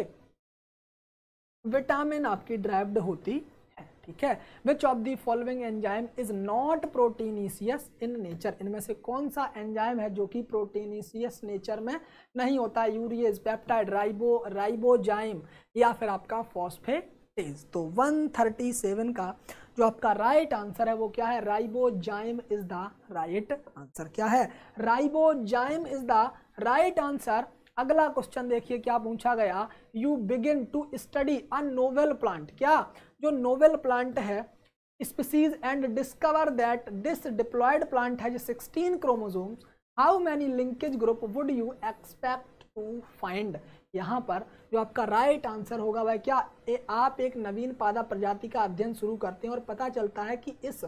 विटामिन आपकी ड्राइव्ड होती ठीक है which of the following enzyme is not proteinaceous in nature इनमें से कौन सा एंजाइम है जो कि प्रोटीनिशियस नेचर में नहीं होता यूरियज पेप्टाइड राइबो राइबोजाइम या फिर आपका फॉस्फेटेज तो 137 का जो आपका राइट right आंसर है वो क्या है ribozyme is the right answer क्या है ribozyme is the right answer अगला क्वेश्चन देखिए क्या पूछा गया you begin to study a novel plant क्या जो नोवेल प्लांट है species and discover that this diploid plant has 16 chromosomes how many linkage group would you expect to find यहाँ पर जो आपका राइट आंसर होगा वह क्या ए, आप एक नवीन पादा प्रजाति का अध्ययन शुरू करते हैं और पता चलता है कि इस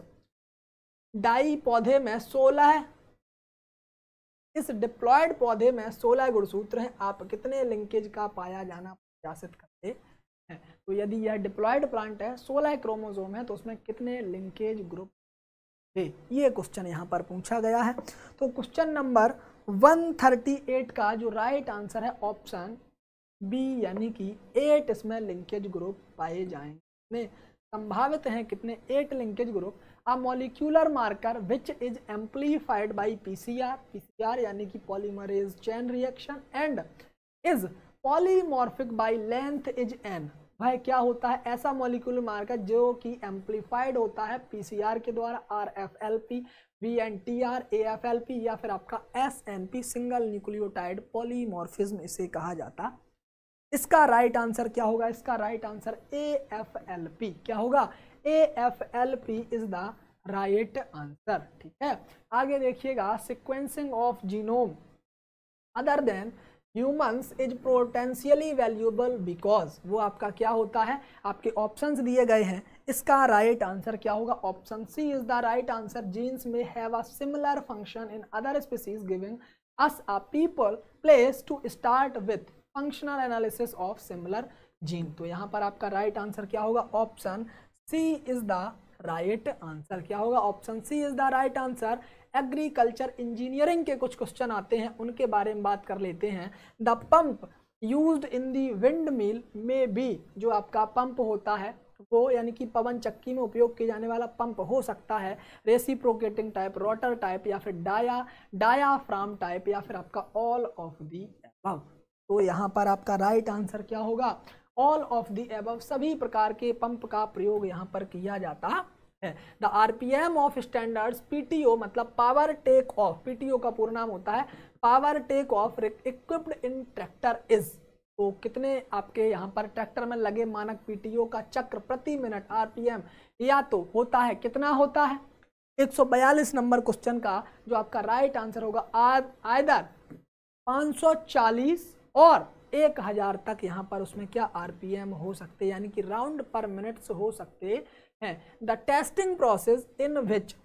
डाई पौधे में 16 इस डिप्लॉयड पौधे में 16 गुणसूत्र हैं आप कितने लिंकेज का पाया जाना प्रयासित करते है तो यदि यह डिप्लॉयड प्लांट है सोलह क्रोमोजोम है तो उसमें कितने लिंकेज ग्रुप थे ये क्वेश्चन यहाँ पर पूछा गया है तो क्वेश्चन नंबर 138 का जो राइट आंसर है ऑप्शन बी यानी कि एट इसमें लिंकेज ग्रुप पाए जाएंगे संभावित हैं कितने eight linkage group a molecular marker which is amplified by P C R यानी कि polymerase chain reaction and is polymorphic by length is N भाई क्या होता है ऐसा मॉलिक्यूल मार्कर जो कि एम्पलीफाइड होता है पीसीआर के द्वारा R F L P V N T R A F L P या फिर आपका S N P single nucleotide polymorphism इसे कहा जाता इसका राइट right आंसर क्या होगा इसका right answer A F L P क्या होगा A F L P is the right answer ठीक है आगे देखिएगा sequencing of genome other than humans is potentially valuable because वो आपका क्या होता है आपके ऑप्शंस दिए गए हैं इसका राइट right आंसर क्या होगा option C is the right answer genes में have a similar function in other species giving us a people place to start with functional analysis of similar gene तो यहाँ पर आपका राइट right आंसर क्या होगा option C is the right answer क्या होगा option C is the right answer agriculture engineering के कुछ क्वेश्चन आते हैं उनके बारे में बात कर लेते हैं the pump use in the windmill में भी जो आपका पंप होता है वो यानी कि पवन चक्की में उपयोग किया जाने वाला पंप हो सकता है रेसिप्रोकेटिंग टाइप रोटर टाइप या फिर डाया डायाफ्राम टाइप या फिर आपका ऑल ऑफ दी एबव तो यहाँ पर आपका राइट आंसर क्या होगा ऑल ऑफ दी एबव सभी प्रकार के पंप का प्रयोग यहाँ पर किया जाता the R P M of standards PTO मतलब पावर टेक ऑफ पीटीओ का पूरा नाम होता है power take off equipped in tractor is तो कितने आपके यहाँ पर ट्रैक्टर में लगे मानक पीटीओ का चक्र प्रति मिनट आरपीएम या तो होता है कितना होता है 142 नंबर क्वेश्चन का जो आपका राइट आंसर होगा आयदर 540 और 1000 तक यहाँ पर उसमें क्या आरपीएम हो सकते यानी कि राउंड पर मिनट्स हो सकते है the testing process in which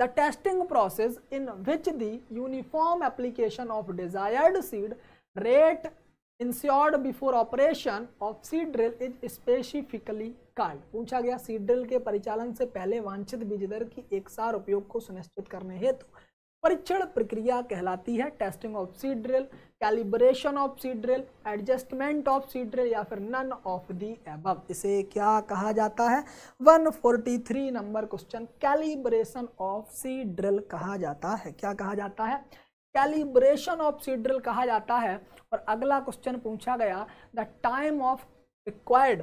the testing process in which the uniform application of desired seed rate ensured before operation of seed drill is specifically card पूछा गया सीड ड्रिल के परिचालन से पहले वांछित बीज दर की एक सार उपयोग को सुनिश्चित करने हेतु परीक्षण प्रक्रिया कहलाती है testing of seed drill drill calibration of seed drill drill adjustment of seed drill या फिर नन ऑफ दी एबव इसे क्या कहा जाता है 143 number question calibration of seed drill कहा जाता है क्या कहा जाता है कैलिब्रेशन ऑफ सीड्रिल ड्रिल कहा जाता है और अगला क्वेश्चन पूछा गया the time of required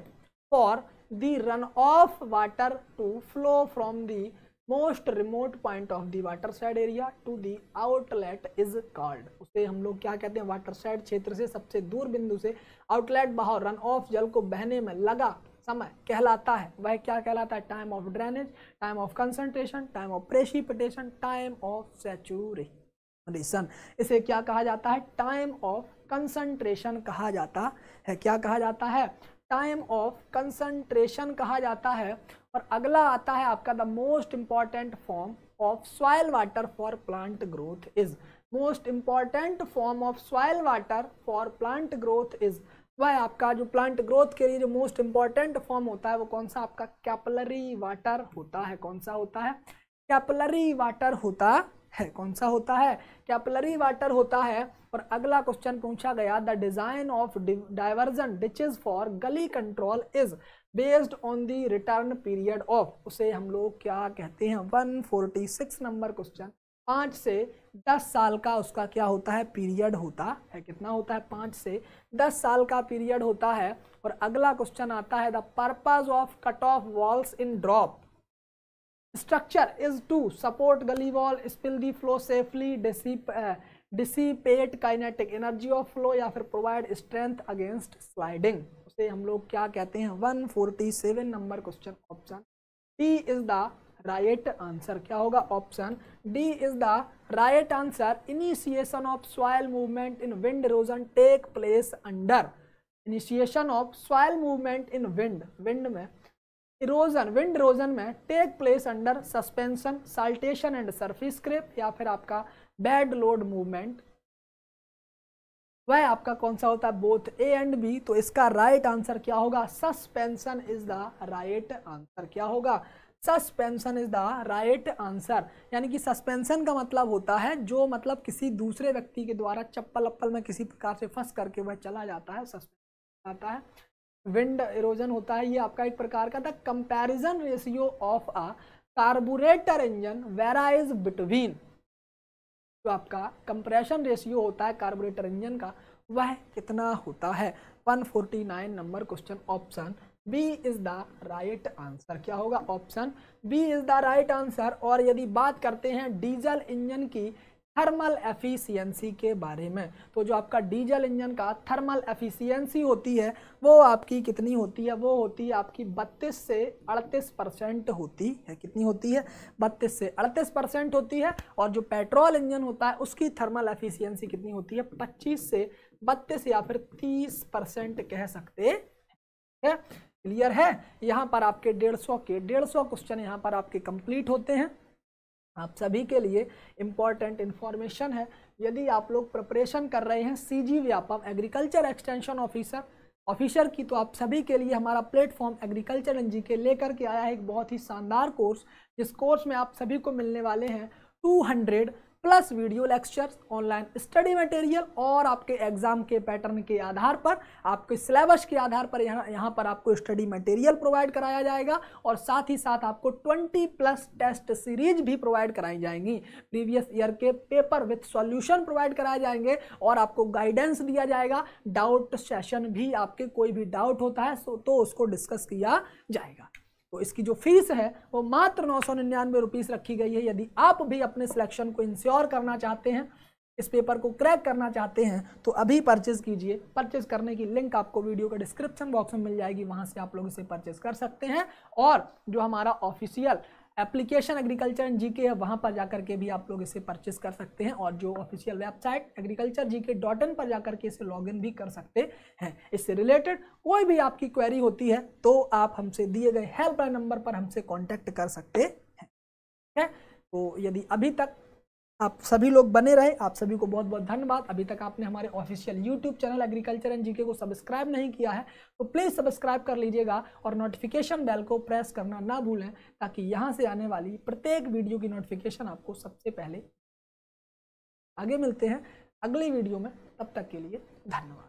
for the run off water to flow from the most remote point of the water side area to the outlet is called उसे हम लोग क्या कहते हैं वाटर साइड क्षेत्र से सबसे दूर बिंदु से आउटलेट बहाव रन ऑफ जल को बहने में लगा समय कहलाता है वह क्या कहलाता है time of drainage time of concentration time of precipitation time of saturation इसे क्या कहा जाता है टाइम ऑफ कंसंट्रेशन कहा जाता है क्या कहा जाता है टाइम ऑफ कंसंट्रेशन कहा जाता है और अगला आता है आपका the most important form of soil water for plant growth is most important form of soil water for plant growth is वह आपका जो प्लांट ग्रोथ के लिए जो मोस्ट इंपॉर्टेंट फॉर्म होता है वो कौन सा आपका कैपलरी वाटर होता है कौन सा होता है कैपलरी वाटर होता है कौन सा होता है कैपलरी वाटर होता है और अगला क्वेश्चन पूछा गया the design of diversion ditches for gully control is based on the return period of उसे हम लोग क्या कहते हैं one forty six number question पाँच से दस साल का उसका क्या होता है पीरियड होता है कितना होता है पाँच से दस साल का पीरियड होता है और अगला क्वेश्चन आता है the purpose of cut off walls in drop structure is to support gully wall spill the flow safely dissip dissipate kinetic energy of flow या फिर प्रोवाइड स्ट्रेंथ अगेंस्ट स्लाइडिंग उसे हम लोग क्या कहते हैं 147 number question option D is the right answer क्या होगा option D is the right answer initiation of soil movement in wind erosion take place under initiation of soil movement in wind wind में erosion wind erosion में take place under suspension saltation and surface creep या फिर आपका bad load movement वह आपका कौन सा होता है बोथ ए एंड बी तो इसका राइट right आंसर क्या होगा suspension is the right answer क्या होगा suspension is the right answer यानी कि सस्पेंशन का मतलब होता है जो मतलब किसी दूसरे व्यक्ति के द्वारा चप्पल अप्पल में किसी प्रकार से फंस करके वह चला जाता है सस्पेंशन आता है विंड इरोजन होता है ये आपका एक प्रकार का था comparison ratio of a carburetor engine varies is between जो तो आपका कंप्रेशन रेशियो होता है कार्बोरेटर इंजन का वह कितना होता है 149 number question option B is the right answer क्या होगा option B is the right answer और यदि बात करते हैं डीजल इंजन की थर्मल एफिशिएंसी के बारे में तो जो आपका डीजल इंजन का थर्मल एफिशिएंसी होती है वो आपकी कितनी होती है वो होती है आपकी 32 से 38 परसेंट होती है कितनी होती है 32 से 38 परसेंट होती है और जो पेट्रोल इंजन होता है उसकी थर्मल एफिशिएंसी कितनी होती है 25 से 32 या फिर 30 परसेंट कह सकते हैं क्लियर है यहाँ पर आपके डेढ़ के डेढ़ क्वेश्चन यहाँ पर आपके कंप्लीट होते हैं आप सभी के लिए इम्पॉर्टेंट इन्फॉर्मेशन है यदि आप लोग प्रिपरेशन कर रहे हैं C G Vyapam agriculture extension officer officer की तो आप सभी के लिए हमारा प्लेटफॉर्म एग्रीकल्चर एन जी के लेकर के आया है एक बहुत ही शानदार कोर्स जिस कोर्स में आप सभी को मिलने वाले हैं two hundred plus video lectures online study material और आपके एग्ज़ाम के पैटर्न के आधार पर आपके सिलेबस के आधार पर यहाँ यहाँ पर आपको स्टडी मटेरियल प्रोवाइड कराया जाएगा और साथ ही साथ आपको 20 प्लस टेस्ट सीरीज भी प्रोवाइड कराई जाएंगी प्रीवियस ईयर के पेपर विथ सॉल्यूशन प्रोवाइड कराए जाएंगे और आपको गाइडेंस दिया जाएगा डाउट सेशन भी आपके कोई भी डाउट होता है तो उसको डिस्कस किया जाएगा तो इसकी जो फीस है वो मात्र नौ सौ निन्यानवे रुपीज़ रखी गई है यदि आप भी अपने सिलेक्शन को इंश्योर करना चाहते हैं इस पेपर को क्रैक करना चाहते हैं तो अभी परचेज़ कीजिए परचेज़ करने की लिंक आपको वीडियो का डिस्क्रिप्शन बॉक्स में मिल जाएगी वहाँ से आप लोग इसे परचेज़ कर सकते हैं और जो हमारा official application agriculture and G K है वहाँ पर जाकर के भी आप लोग इसे परचेस कर सकते हैं और जो ऑफिशियल वेबसाइट एग्रीकल्चर जी के डॉट इन पर जाकर के इसे लॉगिन भी कर सकते हैं इससे रिलेटेड कोई भी आपकी क्वेरी होती है तो आप हमसे दिए गए हेल्पलाइन नंबर पर हमसे कॉन्टैक्ट कर सकते हैं है? तो यदि अभी तक आप सभी लोग बने रहे आप सभी को बहुत बहुत धन्यवाद अभी तक आपने हमारे official YouTube channel agriculture and GK को सब्सक्राइब नहीं किया है तो प्लीज़ सब्सक्राइब कर लीजिएगा और नोटिफिकेशन बेल को प्रेस करना ना भूलें ताकि यहाँ से आने वाली प्रत्येक वीडियो की नोटिफिकेशन आपको सबसे पहले आगे मिलते हैं अगली वीडियो में तब तक के लिए धन्यवाद